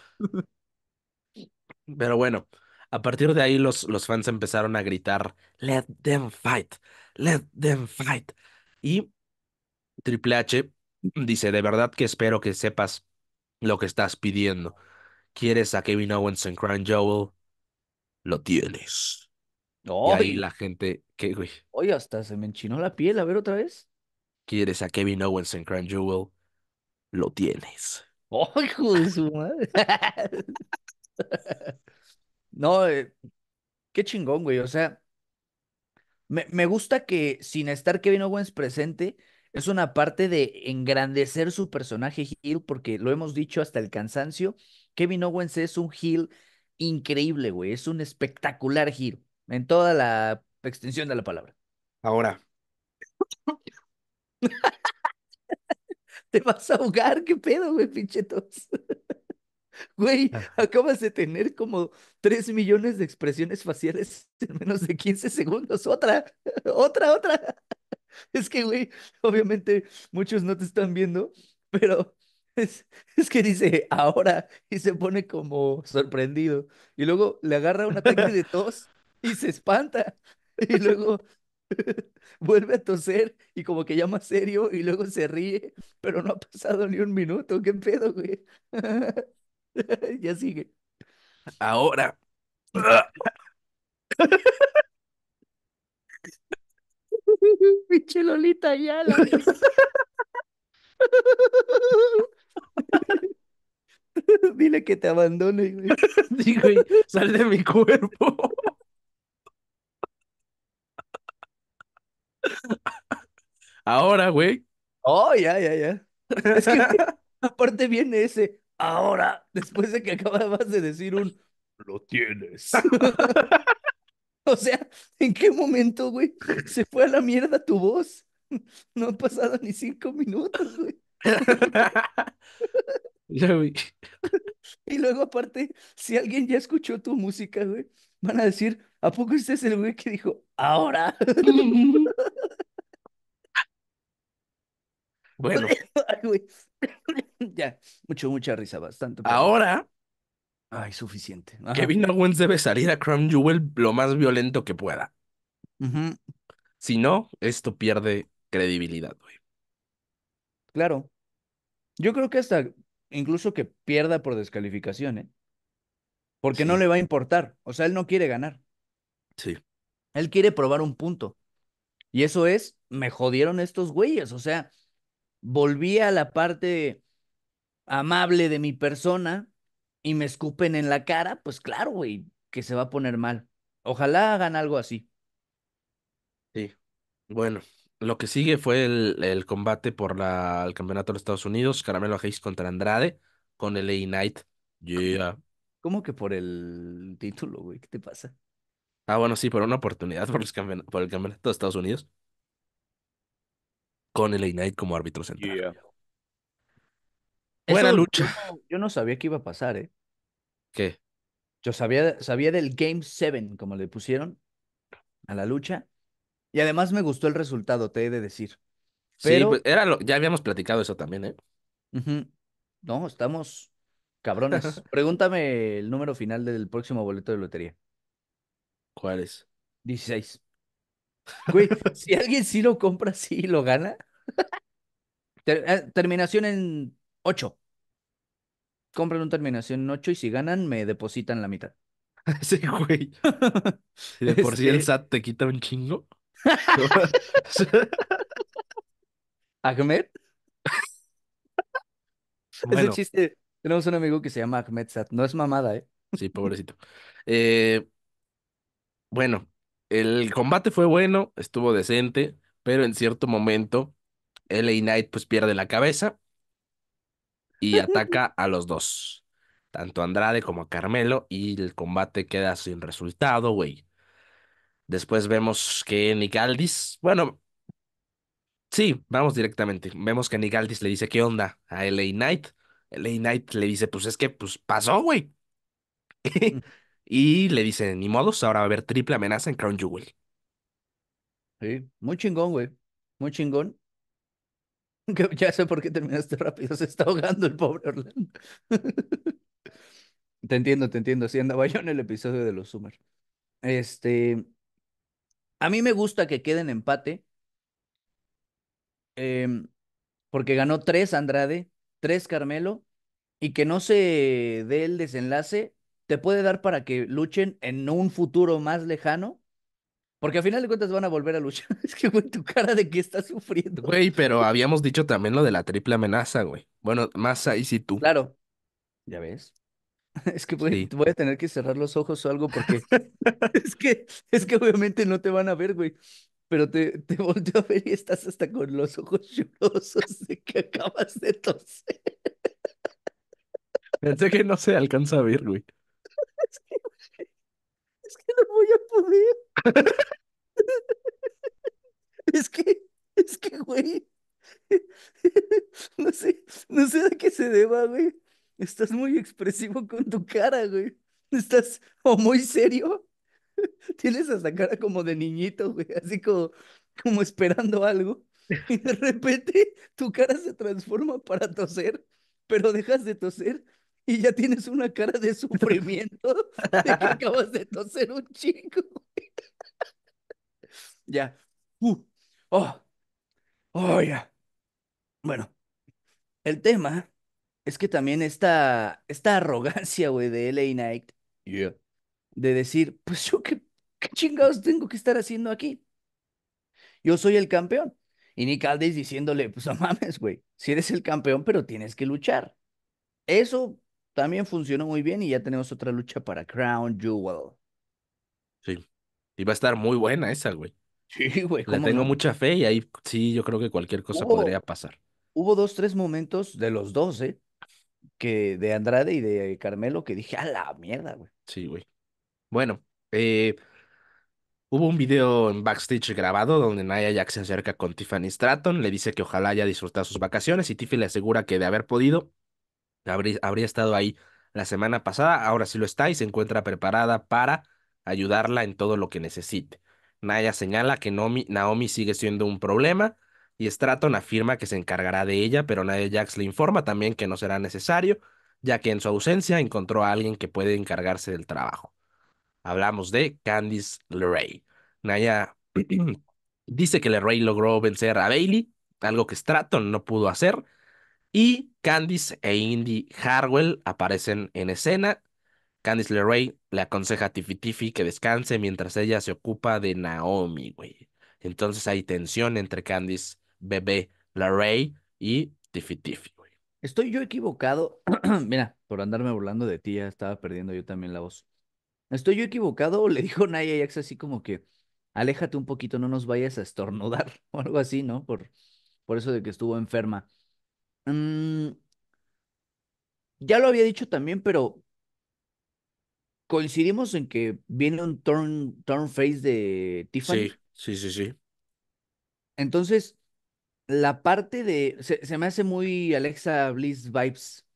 Pero bueno, a partir de ahí los, los fans empezaron a gritar, let them fight, let them fight, y Triple H dice, de verdad que espero que sepas lo que estás pidiendo. ¿Quieres a Kevin Owens en Crown Jewel? Lo tienes. y ahí la gente, ¿qué, güey? Oye, hasta se me enchinó la piel, a ver otra vez. ¿Quieres a Kevin Owens en Crown Jewel? Lo tienes. ¡Oh, su madre! no, eh, qué chingón, güey. O sea, me, gusta que sin estar Kevin Owens presente, es una parte de engrandecer su personaje heel, porque lo hemos dicho hasta el cansancio, Kevin Owens es un heel increíble, güey, es un espectacular heel, en toda la extensión de la palabra. Ahora. Te vas a ahogar, qué pedo, güey, pinche tos. Güey, ah. acabas de tener como 3 millones de expresiones faciales en menos de 15 segundos. Otra, otra, otra. Es que, güey, obviamente muchos no te están viendo, pero es, es, que dice ahora y se pone como sorprendido. Y luego le agarra un ataque de tos y se espanta. Y luego vuelve a toser y como que llama serio y luego se ríe, pero no ha pasado ni un minuto. ¿Qué pedo, güey? ya sigue. Ahora. Pinche Lolita ya. La... Dile que te abandone, güey. sal de mi cuerpo. Ahora, güey. Oh, ya, ya, ya. Es que aparte viene ese ahora, después de que acababas de decir un lo tienes. o sea, ¿en qué momento, güey? Se fue a la mierda tu voz. No han pasado ni cinco minutos, güey. güey. Y luego, aparte, si alguien ya escuchó tu música, güey, van a decir, ¿a poco este es el güey que dijo, ahora? Bueno. ya, mucho, mucha risa, bastante. Ahora. Ay, suficiente. Kevin Owens debe salir a Crown Jewel lo más violento que pueda. Si no, esto pierde credibilidad, güey. Claro. Yo creo que hasta incluso que pierda por descalificación, ¿eh? Porque no le va a importar. O sea, él no quiere ganar. Sí. Él quiere probar un punto. Y eso es, me jodieron estos güeyes. O sea, volví a la parte amable de mi persona y me escupen en la cara, pues claro, güey, que se va a poner mal. Ojalá hagan algo así. Sí. Bueno, lo que sigue fue el, el combate por la, el campeonato de Estados Unidos, Caramelo Hayes contra Andrade con el A Knight. Ya. ¿Cómo que por el título, güey? ¿Qué te pasa? Ah, bueno, sí, por una oportunidad por, por el campeonato de Estados Unidos con el A-Night como árbitro central. Buena lucha. Yo no, sabía qué iba a pasar, ¿eh? ¿Qué? Yo sabía, sabía del Game 7, como le pusieron a la lucha. Y además me gustó el resultado, te he de decir. Sí, pues, era ya habíamos platicado eso también, ¿eh? No, estamos cabrones. Pregúntame el número final del próximo boleto de lotería. ¿Cuál es? 16. Güey, si alguien sí lo compra, sí lo gana. Ah, terminación en 8. Compran una terminación en 8 y si ganan, me depositan la mitad. Sí, güey. de por sí el este SAT te quita un chingo. Ahmed, Es chiste. Tenemos un amigo que se llama Ahmed Sat. No es mamada, ¿eh? sí, pobrecito. Eh, bueno, el combate fue bueno, estuvo decente, pero en cierto momento LA Knight pues pierde la cabeza y ataca a los dos, tanto Andrade como a Carmelo, y el combate queda sin resultado, güey. Después vemos que Nicaldis, bueno, sí, vamos directamente. Vemos que Nicaldis le dice qué onda a LA Knight. LA Knight le dice, pues es que pues pasó, güey. Mm. Y le dicen, ni modos, ahora va a haber triple amenaza en Crown Jewel. Sí, muy chingón, güey. Muy chingón. Ya sé por qué terminaste rápido, se está ahogando el pobre Orlando. te entiendo, te entiendo. Sí, andaba yo en el episodio de los Summer. Este. A mí me gusta que queden empate. Em, porque ganó tres Andrade, tres Carmelo, y que no se dé el desenlace te puede dar para que luchen en un futuro más lejano. Porque al final de cuentas van a volver a luchar. es que, güey, tu cara de que estás sufriendo. Güey, pero habíamos dicho también lo de la triple amenaza, güey. Bueno, más ahí si tú. Claro. Ya ves. Es que voy a tener que cerrar los ojos o algo porque es que es que obviamente no te van a ver, güey. Pero te, te volteo a ver y estás hasta con los ojos llorosos de que acabas de toser. Pensé que no se alcanza a ver, güey es, que, no voy a poder. es que, es que, güey. No sé, no sé a qué se deba, güey. Estás muy expresivo con tu cara, güey. Estás o muy serio. Tienes hasta cara como de niñito, güey, así como, como esperando algo. Y de repente tu cara se transforma para toser, pero dejas de toser y ya tienes una cara de sufrimiento de que acabas de toser un chingo. ya. Uh. Oh. Oh, ya. Bueno, el tema es que también esta, esta arrogancia, güey, de LA Knight, de decir, pues yo qué, chingados tengo que estar haciendo aquí. Yo soy el campeón. Y Nick Aldis diciéndole, pues no mames, güey, si eres el campeón, pero tienes que luchar. Eso también funcionó muy bien y ya tenemos otra lucha para Crown Jewel. Sí. Y va a estar muy buena esa, güey. Sí, güey. tengo mucha fe y ahí sí, yo creo que cualquier cosa podría pasar. Hubo dos, tres momentos de los dos, ¿eh? Que de Andrade y de Carmelo que dije, a la mierda, güey. Sí, güey. Bueno, eh, Hubo un video en backstage grabado donde Naya Jack se acerca con Tiffany Stratton, le dice que ojalá haya disfrutado sus vacaciones y Tiffany le asegura que de haber podido habría, estado ahí la semana pasada, ahora sí lo está y se encuentra preparada para ayudarla en todo lo que necesite. Naya señala que Naomi, Naomi sigue siendo un problema y Stratton afirma que se encargará de ella, pero Naya Jax le informa también que no será necesario, ya que en su ausencia encontró a alguien que puede encargarse del trabajo. Hablamos de Candice LeRae. Naya dice que LeRae logró vencer a Bailey, algo que Stratton no pudo hacer, y Candice e Indy Harwell aparecen en escena. Candice LeRae le aconseja a Tiffy Tiffy que descanse mientras ella se ocupa de Naomi, güey. Entonces hay tensión entre Candice, bebé, LeRae y Tiffy Tiffy, güey. Estoy yo equivocado. Mira, por andarme burlando de ti, ya estaba perdiendo yo también la voz. ¿Estoy yo equivocado? Le dijo Naya Jax así como que, aléjate un poquito, no nos vayas a estornudar o algo así, ¿no? Por, por eso de que estuvo enferma. Mm, ya lo había dicho también, pero coincidimos en que viene un turn, turn face de Tiffany. Sí, sí, sí, sí. Entonces, la parte de. Se, me hace muy Alexa Bliss vibes.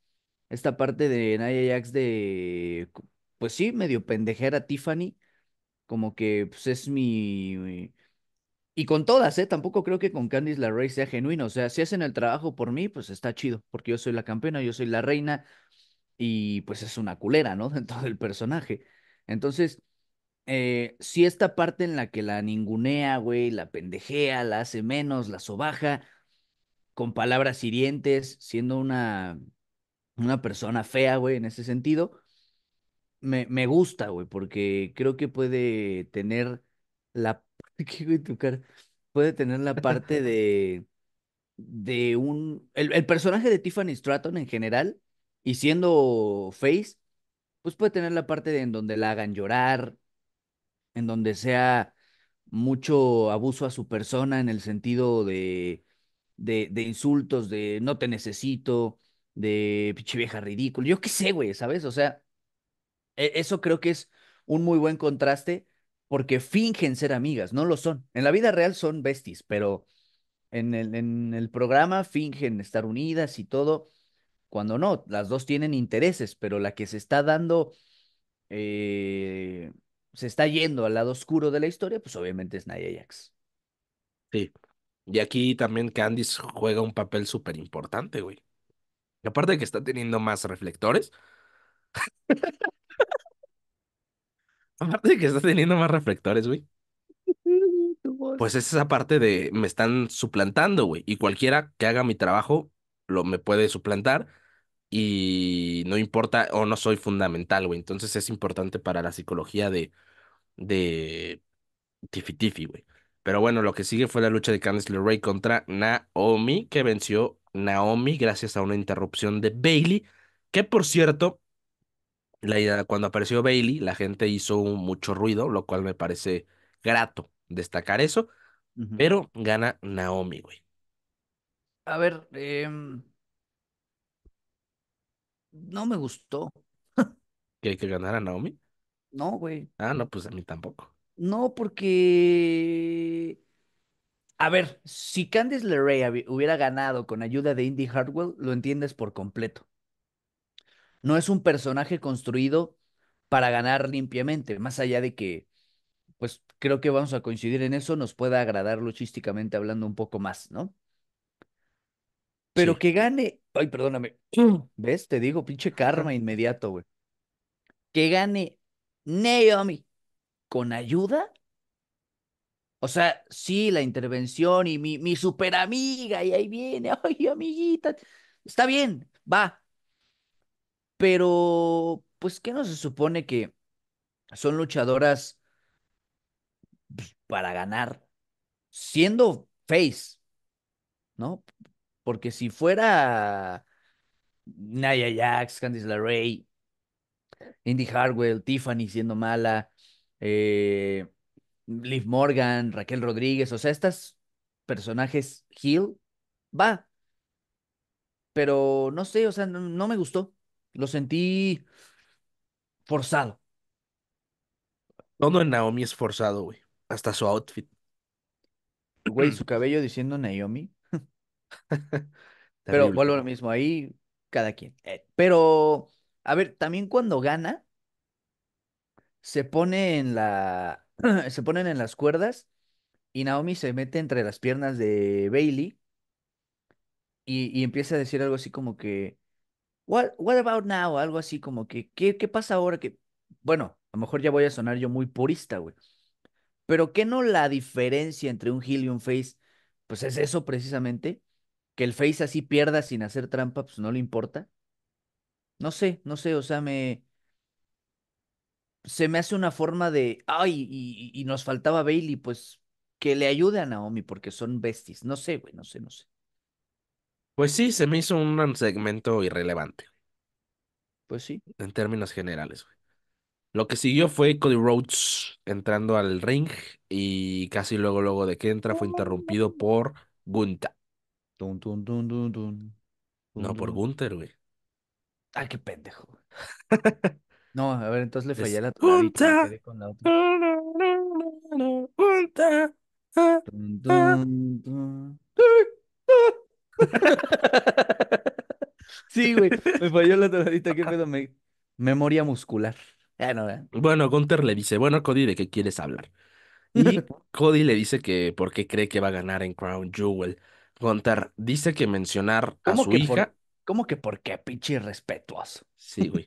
Esta parte de Naya Jax de. Pues sí, medio pendejera Tiffany. Como que pues es mi y con todas, ¿eh? Tampoco creo que con Candice rey sea genuino. O sea, si hacen el trabajo por mí, pues está chido, porque yo soy la campeona, yo soy la reina, y pues es una culera, ¿no? Dentro del personaje. Entonces, eh, si esta parte en la que la ningunea, güey, la pendejea, la hace menos, la sobaja, con palabras hirientes, siendo una, una persona fea, güey, en ese sentido, me, me gusta, güey, porque creo que puede tener la ¿Qué, güey, tu cara? Puede tener la parte de, de un... El, personaje de Tiffany Stratton en general, y siendo Face, pues puede tener la parte de en donde la hagan llorar, en donde sea mucho abuso a su persona en el sentido de, de, de insultos, de no te necesito, de pinche vieja ridícula, yo qué sé, güey, ¿sabes? O sea, e, eso creo que es un muy buen contraste porque fingen ser amigas, no lo son. En la vida real son besties, pero en el, programa fingen estar unidas y todo, cuando no, las dos tienen intereses, pero la que se está dando, eh, se está yendo al lado oscuro de la historia, pues obviamente es Naya Jax. Sí. Y aquí también Candice juega un papel súper importante, güey. Y aparte de que está teniendo más reflectores. Aparte de que está teniendo más reflectores, güey. Pues es esa parte de me están suplantando, güey. Y cualquiera que haga mi trabajo lo me puede suplantar y no importa o no soy fundamental, güey. Entonces es importante para la psicología de de Tiffy Tiffy, güey. Pero bueno, lo que sigue fue la lucha de Candice Ray contra Naomi, que venció Naomi gracias a una interrupción de Bailey, que por cierto, la, cuando apareció Bailey, la gente hizo mucho ruido, lo cual me parece grato destacar eso. Pero gana Naomi, güey. A ver, em, no me gustó. ¿Que, que a Naomi? No, güey. Ah, no, pues a mí tampoco. No, porque. A ver, si Candice LeRae hubiera ganado con ayuda de Indy Hartwell, lo entiendes por completo no es un personaje construido para ganar limpiamente, más allá de que, pues creo que vamos a coincidir en eso, nos pueda agradar luchísticamente hablando un poco más, ¿no? Pero que gane, ay, perdóname, ¿ves? Te digo, pinche karma inmediato, güey. Que gane Naomi con ayuda. O sea, sí, la intervención y mi, mi super amiga, y ahí viene, ay, amiguita. Está bien, va, pero, pues, ¿qué no se supone que son luchadoras pues, para ganar siendo face? ¿No? Porque si fuera Naya Jax, Candice LeRae, Indy hardwell Tiffany siendo mala, eh, Liv Morgan, Raquel Rodríguez, o sea, estas personajes heel, va. Pero no sé, o sea, no me gustó. Lo sentí forzado. Todo en Naomi es forzado, güey. Hasta su outfit. Güey, su cabello diciendo Naomi. Pero vuelvo a lo mismo, ahí cada quien. Eh, pero, a ver, también cuando gana, se pone en la. se ponen en las cuerdas y Naomi se mete entre las piernas de Bailey y empieza a decir algo así como que what, what about now? Algo así como que, ¿qué, pasa ahora? Que, bueno, a lo mejor ya voy a sonar yo muy purista, güey. Pero ¿qué no la diferencia entre un Hill y un face? Pues es eso precisamente. Que el face así pierda sin hacer trampa, pues no le importa. No sé, no sé, o sea, me. Se me hace una forma de. Ay, y, y nos faltaba Bailey, pues que le ayude a Naomi porque son besties. No sé, güey, no sé, no sé. Pues sí, se me hizo un segmento irrelevante. Pues sí. En términos generales, güey. Lo que siguió fue Cody Rhodes entrando al ring y casi luego, luego de que entra fue interrumpido por Gunta. no, por Gunther, güey. Ay, qué pendejo. no, a ver, entonces le fallé la Gunta. Con Gunta. sí, güey, me falló la tonadita, qué pedo, memoria muscular. Ah, ah. Bueno, Gunter le dice, bueno, Cody, ¿de qué quieres hablar? Y Cody le dice que por qué cree que va a ganar en Crown Jewel. Gunter dice que mencionar a su hija... ¿Cómo que por qué, pinche irrespetuoso? Sí, güey.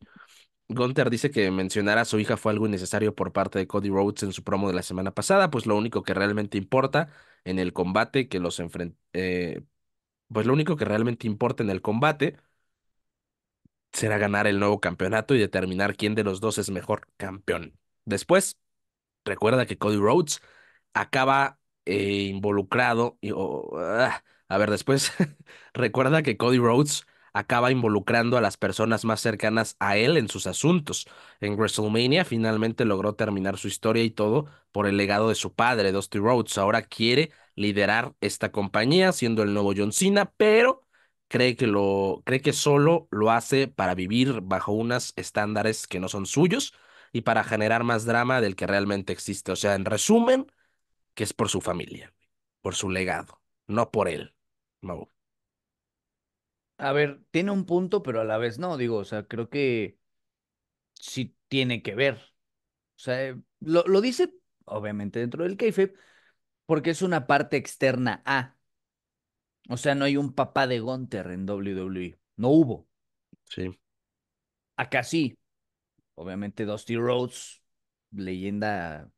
Gunther dice que mencionar a su hija fue algo innecesario por parte de Cody Rhodes en su promo de la semana pasada, pues lo único que realmente importa en el combate que los enfrenta eh, pues lo único que realmente importa en el combate será ganar el nuevo campeonato y determinar quién de los dos es mejor campeón. Después, recuerda que Cody Rhodes acaba eh, involucrado y, ah, a ver, después recuerda que Cody Rhodes acaba involucrando a las personas más cercanas a él en sus asuntos. En WrestleMania finalmente logró terminar su historia y todo por el legado de su padre, Dusty Rhodes. Ahora quiere liderar esta compañía siendo el nuevo John Cena, pero cree que lo cree que solo lo hace para vivir bajo unos estándares que no son suyos y para generar más drama del que realmente existe. O sea, en resumen, que es por su familia, por su legado, no por él. A ver, tiene un punto, pero a la vez no, digo, o sea, creo que sí tiene que ver. O sea, eh, lo, dice, obviamente, dentro del kayfabe, porque es una parte externa a. O sea, no hay un papá de Gunter en WWE. No hubo. Sí. Acá sí. Obviamente, Dusty Rhodes, leyenda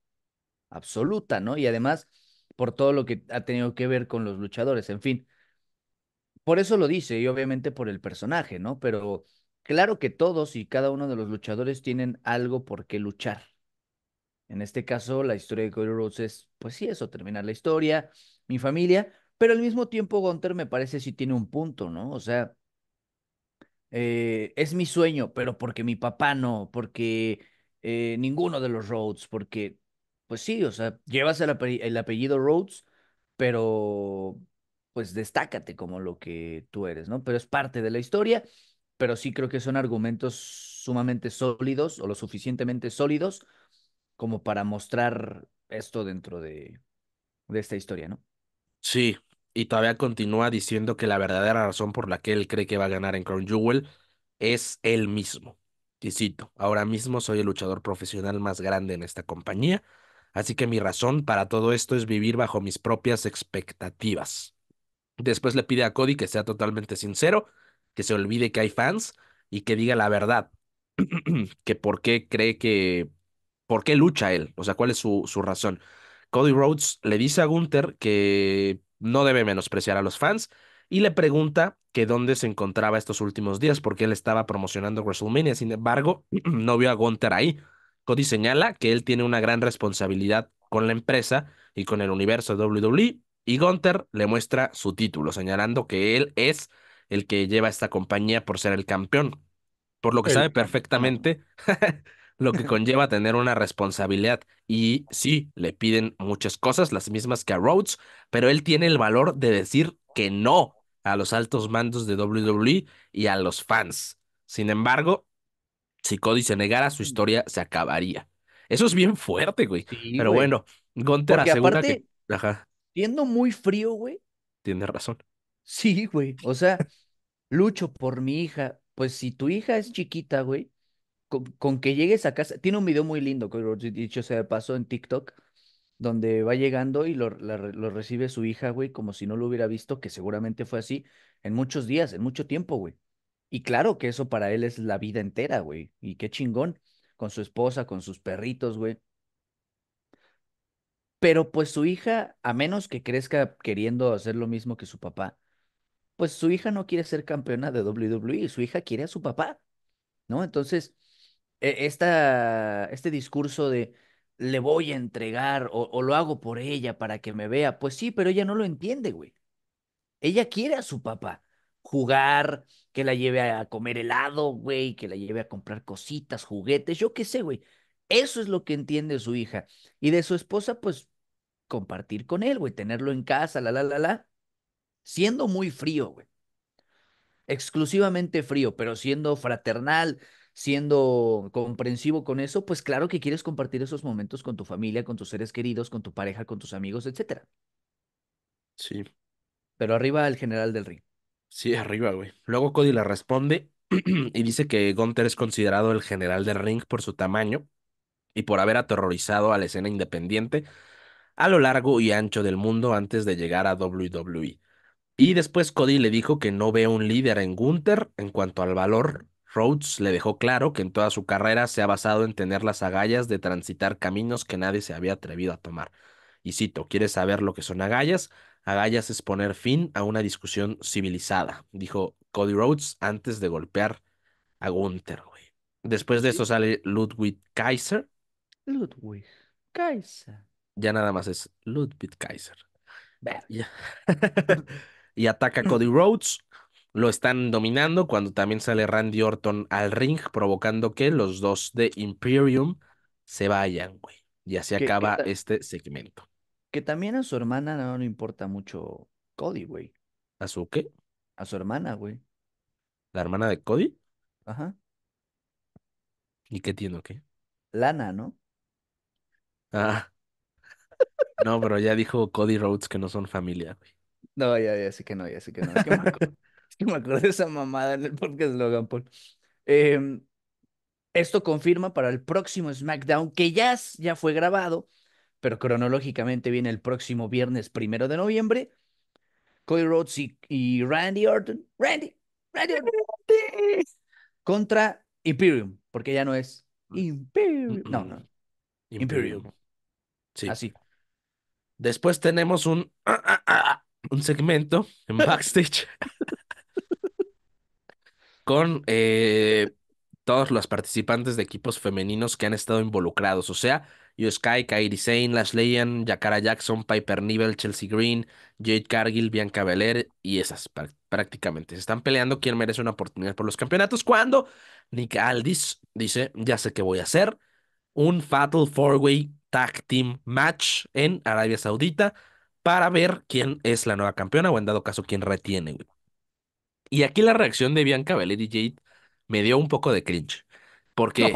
absoluta, ¿no? Y además, por todo lo que ha tenido que ver con los luchadores. En fin, por eso lo dice y obviamente por el personaje, ¿no? Pero claro que todos y cada uno de los luchadores tienen algo por qué luchar. En este caso, la historia de Cody Rhodes es, pues sí, eso, terminar la historia, mi familia, pero al mismo tiempo Gunter me parece sí tiene un punto, ¿no? O sea, eh, es mi sueño, pero porque mi papá no, porque eh, ninguno de los Rhodes, porque, pues sí, o sea, llevas el, el apellido Rhodes, pero pues destácate como lo que tú eres, ¿no? Pero es parte de la historia, pero sí creo que son argumentos sumamente sólidos o lo suficientemente sólidos como para mostrar esto dentro de, esta historia, ¿no? Sí, y todavía continúa diciendo que la verdadera razón por la que él cree que va a ganar en Crown Jewel es él mismo. Y cito, ahora mismo soy el luchador profesional más grande en esta compañía, así que mi razón para todo esto es vivir bajo mis propias expectativas. Después le pide a Cody que sea totalmente sincero, que se olvide que hay fans y que diga la verdad, que por qué cree que, por qué lucha él, o sea, cuál es su, razón. Cody Rhodes le dice a Gunther que no debe menospreciar a los fans y le pregunta que dónde se encontraba estos últimos días porque él estaba promocionando WrestleMania, sin embargo, no vio a Gunther ahí. Cody señala que él tiene una gran responsabilidad con la empresa y con el universo WWE y Gunther le muestra su título, señalando que él es el que lleva esta compañía por ser el campeón, por lo que sabe perfectamente lo que conlleva tener una responsabilidad. Y sí, le piden muchas cosas, las mismas que a Rhodes, pero él tiene el valor de decir que no a los altos mandos de WWE y a los fans. Sin embargo, si Cody se negara, su mm. historia se acabaría. Eso es bien fuerte, güey. pero bueno, Gunther asegura que... Siendo muy frío, güey. Tienes razón. Sí, güey. O sea, lucho por mi hija. Pues si tu hija es chiquita, güey, con, que llegues a casa. Tiene un video muy lindo, dicho sea de paso, en TikTok, donde va llegando y lo recibe su hija, güey, como si no lo hubiera visto, que seguramente fue así en muchos días, en mucho tiempo, güey. Y claro que eso para él es la vida entera, güey. Y qué chingón. Con su esposa, con sus perritos, güey. Pero pues su hija, a menos que crezca queriendo hacer lo mismo que su papá, pues su hija no quiere ser campeona de WWE, su hija quiere a su papá, ¿no? Entonces, e-, esta, este discurso de le voy a entregar o, o lo hago por ella para que me vea, pues sí, pero ella no lo entiende, güey. Ella quiere a su papá jugar, que la lleve a comer helado, güey, que la lleve a comprar cositas, juguetes, yo qué sé, güey. Eso es lo que entiende su hija. Y de su esposa, pues compartir con él, güey, tenerlo en casa, la, la, la, la. Siendo muy frío, güey. Exclusivamente frío, pero siendo fraternal, siendo comprensivo con eso, pues claro que quieres compartir esos momentos con tu familia, con tus seres queridos, con tu pareja, con tus amigos, etc. Sí. Pero arriba el general del ring. Sí, arriba, güey. Luego Cody le responde y dice que Gunther es considerado el general del ring por su tamaño y por haber aterrorizado a la escena independiente a lo largo y ancho del mundo antes de llegar a WWE. Y después Cody le dijo que no ve un líder en Gunther en cuanto al valor. Rhodes le dejó claro que en toda su carrera se ha basado en tener las agallas de transitar caminos que nadie se había atrevido a tomar. Y cito, ¿quieres saber lo que son agallas? Agallas es poner fin a una discusión civilizada, dijo Cody Rhodes antes de golpear a Gunther. Después de eso sale Ludwig Kaiser, Ludwig Kaiser. Ya nada más es Ludwig Kaiser. Ah, y ataca Cody Rhodes. Lo están dominando cuando también sale Randy Orton al ring, provocando que los dos de Imperium se vayan, güey. Y así acaba este segmento. Que también a su hermana no le importa mucho Cody, güey. ¿A su qué? A su hermana, güey. ¿La hermana de Cody? Ajá. ¿Y qué tiene o qué? Lana, ¿no? Ah, no, pero ya dijo Cody Rhodes que no son familia, No, ya, ya sé que no, ya sé que no. Es que me acordé de esa mamada en el podcast Logan Paul. Em, esto confirma para el próximo SmackDown, que ya, ya fue grabado, pero cronológicamente viene el próximo viernes primero de noviembre. Cody Rhodes y, Randy Orton. Randy, Randy Orton. Contra Imperium, porque ya no es mm. Imperium. No, no. Imperium. Así. Después tenemos un, ah, ah, ah, un segmento en backstage con eh, todos los participantes de equipos femeninos que han estado involucrados. O sea, Yoskai, Kairi Sane, Lashleyan, Leyan, Yakara Jackson, Piper Nivel, Chelsea Green, Jade Cargill, Bianca Belair y esas prácticamente. Se están peleando quién merece una oportunidad por los campeonatos. Cuando Nick Aldis dice, ya sé qué voy a hacer un Fatal Four Way Tag Team Match en Arabia Saudita para ver quién es la nueva campeona o en dado caso quién retiene, güey. Y aquí la reacción de Bianca Belair y Jade me dio un poco de cringe. Porque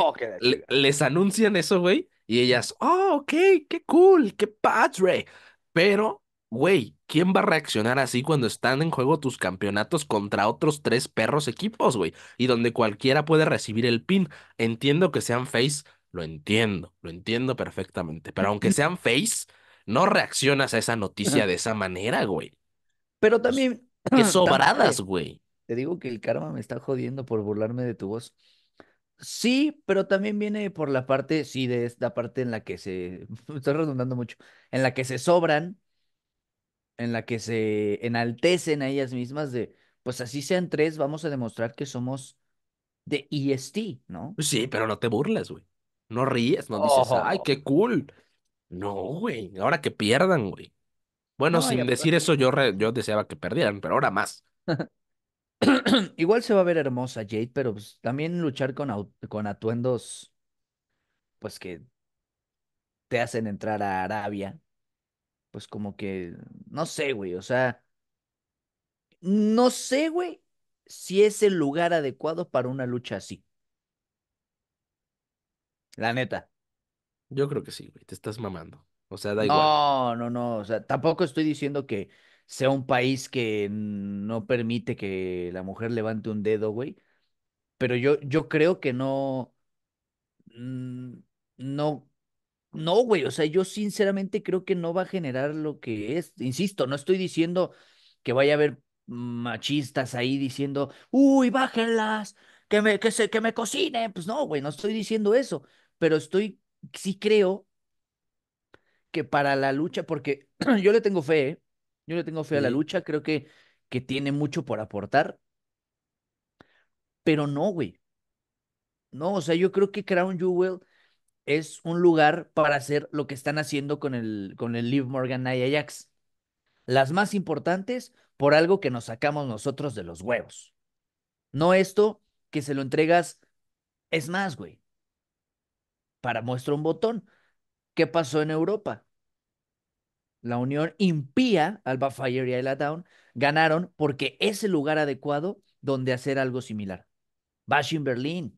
les anuncian eso, güey, y ellas, oh, ok, qué cool, qué padre. Pero, güey, ¿quién va a reaccionar así cuando están en juego tus campeonatos contra otros tres perros equipos, güey? Y donde cualquiera puede recibir el pin. Entiendo que sean face lo entiendo, lo entiendo perfectamente. Pero aunque sean face, no reaccionas a esa noticia de esa manera, güey. Pero también. Que sobradas, güey. Te digo que el karma me está jodiendo por burlarme de tu voz. Sí, pero también viene por la parte, sí, de esta parte en la que se. Estoy redundando mucho. En la que se sobran, en la que se enaltecen a ellas mismas de. Pues así sean tres, vamos a demostrar que somos de EST, ¿no? Pues sí, pero no te burlas, güey. No ríes, no dices, ay, qué cool. No, güey, ahora que pierdan, güey. Bueno, sin decir eso, yo, yo deseaba que perdieran, pero ahora más. Igual se va a ver hermosa Jade, pero pues, también luchar con, con atuendos, pues que te hacen entrar a Arabia, pues como que, no sé, güey, o sea, no sé, güey, si es el lugar adecuado para una lucha así. La neta. Yo creo que sí, güey. Te estás mamando. O sea, da igual. No, no, no. O sea, tampoco estoy diciendo que sea un país que no permite que la mujer levante un dedo, güey. Pero yo, yo creo que no. Mm, no. No, güey. O sea, yo sinceramente creo que no va a generar lo que es. Insisto, no estoy diciendo que vaya a haber machistas ahí diciendo, uy, bájenlas, que me, que se, que me cocinen. Pues no, güey, no estoy diciendo eso pero estoy, sí creo que para la lucha, porque yo le tengo fe, ¿eh? yo le tengo fe a la lucha, creo que, que tiene mucho por aportar, pero no, güey. No, o sea, yo creo que Crown Jewel es un lugar para hacer lo que están haciendo con el, con el Liv Morgan y Ajax. Las más importantes por algo que nos sacamos nosotros de los huevos. No esto que se lo entregas. Es más, güey para muestra un botón. ¿Qué pasó en Europa? La unión impía, Alba Fire y Isla Down, ganaron porque es el lugar adecuado donde hacer algo similar. Bashing Berlín.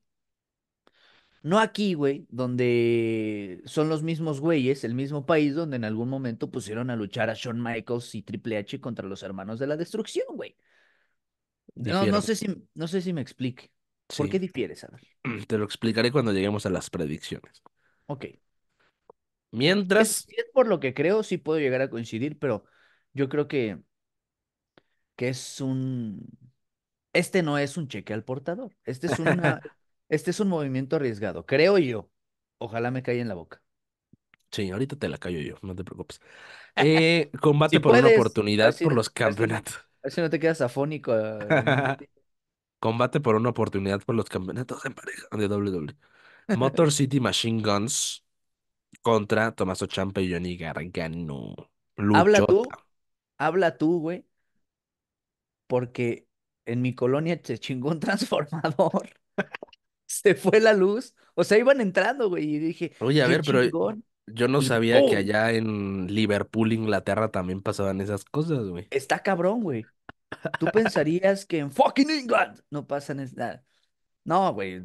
No aquí, güey, donde son los mismos güeyes, el mismo país donde en algún momento pusieron a luchar a Shawn Michaels y Triple H contra los hermanos de la destrucción, güey. No, no, sé si, no sé si me explique. ¿Por qué difieres, mm, Te lo explicaré cuando lleguemos a las predicciones. Ok. Mientras. es, por lo que creo, sí puedo llegar a coincidir, pero yo creo que, que es un. Este no es un cheque al portador. Este es, una, este es un movimiento arriesgado, creo yo. Ojalá me caiga en la boca. Sí, ahorita te la callo yo, no te preocupes. Eh, combate por una oportunidad por los campeonatos. Si no te quedas afónico. Eh, Combate por una oportunidad por los campeonatos en pareja de WWE. Motor City Machine Guns contra Tomaso Champa y Johnny Gargano. Habla tú, habla tú, güey, porque en mi colonia se chingó un transformador. se fue la luz. O sea, iban entrando, güey, y dije. Oye, a ver, pero yo no sabía que allá en Liverpool, Inglaterra, también pasaban esas cosas, güey. Está cabrón, güey. Tú pensarías que en fucking England no pasa nada. No, güey,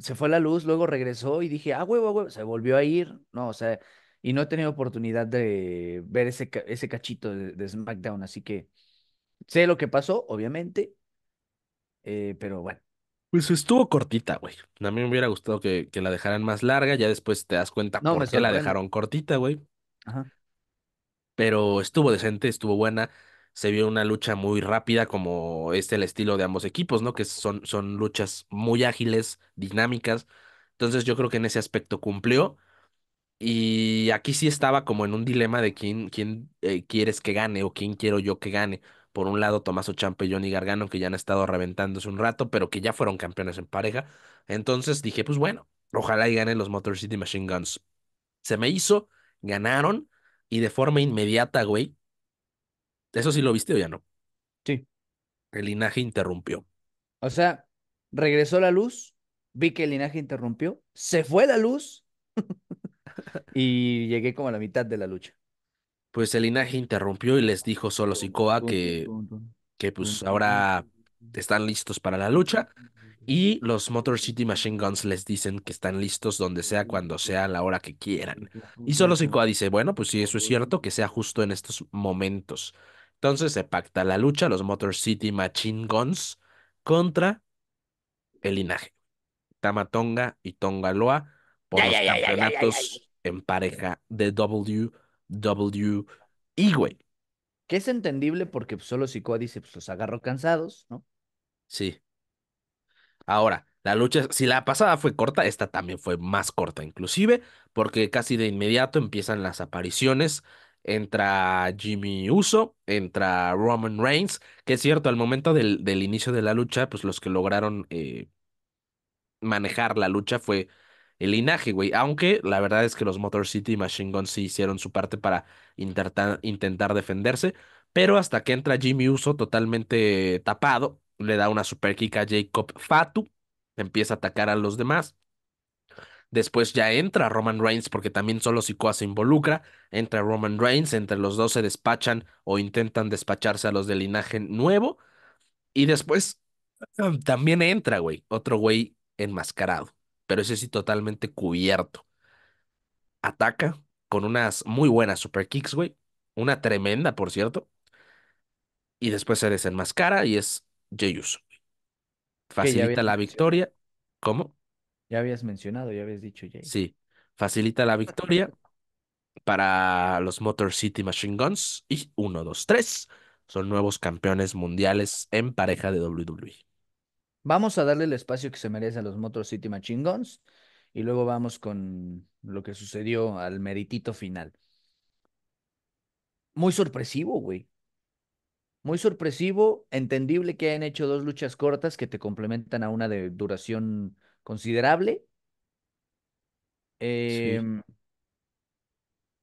se fue la luz, luego regresó y dije, ah, güey, güey, se volvió a ir. No, o sea, y no he tenido oportunidad de ver ese, ese cachito de, SmackDown, así que sé lo que pasó, obviamente, eh, pero bueno. Pues estuvo cortita, güey. A mí me hubiera gustado que, que la dejaran más larga, ya después te das cuenta por qué la dejaron cortita, güey. Ajá. Pero estuvo decente, estuvo buena se vio una lucha muy rápida como es este, el estilo de ambos equipos, ¿no? Que son, son luchas muy ágiles, dinámicas. Entonces yo creo que en ese aspecto cumplió. Y aquí sí estaba como en un dilema de quién, quién eh, quieres que gane o quién quiero yo que gane. Por un lado, Tomaso champellón y Johnny Gargano, que ya han estado reventándose un rato, pero que ya fueron campeones en pareja. Entonces dije, pues bueno, ojalá y ganen los Motor City Machine Guns. Se me hizo, ganaron, y de forma inmediata, güey, ¿Eso sí lo viste o ya no? Sí. El linaje interrumpió. O sea, regresó la luz, vi que el linaje interrumpió, se fue la luz y llegué como a la mitad de la lucha. Pues el linaje interrumpió y les dijo solo Sikoa que, que pues ahora están listos para la lucha y los Motor City Machine Guns les dicen que están listos donde sea, cuando sea, a la hora que quieran. Y solo Sikoa dice, bueno, pues sí, eso es cierto, que sea justo en estos momentos. Entonces se pacta la lucha, los Motor City Machine Guns contra el linaje. Tamatonga y Tonga Loa por los campeonatos en pareja de WWE, Que es entendible porque pues, solo Sikoa dice, pues los agarro cansados, ¿no? Sí. Ahora, la lucha, si la pasada fue corta, esta también fue más corta inclusive, porque casi de inmediato empiezan las apariciones entra Jimmy Uso, entra Roman Reigns, que es cierto, al momento del, inicio de la lucha, pues los que lograron eh, manejar la lucha fue el linaje, güey. Aunque la verdad es que los Motor City y Machine Gun sí hicieron su parte para intentar defenderse, pero hasta que entra Jimmy Uso totalmente tapado, le da una super kick a Jacob Fatu, empieza a atacar a los demás. Después ya entra Roman Reigns porque también solo Sikoa se involucra. Entra Roman Reigns, entre los dos se despachan o intentan despacharse a los del linaje nuevo. Y después um, también entra, güey, otro güey enmascarado, pero ese sí totalmente cubierto. Ataca con unas muy buenas super kicks, güey. Una tremenda, por cierto. Y después se desenmascara y es Jey Facilita la victoria. ¿Cómo? Ya habías mencionado, ya habías dicho, Jay. Sí, facilita la victoria para los Motor City Machine Guns y 1, 2, 3 son nuevos campeones mundiales en pareja de WWE. Vamos a darle el espacio que se merece a los Motor City Machine Guns y luego vamos con lo que sucedió al meritito final. Muy sorpresivo, güey. Muy sorpresivo, entendible que hayan hecho dos luchas cortas que te complementan a una de duración considerable. Em,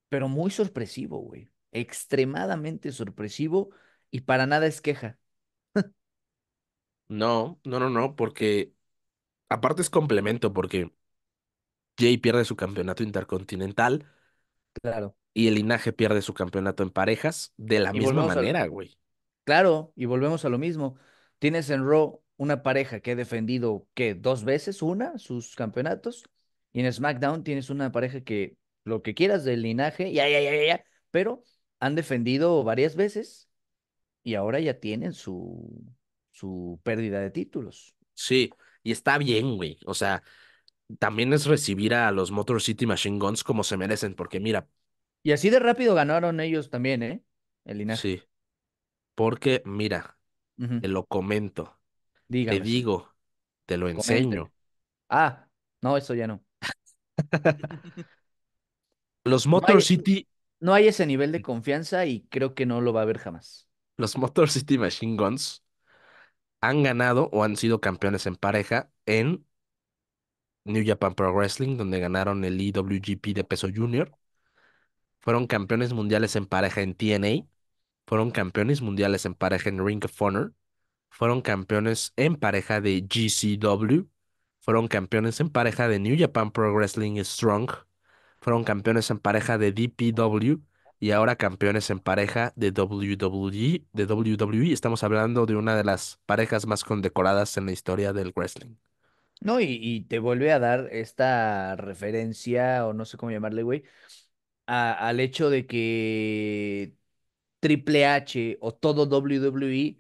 pero muy sorpresivo, güey. Extremadamente sorpresivo y para nada es queja. no, no, no, no, porque aparte es complemento, porque Jay pierde su campeonato intercontinental. Claro. Y el linaje pierde su campeonato en parejas de la misma manera, güey. Claro, y volvemos a lo mismo. Tienes en Raw una pareja que ha defendido, ¿qué? Dos veces, una, sus campeonatos. Y en SmackDown tienes una pareja que lo que quieras del linaje, ya, ya, ya, ya, pero han defendido varias veces y ahora ya tienen su, su pérdida de títulos. Sí, y está bien, güey. O sea, también es recibir a los Motor City Machine Guns como se merecen, porque mira. Y así de rápido ganaron ellos también, ¿eh? El linaje. Sí. Porque, mira, te lo comento. Te digo, te lo enseño. Ah, no, eso ya no. Los Motor City, no hay ese nivel de confianza y creo que no lo va a haber jamás. los Motor City Machine Guns han ganado o han sido campeones en pareja en New Japan Pro Wrestling, donde ganaron el IWGP e de peso junior. Fueron campeones mundiales en pareja en TNA. Fueron campeones mundiales en pareja en Ring of Honor fueron campeones en pareja de GCW, fueron campeones en pareja de New Japan Pro Wrestling Strong, fueron campeones en pareja de DPW y ahora campeones en pareja de WWE, de WWE. Estamos hablando de una de las parejas más condecoradas en la historia del wrestling. No, y, te vuelve a dar esta referencia, o no sé cómo llamarle, güey, al hecho de que Triple H o todo WWE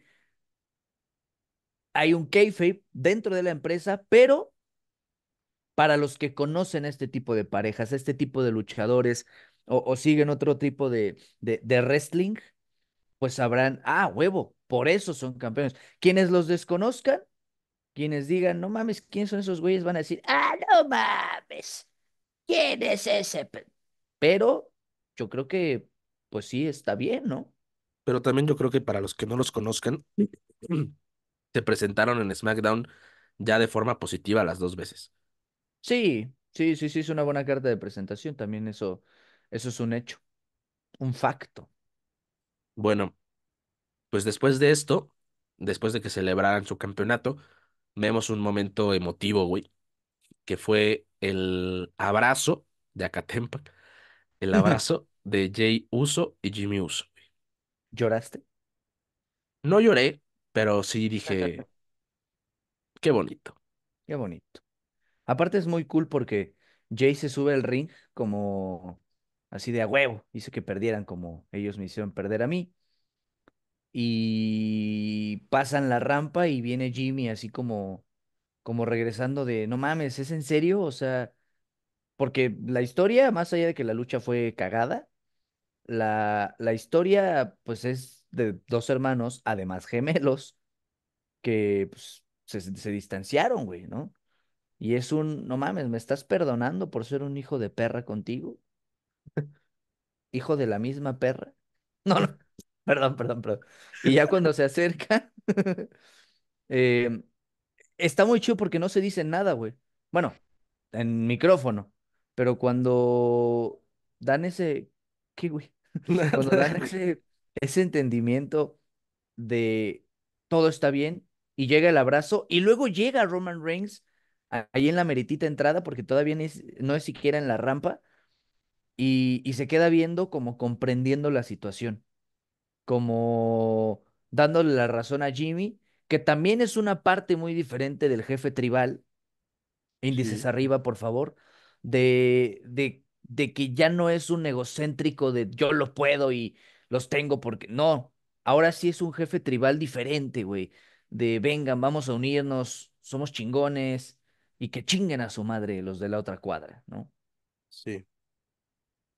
hay un kayfabe dentro de la empresa, pero para los que conocen este tipo de parejas, este tipo de luchadores o, siguen otro tipo de, de, de wrestling, pues sabrán, ah, huevo, por eso son campeones. Quienes los desconozcan, quienes digan, no mames, ¿quiénes son esos güeyes? Van a decir, ah, no mames, ¿quién es ese? Pero yo creo que, pues sí, está bien, ¿no? Pero también yo creo que para los que no los conozcan, se presentaron en SmackDown ya de forma positiva las dos veces. Sí, sí, sí, sí, es una buena carta de presentación. También eso, eso es un hecho, un facto. Bueno, pues después de esto, después de que celebraran su campeonato, vemos un momento emotivo, güey, que fue el abrazo de Acatempa, el abrazo de Jay Uso y Jimmy Uso. ¿Lloraste? No lloré, pero sí dije, qué bonito. Qué bonito. Aparte es muy cool porque Jay se sube al ring como así de a huevo. Hizo que perdieran como ellos me hicieron perder a mí. Y pasan la rampa y viene Jimmy así como, como regresando de, no mames, ¿es en serio? O sea, porque la historia, más allá de que la lucha fue cagada, la, la historia pues es de dos hermanos, además gemelos, que pues, se, distanciaron, güey, ¿no? Y es un, no mames, ¿me estás perdonando por ser un hijo de perra contigo? ¿Hijo de la misma perra? No, no, perdón, perdón, perdón. Y ya cuando se acerca, em, está muy chido porque no se dice nada, güey. Bueno, en micrófono, pero cuando dan ese, ¿qué, güey? Cuando dan ese, ese entendimiento de todo está bien y llega el abrazo y luego llega Roman Reigns ahí en la meritita entrada porque todavía no es, siquiera en la rampa y, se queda viendo como comprendiendo la situación, como dándole la razón a Jimmy, que también es una parte muy diferente del jefe tribal, índices arriba por favor, de, de, de que ya no es un egocéntrico de yo lo puedo y los tengo porque. No, ahora sí es un jefe tribal diferente, güey. De vengan, vamos a unirnos, somos chingones y que chinguen a su madre los de la otra cuadra, ¿no? Sí.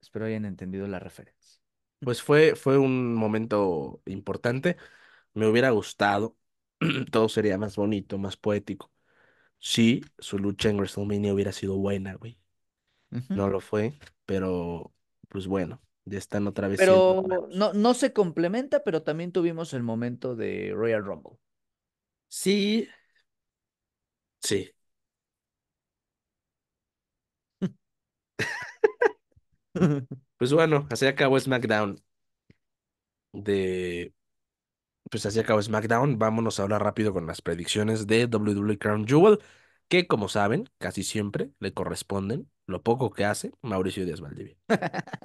Espero hayan entendido la referencia. Pues fue, fue un momento importante. Me hubiera gustado. Todo sería más bonito, más poético. Sí, su lucha en WrestleMania hubiera sido buena, güey. No lo fue, pero pues bueno, ya están otra vez. Pero no, no se complementa, pero también tuvimos el momento de Royal Rumble. Sí. Sí. pues bueno, así acabó SmackDown. De. Pues así acabó SmackDown. Vámonos a hablar rápido con las predicciones de WWE Crown Jewel, que como saben, casi siempre le corresponden lo poco que hace Mauricio Díaz Valdivia.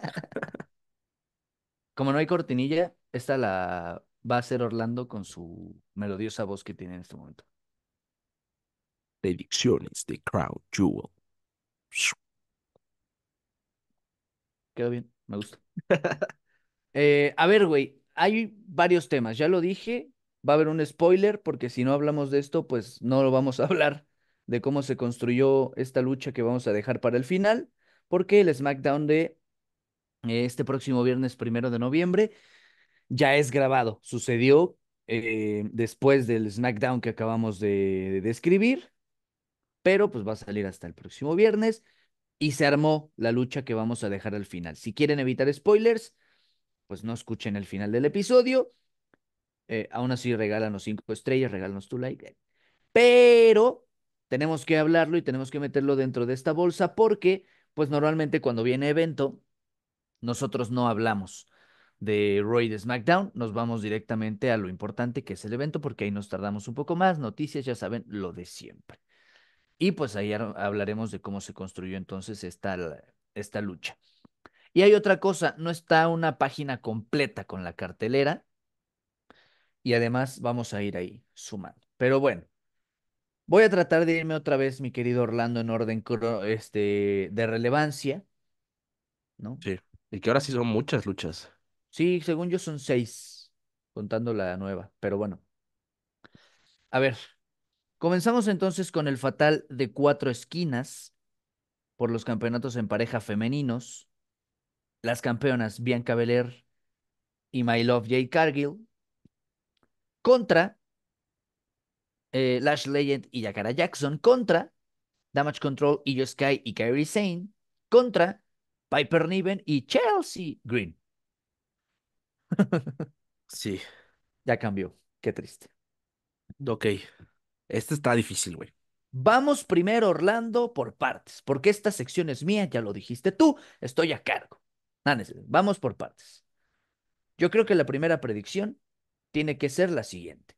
como no hay cortinilla, esta la va a hacer Orlando con su melodiosa voz que tiene en este momento. Predicciones de Crowd Jewel. Quedó bien, me gusta. Eh, a ver, güey, hay varios temas, ya lo dije, va a haber un spoiler porque si no hablamos de esto, pues no lo vamos a hablar de cómo se construyó esta lucha que vamos a dejar para el final, porque el SmackDown de este próximo viernes primero de noviembre. Ya es grabado, sucedió eh, después del SmackDown que acabamos de, describir, pero pues va a salir hasta el próximo viernes y se armó la lucha que vamos a dejar al final. Si quieren evitar spoilers, pues no escuchen el final del episodio. Eh, aún así, regálanos cinco estrellas, regálanos tu like. Pero tenemos que hablarlo y tenemos que meterlo dentro de esta bolsa porque, pues normalmente cuando viene evento, nosotros no hablamos de Roy de SmackDown, nos vamos directamente a lo importante que es el evento, porque ahí nos tardamos un poco más, noticias, ya saben, lo de siempre. Y pues ahí hablaremos de cómo se construyó entonces esta, esta lucha. Y hay otra cosa, no está una página completa con la cartelera, y además vamos a ir ahí sumando. Pero bueno, voy a tratar de irme otra vez, mi querido Orlando, en orden este, de relevancia, ¿no? Sí. Y que ahora sí son muchas luchas. Sí, según yo son seis, contando la nueva, pero bueno. A ver, comenzamos entonces con el fatal de cuatro esquinas por los campeonatos en pareja femeninos. Las campeonas Bianca Belair y My Love Jay Cargill contra eh, Lash Legend y Yakara Jackson contra Damage Control, yo Sky y Kairi Sane contra Piper Niven y Chelsea Green. sí. Ya cambió. Qué triste. Ok. Este está difícil, güey. Vamos primero, Orlando, por partes, porque esta sección es mía, ya lo dijiste tú, estoy a cargo. Ah, vamos por partes. Yo creo que la primera predicción tiene que ser la siguiente.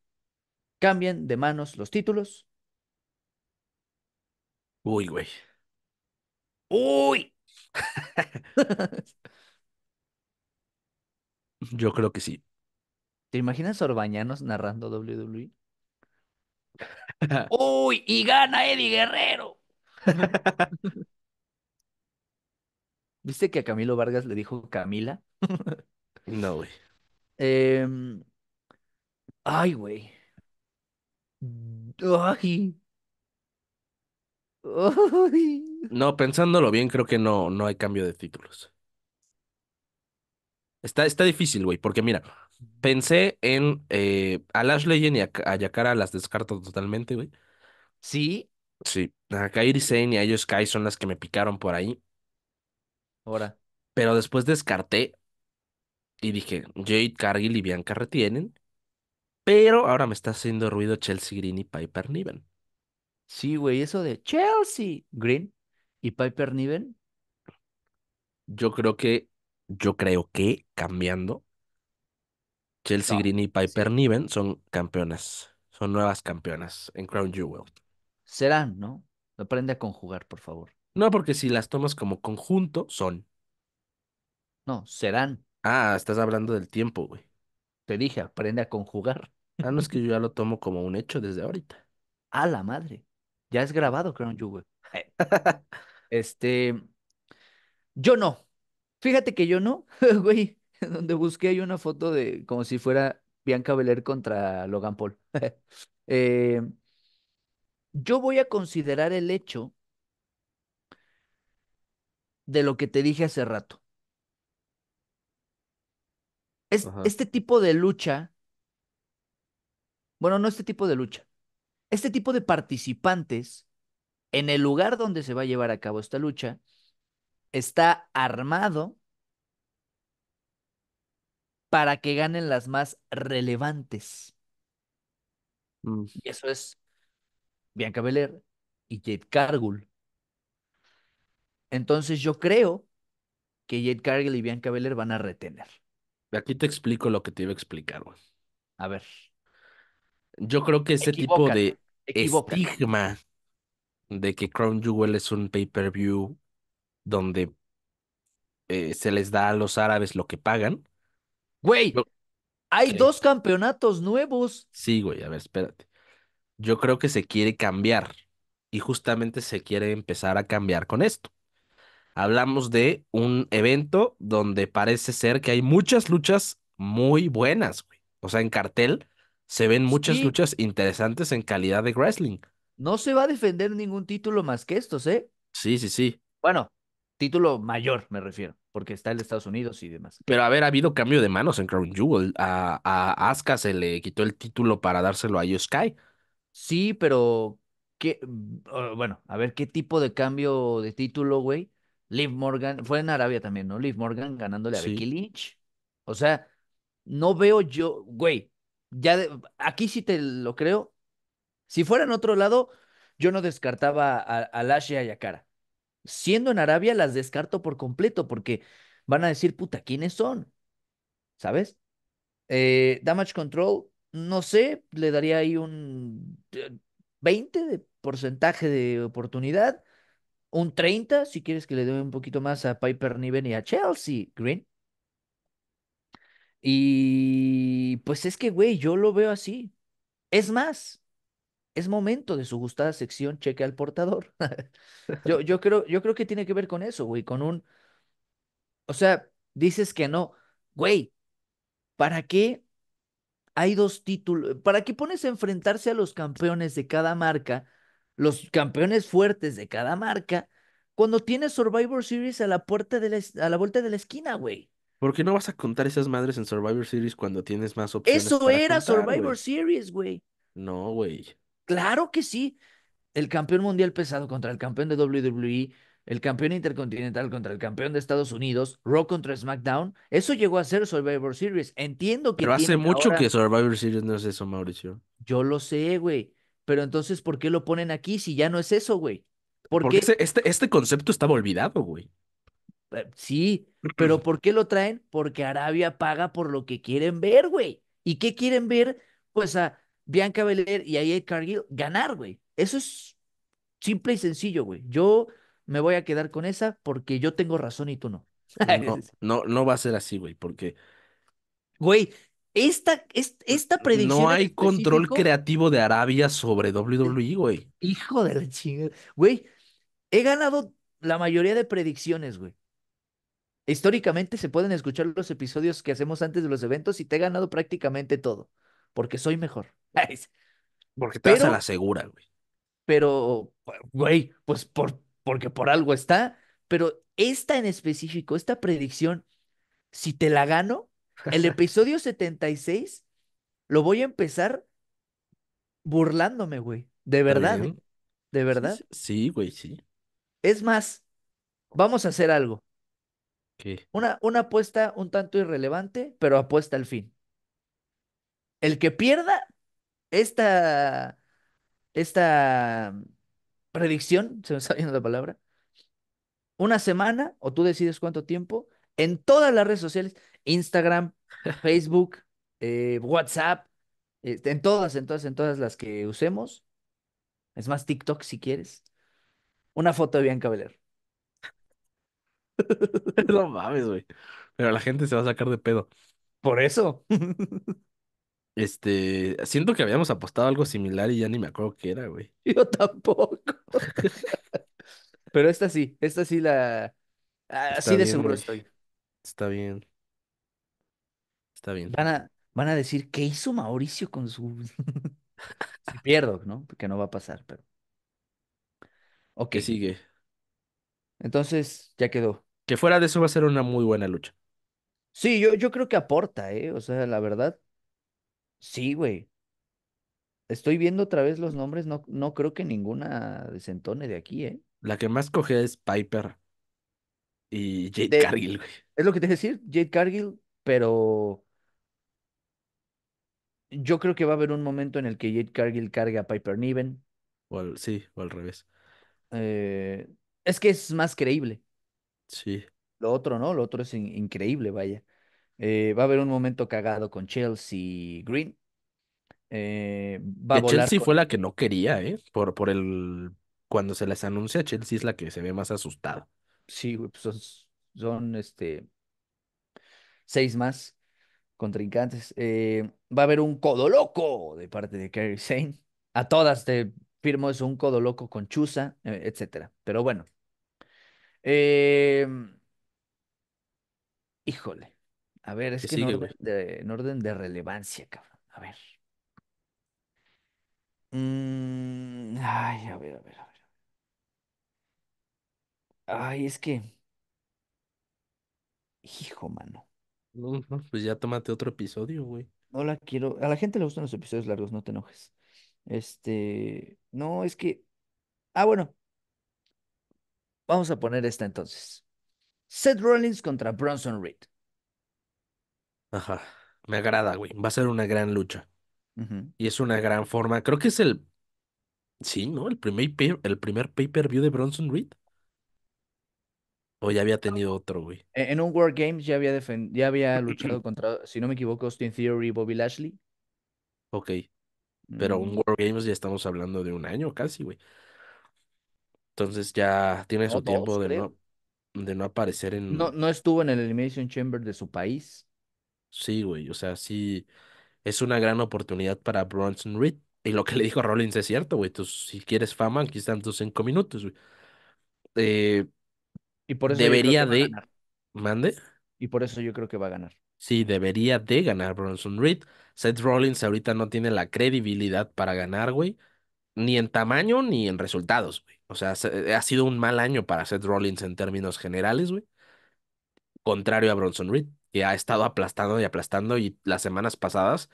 Cambian de manos los títulos. Uy, güey. Uy. Yo creo que sí. ¿Te imaginas Orbañanos narrando WWE? ¡Uy! Y gana Eddie Guerrero. ¿Viste que a Camilo Vargas le dijo Camila? No, güey. Em, ay, güey. Ay. No, pensándolo bien, creo que no, no hay cambio de títulos. Está, está difícil, güey, porque mira, pensé en eh, a Lash Legend y a, Yakara las descarto totalmente, güey. Sí, Sí, a Kairi Sane y a ellos Kai son las que me picaron por ahí. ahora. Pero después descarté y dije, Jade Cargill y Bianca retienen. Pero ahora me está haciendo ruido Chelsea Green y Piper Niven. Sí, güey, eso de Chelsea Green y Piper Niven. Yo creo que, yo creo que cambiando, Chelsea Green y Piper Niven son campeonas, son nuevas campeonas en Crown Jewel. Serán, ¿no? Aprende a conjugar, por favor. No, porque si las tomas como conjunto, son. No, serán. Ah, estás hablando del tiempo, güey. Te dije, aprende a conjugar. Ah, no es que yo ya lo tomo como un hecho desde ahorita. A la madre. Ya es grabado, creo yo, güey. Este, yo no. Fíjate que yo no, güey, donde busqué hay una foto de como si fuera Bianca Belair contra Logan Paul. Eh, yo voy a considerar el hecho de lo que te dije hace rato. Es, este tipo de lucha, bueno, no este tipo de lucha, este tipo de participantes, en el lugar donde se va a llevar a cabo esta lucha, está armado para que ganen las más relevantes. Mm. Y eso es Bianca Belair y Jade Cargill. Entonces yo creo que Jade Cargill y Bianca Belair van a retener. Aquí te explico lo que te iba a explicar, A ver. Yo creo que ese tipo de estigma de que Crown Jewel es un pay-per-view donde eh, se les da a los árabes lo que pagan. Güey, hay dos campeonatos nuevos. Sí, güey, a ver, espérate. Yo creo que se quiere cambiar y justamente se quiere empezar a cambiar con esto. Hablamos de un evento donde parece ser que hay muchas luchas muy buenas, güey. O sea, en cartel se ven muchas luchas interesantes en calidad de wrestling. No se va a defender ningún título más que estos, ¿eh? Sí, sí, sí. Bueno, título mayor, me refiero, porque está el Estados Unidos y demás. Pero a ver, ha habido cambio de manos en Crown Jewel. A, a Asuka se le quitó el título para dárselo a Yo Sky. Sí, pero qué, mm, bueno, a ver qué tipo de cambio de título, güey. Liv Morgan, fue en Arabia también, ¿no? Liv Morgan ganándole a Becky Lynch. O sea, no veo yo, güey, ya aquí sí te lo creo. Si fuera en otro lado, yo no descartaba a, a y a cara Siendo en Arabia, las descarto por completo porque van a decir, puta, ¿quiénes son? ¿Sabes? Eh, damage Control, no sé, le daría ahí un 20 eh, de porcentaje de oportunidad, un 30 si quieres que le dé un poquito más a Piper Niven y a Chelsea Green, y pues es que, güey, yo lo veo así. Es más, es momento de su gustada sección cheque al portador. yo, yo, creo, yo creo que tiene que ver con eso, güey, con un... O sea, dices que no, güey, ¿para qué hay dos títulos? ¿Para qué pones a enfrentarse a los campeones de cada marca, los campeones fuertes de cada marca, cuando tienes Survivor Series a la, puerta de a la vuelta de la esquina, güey? ¿Por qué no vas a contar esas madres en Survivor Series cuando tienes más opciones? Eso era Survivor Series, güey. No, güey. Claro que sí. El campeón mundial pesado contra el campeón de WWE, el campeón intercontinental contra el campeón de Estados Unidos, Raw contra SmackDown. Eso llegó a ser Survivor Series. Entiendo que. Pero hace mucho que Survivor Series no es eso, Mauricio. Yo lo sé, güey. Pero entonces, ¿por qué lo ponen aquí si ya no es eso, güey? Porque, este, este concepto estaba olvidado, güey. Eh, sí, pero ¿por qué lo traen? Porque Arabia paga por lo que quieren ver, güey. ¿Y qué quieren ver? Pues a Bianca Belair y a Ed Cargill ganar, güey. Eso es simple y sencillo, güey. Yo me voy a quedar con esa porque yo tengo razón y tú no. No, no, va a ser así, güey, porque. Güey, esta, esta, esta predicción. No hay control creativo de Arabia sobre eh, WWE, güey. Hijo de la chingada. Güey, he ganado la mayoría de predicciones, güey históricamente se pueden escuchar los episodios que hacemos antes de los eventos y te he ganado prácticamente todo, porque soy mejor. porque te vas a la segura, güey. Pero, güey, pues por, porque por algo está, pero esta en específico, esta predicción, si te la gano, el episodio 76 lo voy a empezar burlándome, güey. De verdad, de verdad. Sí, güey, sí. Es más, vamos a hacer algo. Una, una apuesta un tanto irrelevante, pero apuesta al fin. El que pierda esta, esta predicción, se me está viendo la palabra, una semana, o tú decides cuánto tiempo, en todas las redes sociales, Instagram, Facebook, eh, WhatsApp, eh, en todas, en todas, en todas las que usemos, es más TikTok si quieres, una foto de Bianca Belair. No mames, güey. Pero la gente se va a sacar de pedo. Por eso. Este, siento que habíamos apostado algo similar y ya ni me acuerdo qué era, güey. Yo tampoco. Pero esta sí, esta sí la... Así ah, de seguro estoy. Está bien, está bien. Van a, van a decir, ¿qué hizo Mauricio con su... pierdo, ¿no? Porque no va a pasar, pero... Ok, sigue? entonces ya quedó que fuera de eso va a ser una muy buena lucha. Sí, yo, yo creo que aporta, ¿eh? O sea, la verdad. Sí, güey. Estoy viendo otra vez los nombres, no, no creo que ninguna desentone de aquí, ¿eh? La que más coge es Piper y Jade Cargill, güey. Es lo que te decía, decir, Jade Cargill, pero yo creo que va a haber un momento en el que Jade Cargill cargue a Piper Niven. O al, sí, o al revés. Eh, es que es más creíble. Sí. Lo otro, ¿no? Lo otro es increíble, vaya. Eh, va a haber un momento cagado con Chelsea Green. Eh, Chelsea fue la que no quería, ¿eh? Por, por el... Cuando se les anuncia, Chelsea es la que se ve más asustada. Sí, pues son, este, seis más contrincantes. Eh, va a haber un codo loco de parte de Kerry Sane. A todas te firmo es un codo loco con Chusa, etcétera. Pero bueno, Em, híjole. A ver, es que en, orden de, relevancia, cabrón. A ver. Mm, ay, a ver, a ver, a ver. Ay, es que, hijo, mano. No, pues ya tómate otro episodio, güey. No la quiero. A la gente le gustan los episodios largos, no te enojes. Este, no, es que. Ah, bueno, Vamos a poner esta entonces. Seth Rollins contra Bronson Reed. Ajá, me agrada, güey. Va a ser una gran lucha. Y es una gran forma. Creo que es el. Sí, ¿no? El primer, pay, el primer per view de Bronson Reed. O ya había tenido otro, güey. E-, en un World Games ya había, ya había luchado contra, si no me equivoco, Austin Theory y Bobby Lashley. Ok. Pero en un mm. World Games ya estamos hablando de un año casi, güey. Entonces ya tiene su tiempo de no, de no aparecer en. No, estuvo en el Elimination Chamber de su país. Sí, güey. O sea, sí. Es una gran oportunidad para Bronson Reed. Y lo que le dijo Rollins es cierto, güey. si quieres fama, aquí están tus cinco minutos, güey. Eh, y por eso debería de. ¿Mande? Y por eso yo creo que va a ganar. Sí, debería de ganar Bronson Reed. Seth Rollins ahorita no tiene la credibilidad para ganar, güey. Ni en tamaño ni en resultados, güey. O sea, eh, ha sido un mal año para Seth Rollins en términos generales, güey. Contrario a Bronson Reed, que ha estado aplastando y aplastando y las semanas pasadas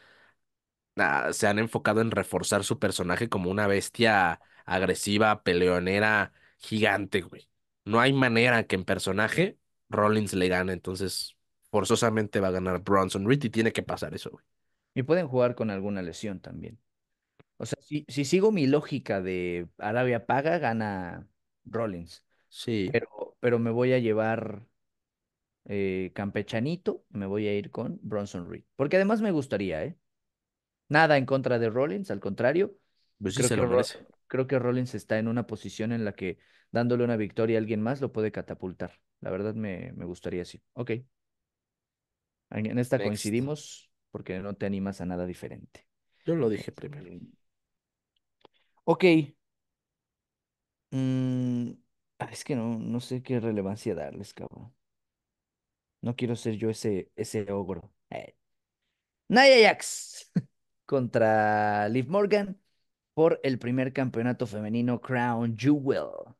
se han enfocado en reforzar su personaje como una bestia agresiva, peleonera, gigante, güey. No hay manera que en personaje Rollins le gane, entonces forzosamente va a ganar Bronson Reed y tiene que pasar eso, güey. Y pueden jugar con alguna lesión también. O sea, si, sigo mi lógica de Arabia paga, gana Rollins. Sí. Pero, pero me voy a llevar eh, campechanito, me voy a ir con Bronson Reed. Porque además me gustaría, ¿eh? Nada en contra de Rollins, al contrario. Pues creo, que Rollins está en una posición en la que dándole una victoria a alguien más lo puede catapultar. La verdad me, gustaría así. Ok. En esta coincidimos porque no te animas a nada diferente. Yo lo dije primero. Ok, mm, ah, es que no, no sé qué relevancia darles, cabrón. No quiero ser yo ese, ese ogro. Eh. Naya Jax contra Liv Morgan por el primer campeonato femenino Crown Jewel.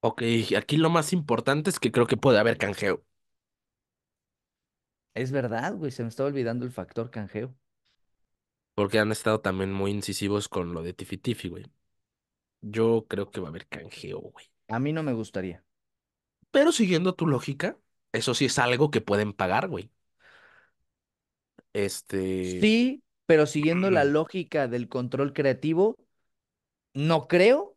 Ok, aquí lo más importante es que creo que puede haber canjeo. Es verdad, güey, se me estaba olvidando el factor canjeo. Porque han estado también muy incisivos con lo de Tiffy Tiffy, güey. Yo creo que va a haber canjeo, güey. A mí no me gustaría. Pero siguiendo tu lógica, eso sí es algo que pueden pagar, güey. Este. Sí, pero siguiendo la lógica del control creativo, no creo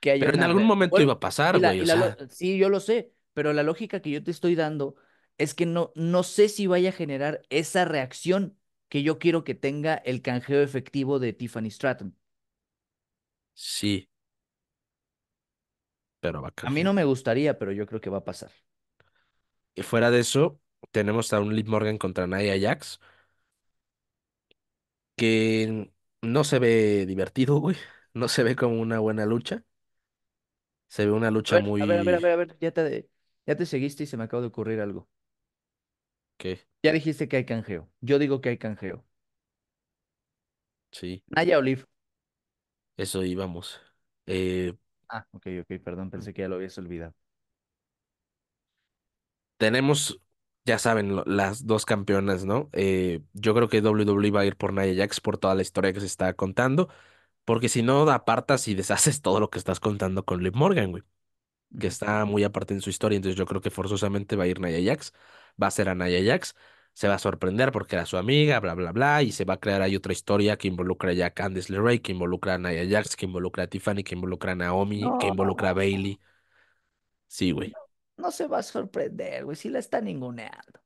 que haya. Pero en algún momento iba a pasar, güey. sí, yo lo sé, pero la lógica que yo te estoy dando es que no, no sé si vaya a generar esa reacción que yo quiero que tenga el canjeo efectivo de Tiffany Stratton. Sí. Pero a, mí no me gustaría, pero yo creo que va a pasar. Y fuera de eso, tenemos a un Lee Morgan contra Naya Jax. Que no se ve divertido, güey. No se ve como una buena lucha. Se ve una lucha muy. A ver, a ver, a ver, Ya te, ya te seguiste y se me acaba de ocurrir algo. ¿Qué? Ya dijiste que hay canjeo. Yo digo que hay canjeo. Sí, Naya Olive. eso íbamos. Eh, ah, ok, ok, perdón, mm. pensé que ya lo habías olvidado. tenemos, ya saben, las dos campeonas, ¿no? Eh, yo creo que WWE va a ir por Naya Jax por toda la historia que se está contando, porque si no, apartas y deshaces todo lo que estás contando con Liv Morgan, güey, que está muy aparte en su historia, entonces yo creo que forzosamente va a ir Naya Jax va a ser a Naya Jax, se va a sorprender porque era su amiga, bla, bla, bla, y se va a crear ahí otra historia que involucra ya a Candice LeRae, que involucra a Naya Jax, que involucra a Tiffany, que involucra a Naomi, que involucra a Bailey. Sí, güey. No, se va a sorprender, güey, si la está ninguneando.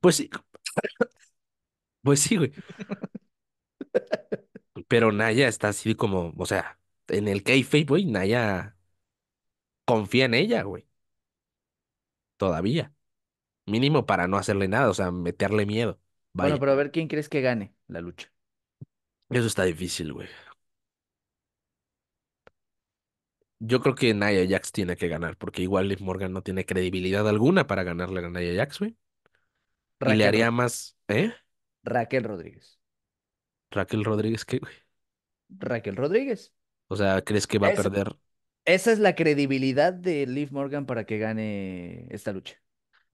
Pues sí. pues sí, güey. Pero Naya está así como, o sea, en el kayfabe, güey, Naya confía en ella, güey. Todavía. Mínimo para no hacerle nada, o sea, meterle miedo. Bueno, pero a ver quién crees que gane la lucha. Eso está difícil, güey. Yo creo que Naya Jax tiene que ganar, porque igual Liv Morgan no tiene credibilidad alguna para ganarle a Nia Jax, güey. y le haría más, ¿eh? Raquel Rodríguez. Raquel Rodríguez, ¿qué, güey? Raquel Rodríguez. O sea, ¿crees que va a perder? Esa es la credibilidad de Liv Morgan para que gane esta lucha.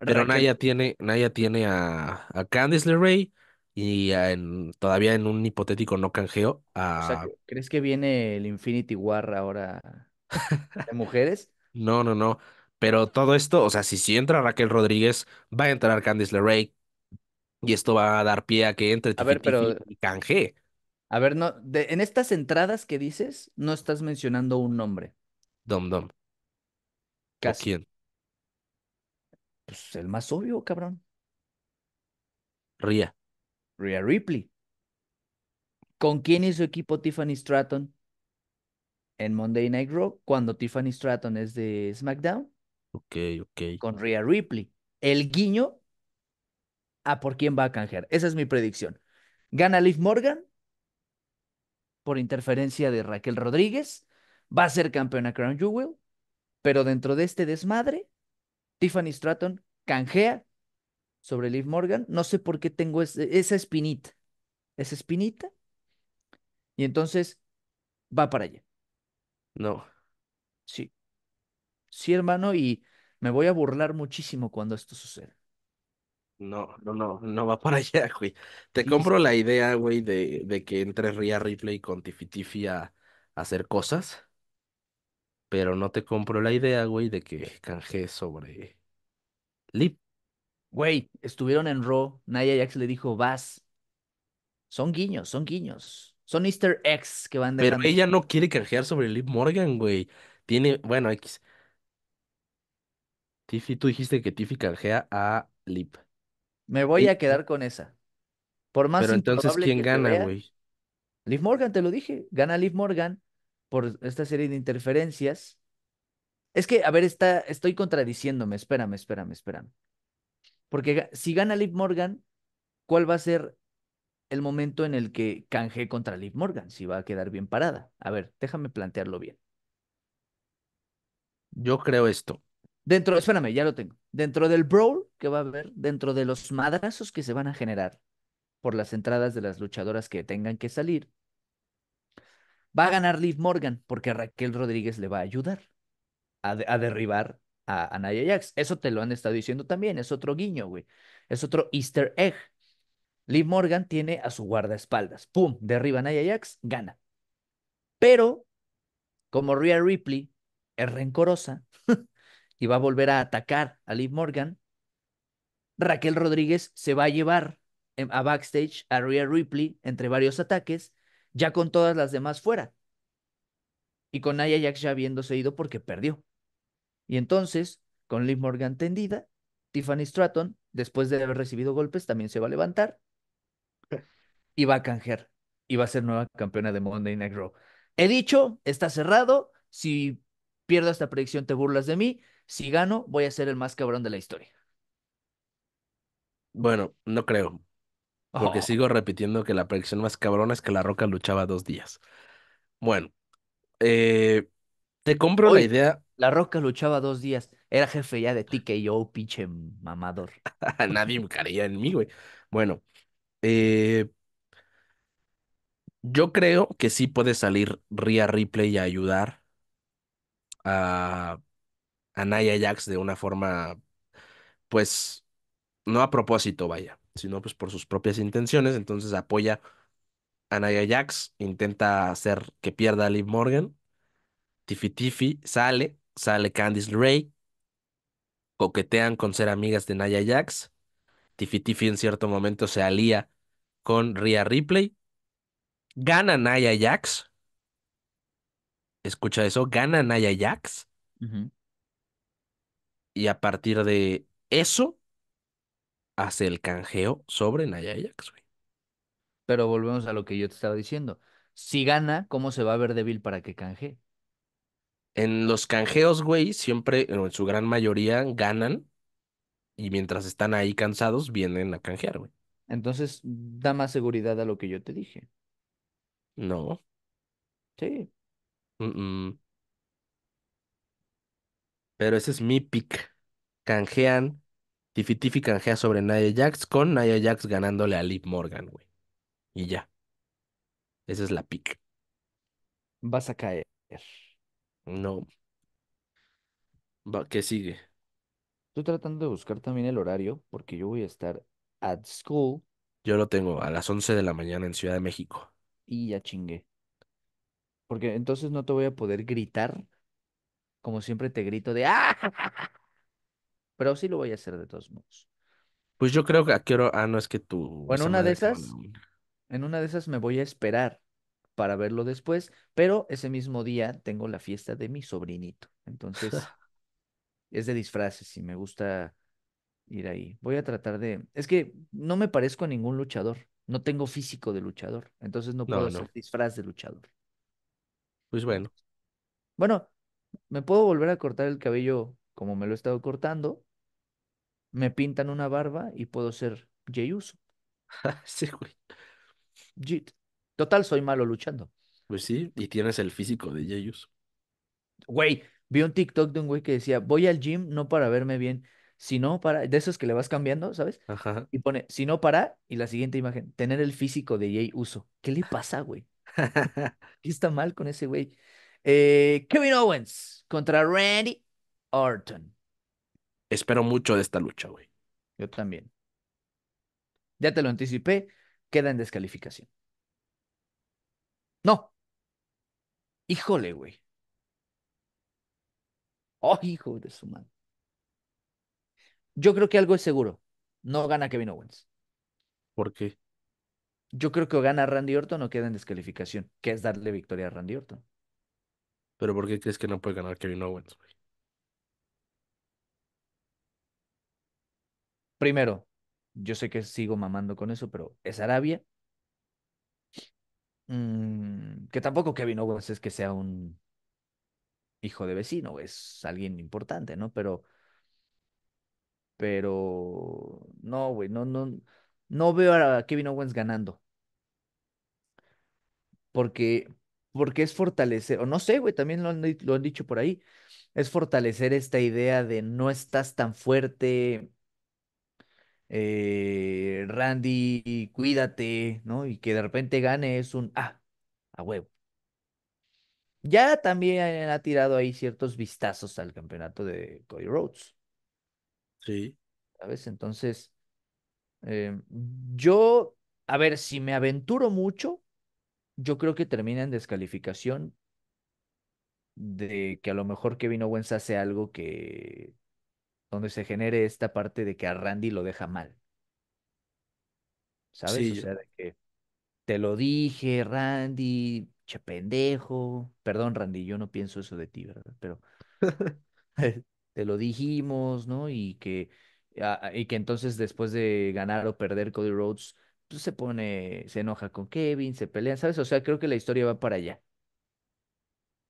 Pero Naya tiene, tiene a, a Candice LeRae y en, todavía en un hipotético no canjeo a... O sea, ¿crees que viene el Infinity War ahora de mujeres? no, no, no. Pero todo esto, o sea, si, si entra Raquel Rodríguez, va a entrar Candice LeRae y esto va a dar pie a que entre a ver, pero... y canje. A ver, no, en estas entradas que dices, no estás mencionando un nombre. Dom Dom. Casi. quién? Pues, el más obvio, cabrón. Ria. Rhea Ripley. ¿Con quién hizo equipo Tiffany Stratton en Monday Night Raw cuando Tiffany Stratton es de SmackDown? Ok, ok. Con Rhea Ripley. El guiño a por quién va a canjear. Esa es mi predicción. Gana Liv Morgan por interferencia de Raquel Rodríguez. Va a ser campeona Crown Jewel. Pero dentro de este desmadre, Tiffany Stratton canjea sobre Liv Morgan. No sé por qué tengo esa espinita. Esa espinita. Y entonces va para allá. No. Sí. Sí, hermano, y me voy a burlar muchísimo cuando esto suceda. No, no, no, no va para allá, güey. Te compro la idea, güey, de, que entre Ria Ripley con Tiffy Tiffy a hacer cosas. Pero no te compro la idea, güey, de que canjee sobre Lip. Güey, estuvieron en Raw. Naya Jax le dijo, vas. Son guiños, son guiños. Son Easter eggs que van de. Pero ella no quiere canjear sobre Lip Morgan, güey. Tiene, bueno, X. Tiffy, tú dijiste que Tiffy canjea a Lip. Me voy a quedar con esa. Por más Pero entonces, ¿quién gana, güey? Lip Morgan, te lo dije. Gana Lip Morgan por esta serie de interferencias. Es que, a ver, está, estoy contradiciéndome, espérame, espérame, espérame. Porque si gana Liv Morgan, ¿cuál va a ser el momento en el que canje contra Liv Morgan? Si va a quedar bien parada. A ver, déjame plantearlo bien. Yo creo esto. Dentro, espérame, ya lo tengo. Dentro del brawl que va a haber, dentro de los madrazos que se van a generar por las entradas de las luchadoras que tengan que salir, Va a ganar Liv Morgan porque Raquel Rodríguez le va a ayudar a, derribar a, a Naya Jax. Eso te lo han estado diciendo también, es otro guiño, güey. Es otro easter egg. Liv Morgan tiene a su guardaespaldas. ¡Pum! Derriba a Naya Jax, gana. Pero, como Rhea Ripley es rencorosa y va a volver a atacar a Liv Morgan, Raquel Rodríguez se va a llevar em, a backstage a Rhea Ripley entre varios ataques ya con todas las demás fuera. Y con Aya Jax ya habiéndose ido porque perdió. Y entonces, con Liv Morgan tendida, Tiffany Stratton, después de haber recibido golpes, también se va a levantar y va a canjear y va a ser nueva campeona de Monday Night Raw. He dicho, está cerrado. Si pierdo esta predicción, te burlas de mí. Si gano, voy a ser el más cabrón de la historia. Bueno, no creo. Porque sigo repitiendo que la predicción más cabrona es que La Roca luchaba dos días. Bueno, eh, te compro la idea. La Roca luchaba dos días. Era jefe ya de TKO, pinche mamador. Nadie me caía en mí, güey. Bueno, eh, yo creo que sí puede salir ria Ripley a ayudar a, a Jax de una forma, pues, no a propósito, vaya sino pues por sus propias intenciones. Entonces apoya a Naya Jax, intenta hacer que pierda a Liv Morgan. Tiffy Tiffy sale, sale Candice Ray, coquetean con ser amigas de Naya Jax. Tiffy Tiffy en cierto momento se alía con Ria Ripley. Gana Naya Jax. Escucha eso, gana Naya Jax. Y a partir de eso, hace el canjeo sobre Naya Jax, güey. Pero volvemos a lo que yo te estaba diciendo. Si gana, ¿cómo se va a ver débil para que canje? En los canjeos, güey, siempre, en su gran mayoría, ganan. Y mientras están ahí cansados, vienen a canjear, güey. Entonces, da más seguridad a lo que yo te dije. No. Sí. Pero ese es mi pick. Canjean Tiffy Tiffy canjea sobre Nia Jax con Naya Jax ganándole a Liv Morgan, güey. Y ya. Esa es la pick. Vas a caer. No. Va, ¿qué sigue? Estoy tratando de buscar también el horario porque yo voy a estar at school. Yo lo tengo a las 11 de la mañana en Ciudad de México. Y ya chingué. Porque entonces no te voy a poder gritar como siempre te grito de ¡Ah! pero sí lo voy a hacer de todos modos. Pues yo creo que quiero, ah, no es que tú. Bueno, en una de esas, en una de esas me voy a esperar para verlo después, pero ese mismo día tengo la fiesta de mi sobrinito. Entonces, es de disfraces y me gusta ir ahí. Voy a tratar de. Es que no me parezco a ningún luchador. No tengo físico de luchador. Entonces no puedo hacer disfraz de luchador. Pues bueno. Bueno, me puedo volver a cortar el cabello como me lo he estado cortando me pintan una barba y puedo ser Uso. sí, güey. Total, soy malo luchando. Pues sí, y tienes el físico de Uso. Güey, vi un TikTok de un güey que decía, voy al gym no para verme bien, sino para, de esos que le vas cambiando, ¿sabes? Ajá. Y pone, si no para, y la siguiente imagen, tener el físico de Jey Uso. ¿Qué le pasa, güey? ¿Qué está mal con ese güey? Eh, Kevin Owens contra Randy Orton espero mucho de esta lucha, güey. Yo también. Ya te lo anticipé, queda en descalificación. No. Híjole, güey. Oh, hijo de su madre. Yo creo que algo es seguro. No gana Kevin Owens. ¿Por qué? Yo creo que gana Randy Orton o queda en descalificación, que es darle victoria a Randy Orton. ¿Pero por qué crees que no puede ganar Kevin Owens, güey? primero, yo sé que sigo mamando con eso, pero es Arabia. Mm, que tampoco Kevin Owens es que sea un hijo de vecino, es alguien importante, ¿no? Pero, pero, no, güey, no, no, no veo a Kevin Owens ganando. Porque, porque es fortalecer, o no sé, güey, también lo han dicho por ahí, es fortalecer esta idea de no estás tan fuerte, eh, Randy, cuídate, ¿no? Y que de repente gane es un, ah, a huevo. Ya también ha tirado ahí ciertos vistazos al campeonato de Cody Rhodes. Sí. ¿Sabes? Entonces, eh, yo, a ver, si me aventuro mucho, yo creo que termina en descalificación de que a lo mejor Kevin Owens hace algo que donde se genere esta parte de que a Randy lo deja mal. ¿Sabes? o sea, de que te lo dije, Randy, che pendejo. Perdón, Randy, yo no pienso eso de ti, ¿verdad? Pero te lo dijimos, ¿no? Y que, ah, y que entonces después de ganar o perder Cody Rhodes, pues se pone, se enoja con Kevin, se pelean, ¿sabes? O sea, creo que la historia va para allá.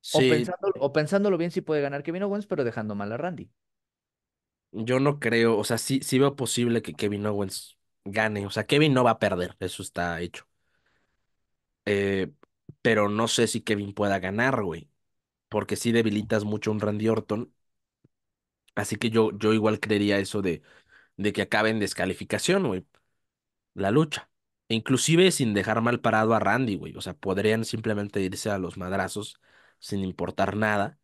Sí. O, pensándolo, bien, si puede ganar Kevin Owens, pero dejando mal a Randy. Yo no creo, o sea, sí, sí veo posible que Kevin Owens gane. O sea, Kevin no va a perder, eso está hecho. Eh, pero no sé si Kevin pueda ganar, güey. Porque sí debilitas mucho a un Randy Orton. Así que yo, yo igual creería eso de, de que acabe en descalificación, güey. La lucha. E inclusive sin dejar mal parado a Randy, güey. O sea, podrían simplemente irse a los madrazos sin importar nada.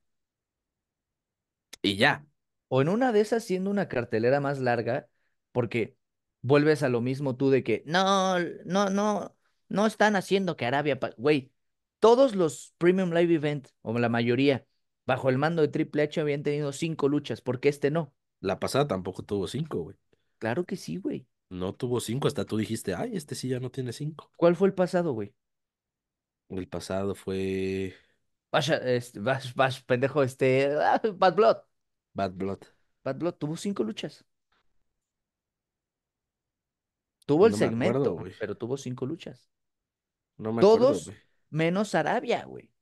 Y ya. O en una de esas siendo una cartelera más larga, porque vuelves a lo mismo tú de que, no, no, no, no están haciendo que Arabia, güey, todos los Premium Live Event, o la mayoría, bajo el mando de Triple H habían tenido cinco luchas, porque este no. La pasada tampoco tuvo cinco, güey. Claro que sí, güey. No tuvo cinco, hasta tú dijiste, ay, este sí ya no tiene cinco. ¿Cuál fue el pasado, güey? El pasado fue. Vaya, este, vas, vas, pendejo, este. Bad Blood. Bad Blood. Bad Blood tuvo cinco luchas. Tuvo el segmento, pero tuvo cinco luchas. No me Todos menos Arabia, güey.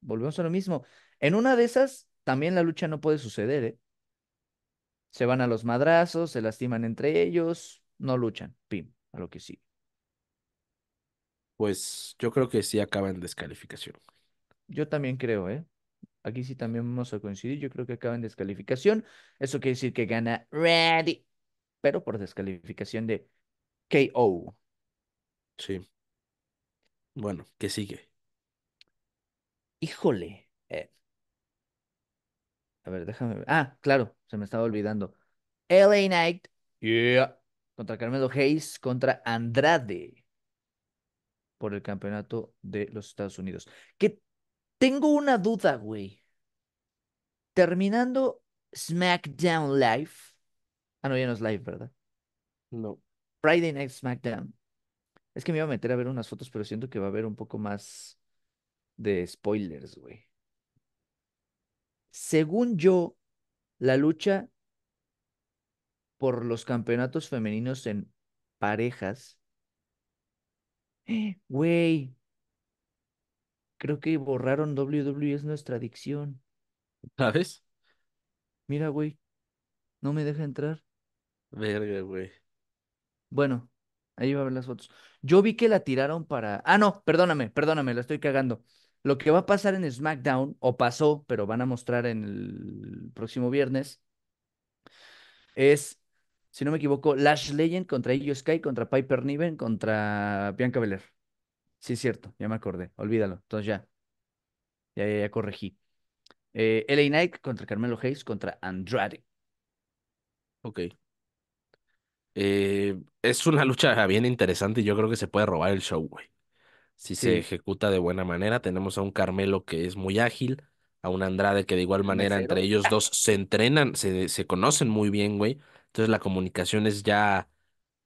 Volvemos a lo mismo. En una de esas, también la lucha no puede suceder, ¿eh? Se van a los madrazos, se lastiman entre ellos, no luchan. Pim, a lo que sí. Pues yo creo que sí acaba en descalificación. Yo también creo, ¿eh? Aquí sí también vamos a coincidir. Yo creo que acaba en descalificación. Eso quiere decir que gana ready pero por descalificación de KO. Sí. Bueno, ¿qué sigue? Híjole. Eh. A ver, déjame ver. Ah, claro, se me estaba olvidando. LA Knight. Contra Carmelo Hayes, contra Andrade por el campeonato de los Estados Unidos. ¿Qué tengo una duda, güey. Terminando SmackDown Live. Ah, no, ya no es live, ¿verdad? No. Friday Night SmackDown. Es que me iba a meter a ver unas fotos, pero siento que va a haber un poco más de spoilers, güey. Según yo, la lucha por los campeonatos femeninos en parejas. ¡Eh! Güey, Creo que borraron WWE es nuestra adicción. ¿Sabes? Mira, güey, no me deja entrar. Verga, güey. Bueno, ahí va a ver las fotos. Yo vi que la tiraron para. Ah, no, perdóname, perdóname, la estoy cagando. Lo que va a pasar en SmackDown, o pasó, pero van a mostrar en el próximo viernes, es, si no me equivoco, Lash Legend contra Io Sky, contra Piper Niven, contra Bianca Belair. Sí, es cierto, ya me acordé, olvídalo. Entonces ya, ya, ya, corregí. Eh, LA contra Carmelo Hayes contra Andrade. Ok. Eh, es una lucha bien interesante y yo creo que se puede robar el show, güey. Si se ejecuta de buena manera, tenemos a un Carmelo que es muy ágil, a un Andrade que de igual manera entre ellos dos se entrenan, se, conocen muy bien, güey. Entonces la comunicación es ya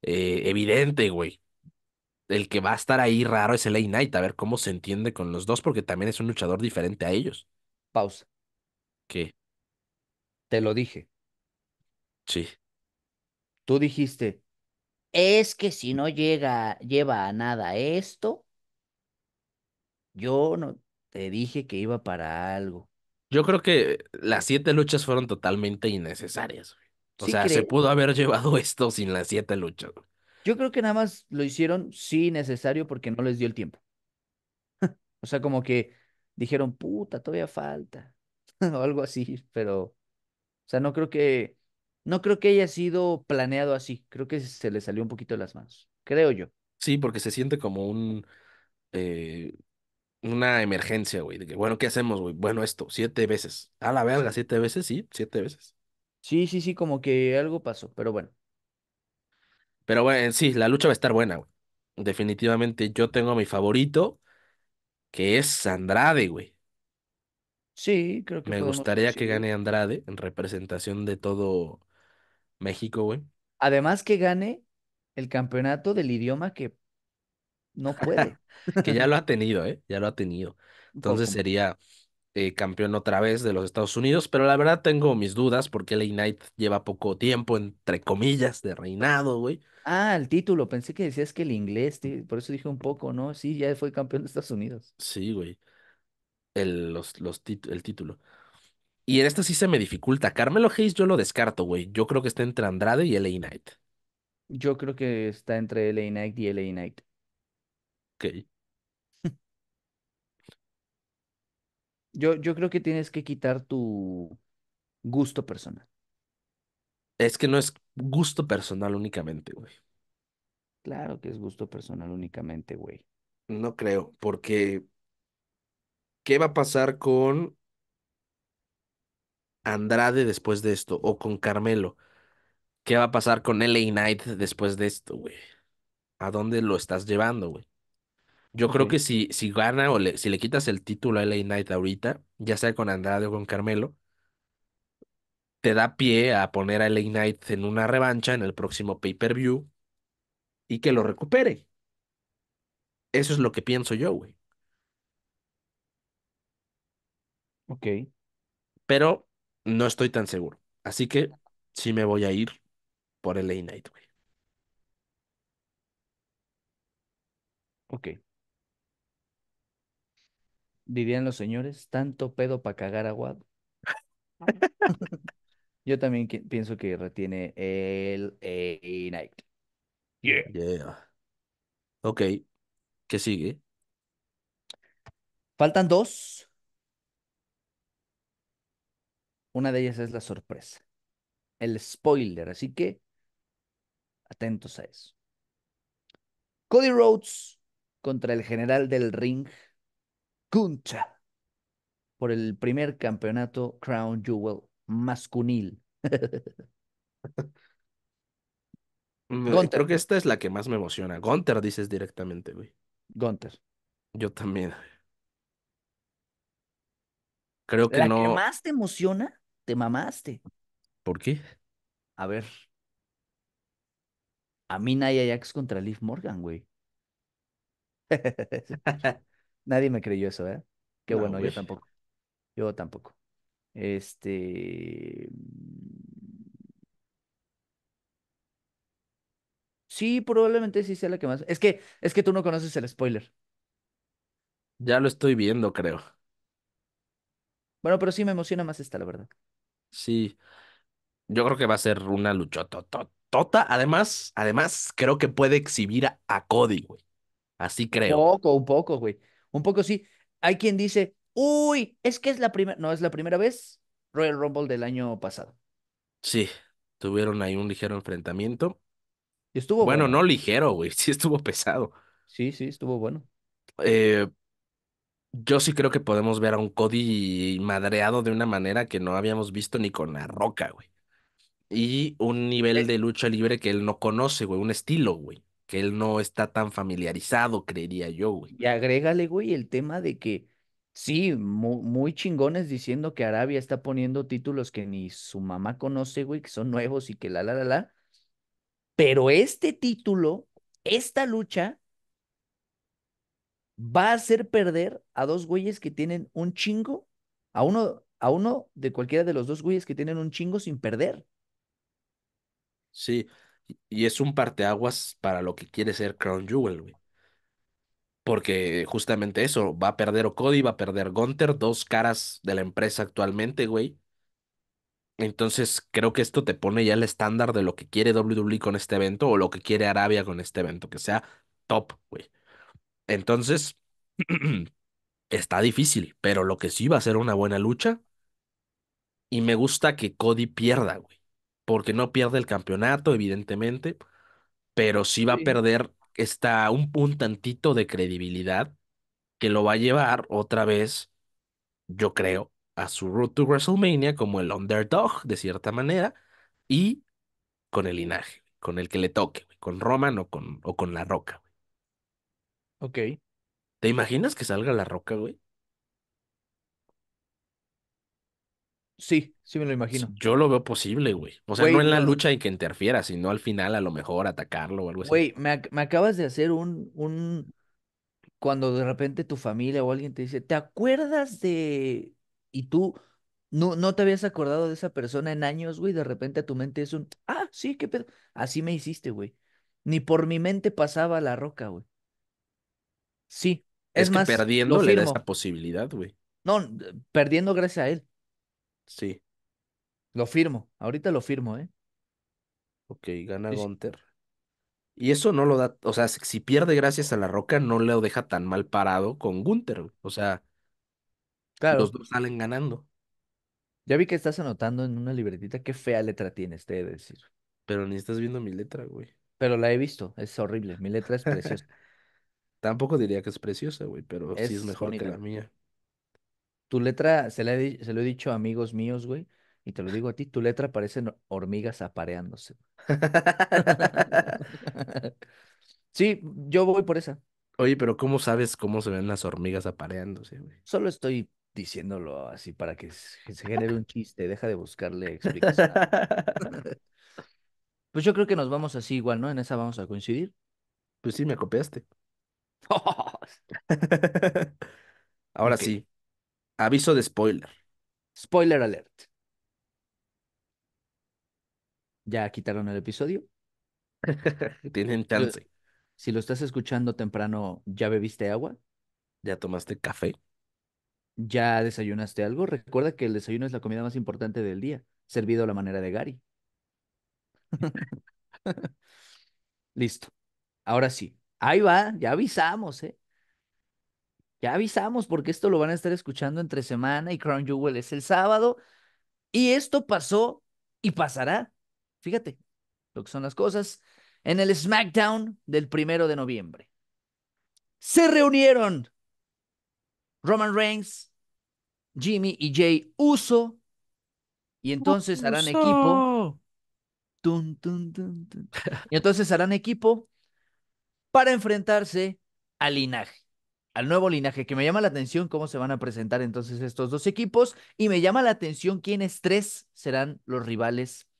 eh, evidente, güey el que va a estar ahí raro es el A Knight, a ver cómo se entiende con los dos, porque también es un luchador diferente a ellos. Pausa. ¿Qué? Te lo dije. Sí. Tú dijiste, es que si no llega, lleva a nada esto, yo no te dije que iba para algo. Yo creo que las siete luchas fueron totalmente innecesarias. O sea, se pudo haber llevado esto sin las siete luchas. Yo creo que nada más lo hicieron sí necesario porque no les dio el tiempo. o sea, como que dijeron, puta, todavía falta. o algo así, pero. O sea, no creo que. No creo que haya sido planeado así. Creo que se le salió un poquito de las manos. Creo yo. Sí, porque se siente como un. Eh, una emergencia, güey. De que, bueno, ¿qué hacemos, güey? Bueno, esto, siete veces. A la verga, siete veces, sí, siete veces. Sí, sí, sí, como que algo pasó, pero bueno. Pero bueno, eh, sí, la lucha va a estar buena, güey. Definitivamente yo tengo a mi favorito, que es Andrade, güey. Sí, creo que Me gustaría que gane Andrade en representación de todo México, güey. Además que gane el campeonato del idioma que no puede. Que ya lo ha tenido, ¿eh? Ya lo ha tenido. Entonces sería eh, campeón otra vez de los Estados Unidos, pero la verdad tengo mis dudas porque LA Knight lleva poco tiempo, entre comillas, de reinado, güey. Ah, el título, pensé que decías que el inglés, por eso dije un poco, ¿no? Sí, ya fue campeón de Estados Unidos. Sí, güey. El, los, los el título. Y en esta sí se me dificulta. Carmelo Hayes yo lo descarto, güey. Yo creo que está entre Andrade y LA Knight. Yo creo que está entre LA Knight y LA Knight. Ok. Yo, creo que tienes que quitar tu gusto personal. Es que no es gusto personal únicamente, güey. Claro que es gusto personal únicamente, güey. No creo, porque ¿qué va a pasar con Andrade después de esto? O con Carmelo. ¿Qué va a pasar con LA Knight después de esto, güey? ¿A dónde lo estás llevando, güey? Yo creo que si, si gana o si le quitas el título a LA Knight ahorita, ya sea con Andrade o con Carmelo, te da pie a poner a LA Knight en una revancha en el próximo pay-per-view y que lo recupere. Eso es lo que pienso yo, güey. Ok. Pero no estoy tan seguro. Así que sí me voy a ir por LA Knight, güey. Ok dirían los señores, tanto pedo para cagar a Wad Yo también pienso que retiene el Night. Yeah. yeah. Ok. ¿Qué sigue? Faltan dos. Una de ellas es la sorpresa. El spoiler. Así que atentos a eso. Cody Rhodes contra el general del ring Kunta por el primer campeonato Crown Jewel masculino. Mm, creo que esta es la que más me emociona. Gunter dices directamente, güey. Gunter. Yo también. Creo que no. La que más te emociona, te mamaste. ¿Por qué? A ver. A mí Naya Jax contra Liv Morgan, güey. Nadie me creyó eso, ¿eh? Qué bueno, yo tampoco. Yo tampoco. Este. Sí, probablemente sí sea la que más. Es que, es que tú no conoces el spoiler. Ya lo estoy viendo, creo. Bueno, pero sí me emociona más esta, la verdad. Sí, yo creo que va a ser una tota. Además, además, creo que puede exhibir a, Cody, güey. Así creo. Un poco, un poco, güey. Un poco sí. Hay quien dice, uy, es que es la primera, no, es la primera vez Royal Rumble del año pasado. Sí, tuvieron ahí un ligero enfrentamiento. Y estuvo bueno, bueno. no ligero, güey, sí estuvo pesado. Sí, sí, estuvo bueno. Eh, yo sí creo que podemos ver a un Cody madreado de una manera que no habíamos visto ni con la roca, güey. Y un nivel eh. de lucha libre que él no conoce, güey, un estilo, güey que él no está tan familiarizado, creería yo, güey. Y agrégale, güey, el tema de que sí, muy, chingones diciendo que Arabia está poniendo títulos que ni su mamá conoce, güey, que son nuevos y que la, la, la, la. Pero este título, esta lucha, va a hacer perder a dos güeyes que tienen un chingo, a uno, a uno de cualquiera de los dos güeyes que tienen un chingo sin perder. Sí, y es un parteaguas para lo que quiere ser Crown Jewel, güey. Porque justamente eso, va a perder Cody, va a perder Gunther, dos caras de la empresa actualmente, güey. Entonces creo que esto te pone ya el estándar de lo que quiere WWE con este evento o lo que quiere Arabia con este evento, que sea top, güey. Entonces, está difícil, pero lo que sí va a ser una buena lucha. Y me gusta que Cody pierda, güey porque no pierde el campeonato, evidentemente, pero sí va a perder está un, un tantito de credibilidad que lo va a llevar otra vez, yo creo, a su route to WrestleMania como el underdog, de cierta manera, y con el linaje, con el que le toque, con Roman o con, o con La Roca. Ok. ¿Te imaginas que salga La Roca, güey? Sí, sí me lo imagino. Yo lo veo posible, güey. O sea, no en la lucha y que interfiera, sino al final a lo mejor atacarlo o algo así. Güey, me, acabas de hacer un, un... Cuando de repente tu familia o alguien te dice, ¿te acuerdas de...? Y tú no, no te habías acordado de esa persona en años, güey. De repente a tu mente es un, ah, sí, qué pedo. Así me hiciste, güey. Ni por mi mente pasaba la roca, güey. Sí. Es, que perdiendo le esa posibilidad, güey. No, perdiendo gracias a él. Sí. Lo firmo, ahorita lo firmo, ¿eh? Ok, gana Gunter. Y eso no lo da, o sea, si pierde gracias a la roca, no lo deja tan mal parado con Gunter. O sea, claro. los dos salen ganando. Ya vi que estás anotando en una libretita qué fea letra tienes, te de decir. Pero ni estás viendo mi letra, güey. Pero la he visto, es horrible. Mi letra es preciosa. Tampoco diría que es preciosa, güey, pero sí es mejor que la mía. Tu letra, se, la se lo he dicho a amigos míos, güey, y te lo digo a ti, tu letra parecen hormigas apareándose. sí, yo voy por esa. Oye, pero ¿cómo sabes cómo se ven las hormigas apareándose, güey? Solo estoy diciéndolo así para que se genere un chiste, deja de buscarle explicación. pues yo creo que nos vamos así igual, ¿no? En esa vamos a coincidir. Pues sí, me copiaste. Ahora sí. Aviso de spoiler. Spoiler alert. Ya quitaron el episodio. Tienen chance. Si lo estás escuchando temprano, ¿ya bebiste agua? ¿Ya tomaste café? ¿Ya desayunaste algo? Recuerda que el desayuno es la comida más importante del día, servido a la manera de Gary. Listo. Ahora sí. Ahí va, ya avisamos, ¿eh? Ya avisamos porque esto lo van a estar escuchando entre semana y Crown Jewel es el sábado. Y esto pasó y pasará. Fíjate lo que son las cosas. En el SmackDown del primero de noviembre. Se reunieron Roman Reigns, Jimmy y Jay Uso. Y entonces harán equipo. y entonces harán equipo para enfrentarse al linaje al nuevo linaje, que me llama la atención cómo se van a presentar entonces estos dos equipos y me llama la atención quiénes tres serán los rivales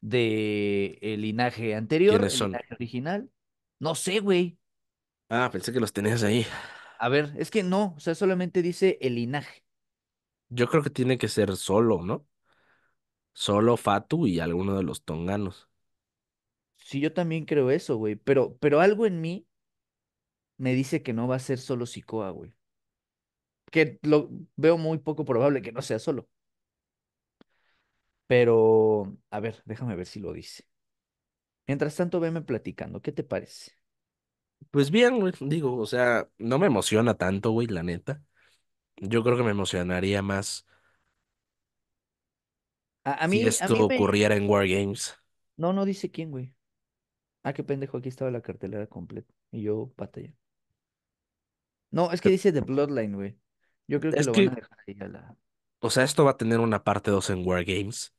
del eh, linaje anterior, original. No sé, güey. Ah, pensé que los tenías ahí. A ver, es que no, o sea, solamente dice el linaje. Yo creo que tiene que ser solo, ¿no? Solo Fatu y alguno de los tonganos. Sí, yo también creo eso, güey, pero, pero algo en mí me dice que no va a ser solo Sikoa, güey. Que lo veo muy poco probable que no sea solo. Pero, a ver, déjame ver si lo dice. Mientras tanto, veme platicando, ¿qué te parece? Pues bien, güey, digo, o sea, no me emociona tanto, güey, la neta. Yo creo que me emocionaría más a, si esto ocurriera en Wargames. No, no dice quién, güey. Ah, qué pendejo, aquí estaba la cartelera completa. Y yo, batalla. No, es que dice de Bloodline, güey. Yo creo que lo van a dejar ahí a la. O sea, esto va a tener una parte 2 en Wargames.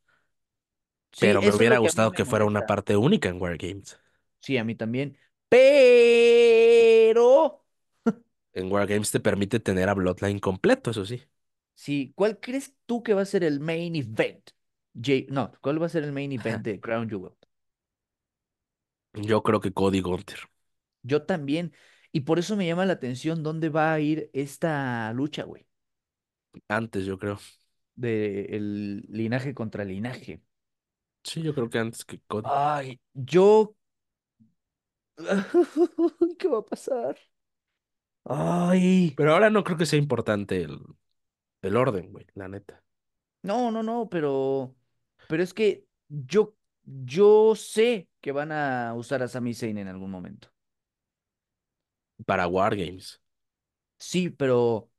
pero me hubiera gustado que, fuera una parte única en Wargames. Sí, a mí también. Pero. en Wargames te permite tener a Bloodline completo, eso sí. Sí, ¿cuál crees tú que va a ser el main event? no, ¿cuál va a ser el main event de Crown Jewel? Yo creo que Cody Gunther. Yo también. Y por eso me llama la atención dónde va a ir esta lucha, güey. Antes, yo creo. De el linaje contra linaje. Sí, yo creo que antes que Ay, yo. ¿Qué va a pasar? Ay. Pero ahora no creo que sea importante el, el orden, güey, la neta. No, no, no, pero. Pero es que yo, yo sé que van a usar a Sami Zayn en algún momento para Wargames. Sí, pero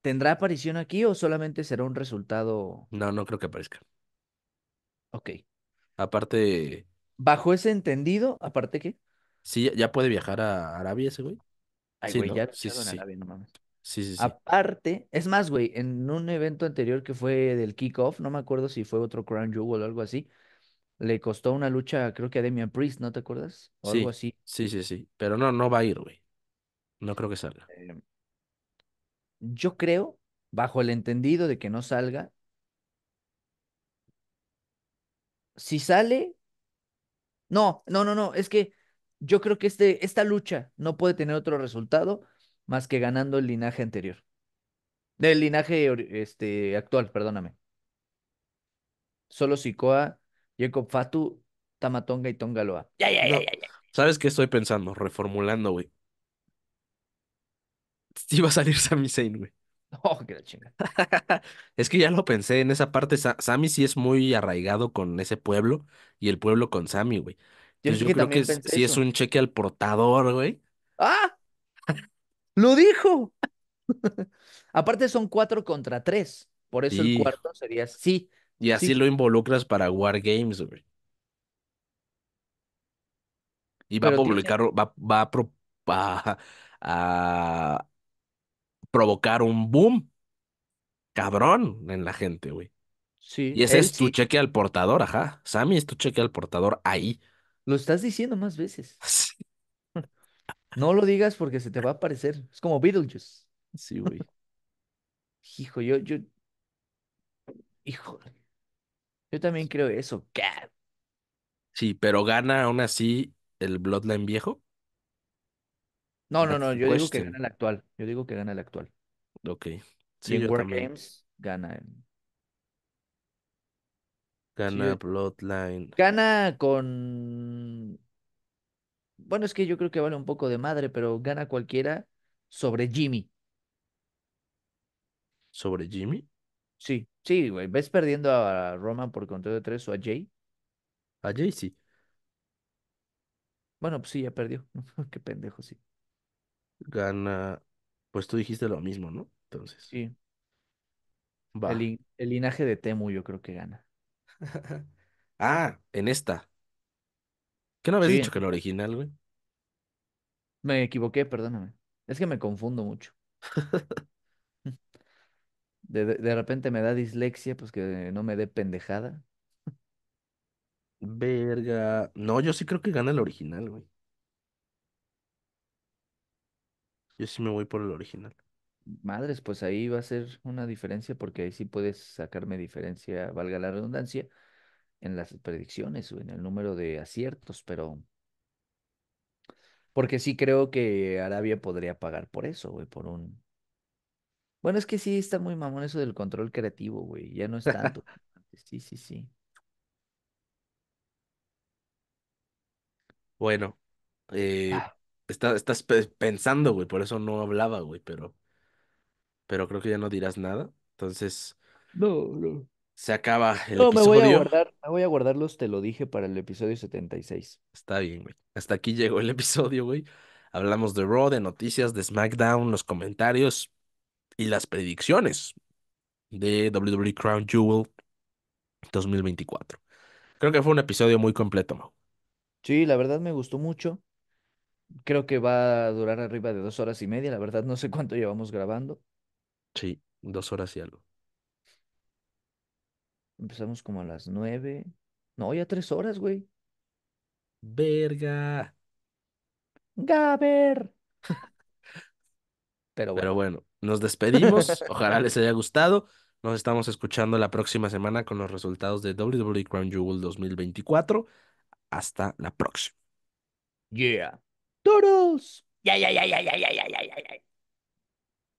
¿tendrá aparición aquí o solamente será un resultado? No, no creo que aparezca. Ok. Aparte, Bajo ese entendido, aparte qué? sí, ya- puede viajar a Arabia ese güey. Sí, güey, ya Sí, sí, Arabia, Sí, sí, Aparte, es más, güey, en un evento anterior que fue del kickoff, no me acuerdo si fue otro Crown Jewel o algo así, le costó una lucha, creo que a Demian Priest, ¿no te acuerdas? O algo así. sí, sí, sí. Pero no, no va a ir, güey. No creo que salga. Em, yo creo, bajo el entendido de que no salga, si sale, no, no, no, no, es que yo creo que este, esta lucha no puede tener otro resultado más que ganando el linaje anterior. Del linaje este, actual, perdóname. Solo Sikoa, Jacob Fatu, Tamatonga y Tongaloa. Ya, ya, ya, ya, ya. ¿Sabes qué estoy pensando? Reformulando, güey. iba a salir Sami Zayn, güey. Oh, qué la chingada! es que ya lo pensé, en esa parte Sami Sammy sí es muy arraigado con ese pueblo y el pueblo con Sammy, güey. Yo, creo que sí es un cheque al portador, güey. ¡Ah! ¡Lo dijo! Aparte son cuatro contra tres, por eso el cuarto sería sí. Y así lo involucras para War Games, güey. Y va a publicar, va, a provocar un boom cabrón en la gente, güey. Sí. Y ese es tu cheque al portador, ajá. Sammy es tu cheque al portador ahí. Lo estás diciendo más veces. Sí. No lo digas porque se te va a aparecer. Es como Beetlejuice. Sí, güey. Hijo, yo, yo. Hijo. Yo también creo eso, Sí, pero gana aún así el Bloodline viejo. No, no, no, yo digo que gana el actual. Yo digo que gana el actual. Ok. Sí, Games gana. Gana Bloodline. Gana con. Bueno, es que yo creo que vale un poco de madre, pero gana cualquiera sobre Jimmy. ¿Sobre Jimmy? Sí, sí, güey. ¿Ves perdiendo a Roman por conteo de tres o a Jay? A Jay sí. Bueno, pues sí, ya perdió. Qué pendejo, sí gana, pues tú dijiste lo mismo, ¿no? Entonces. Sí. El, linaje de Temu yo creo que gana. Ah, en esta. ¿Qué no habías dicho que el original, güey? me equivoqué, perdóname. Es que me confundo mucho. De, repente me da dislexia, pues que no me dé pendejada. Verga. No, yo sí creo que gana el original, güey. Yo sí me voy por el original. Madres, pues ahí va a ser una diferencia porque ahí sí puedes sacarme diferencia, valga la redundancia, en las predicciones o en el número de aciertos, pero... Porque sí creo que Arabia podría pagar por eso, güey, por un... Bueno, es que sí está muy mamón eso del control creativo, güey, ya no es tanto. sí, sí, sí. Bueno, eh, ah estás pensando, güey, por eso no hablaba, güey, pero, pero creo que ya no dirás nada. Entonces, No, no. se acaba el No, me voy a episodio. guardar, me voy a guardar te lo dije para el episodio 76. Está bien, güey. Hasta aquí llegó el episodio, güey. Hablamos de Raw, de noticias, de SmackDown, los comentarios y las predicciones de WWE Crown Jewel 2024. Creo que fue un episodio muy completo, Mau. Sí, la verdad me gustó mucho. Creo que va a durar arriba de dos horas y media. La verdad, no sé cuánto llevamos grabando. Sí, dos horas y algo. Empezamos como a las nueve. No, ya tres horas, güey. Verga. Gaber. Pero bueno. Pero bueno, nos despedimos. Ojalá les haya gustado. Nos estamos escuchando la próxima semana con los resultados de WWE Crown Jewel 2024. Hasta la próxima. Yeah. ¡Toros! ¡Ya, Yeah, yeah, yeah, yeah, yeah, yeah, yeah. ya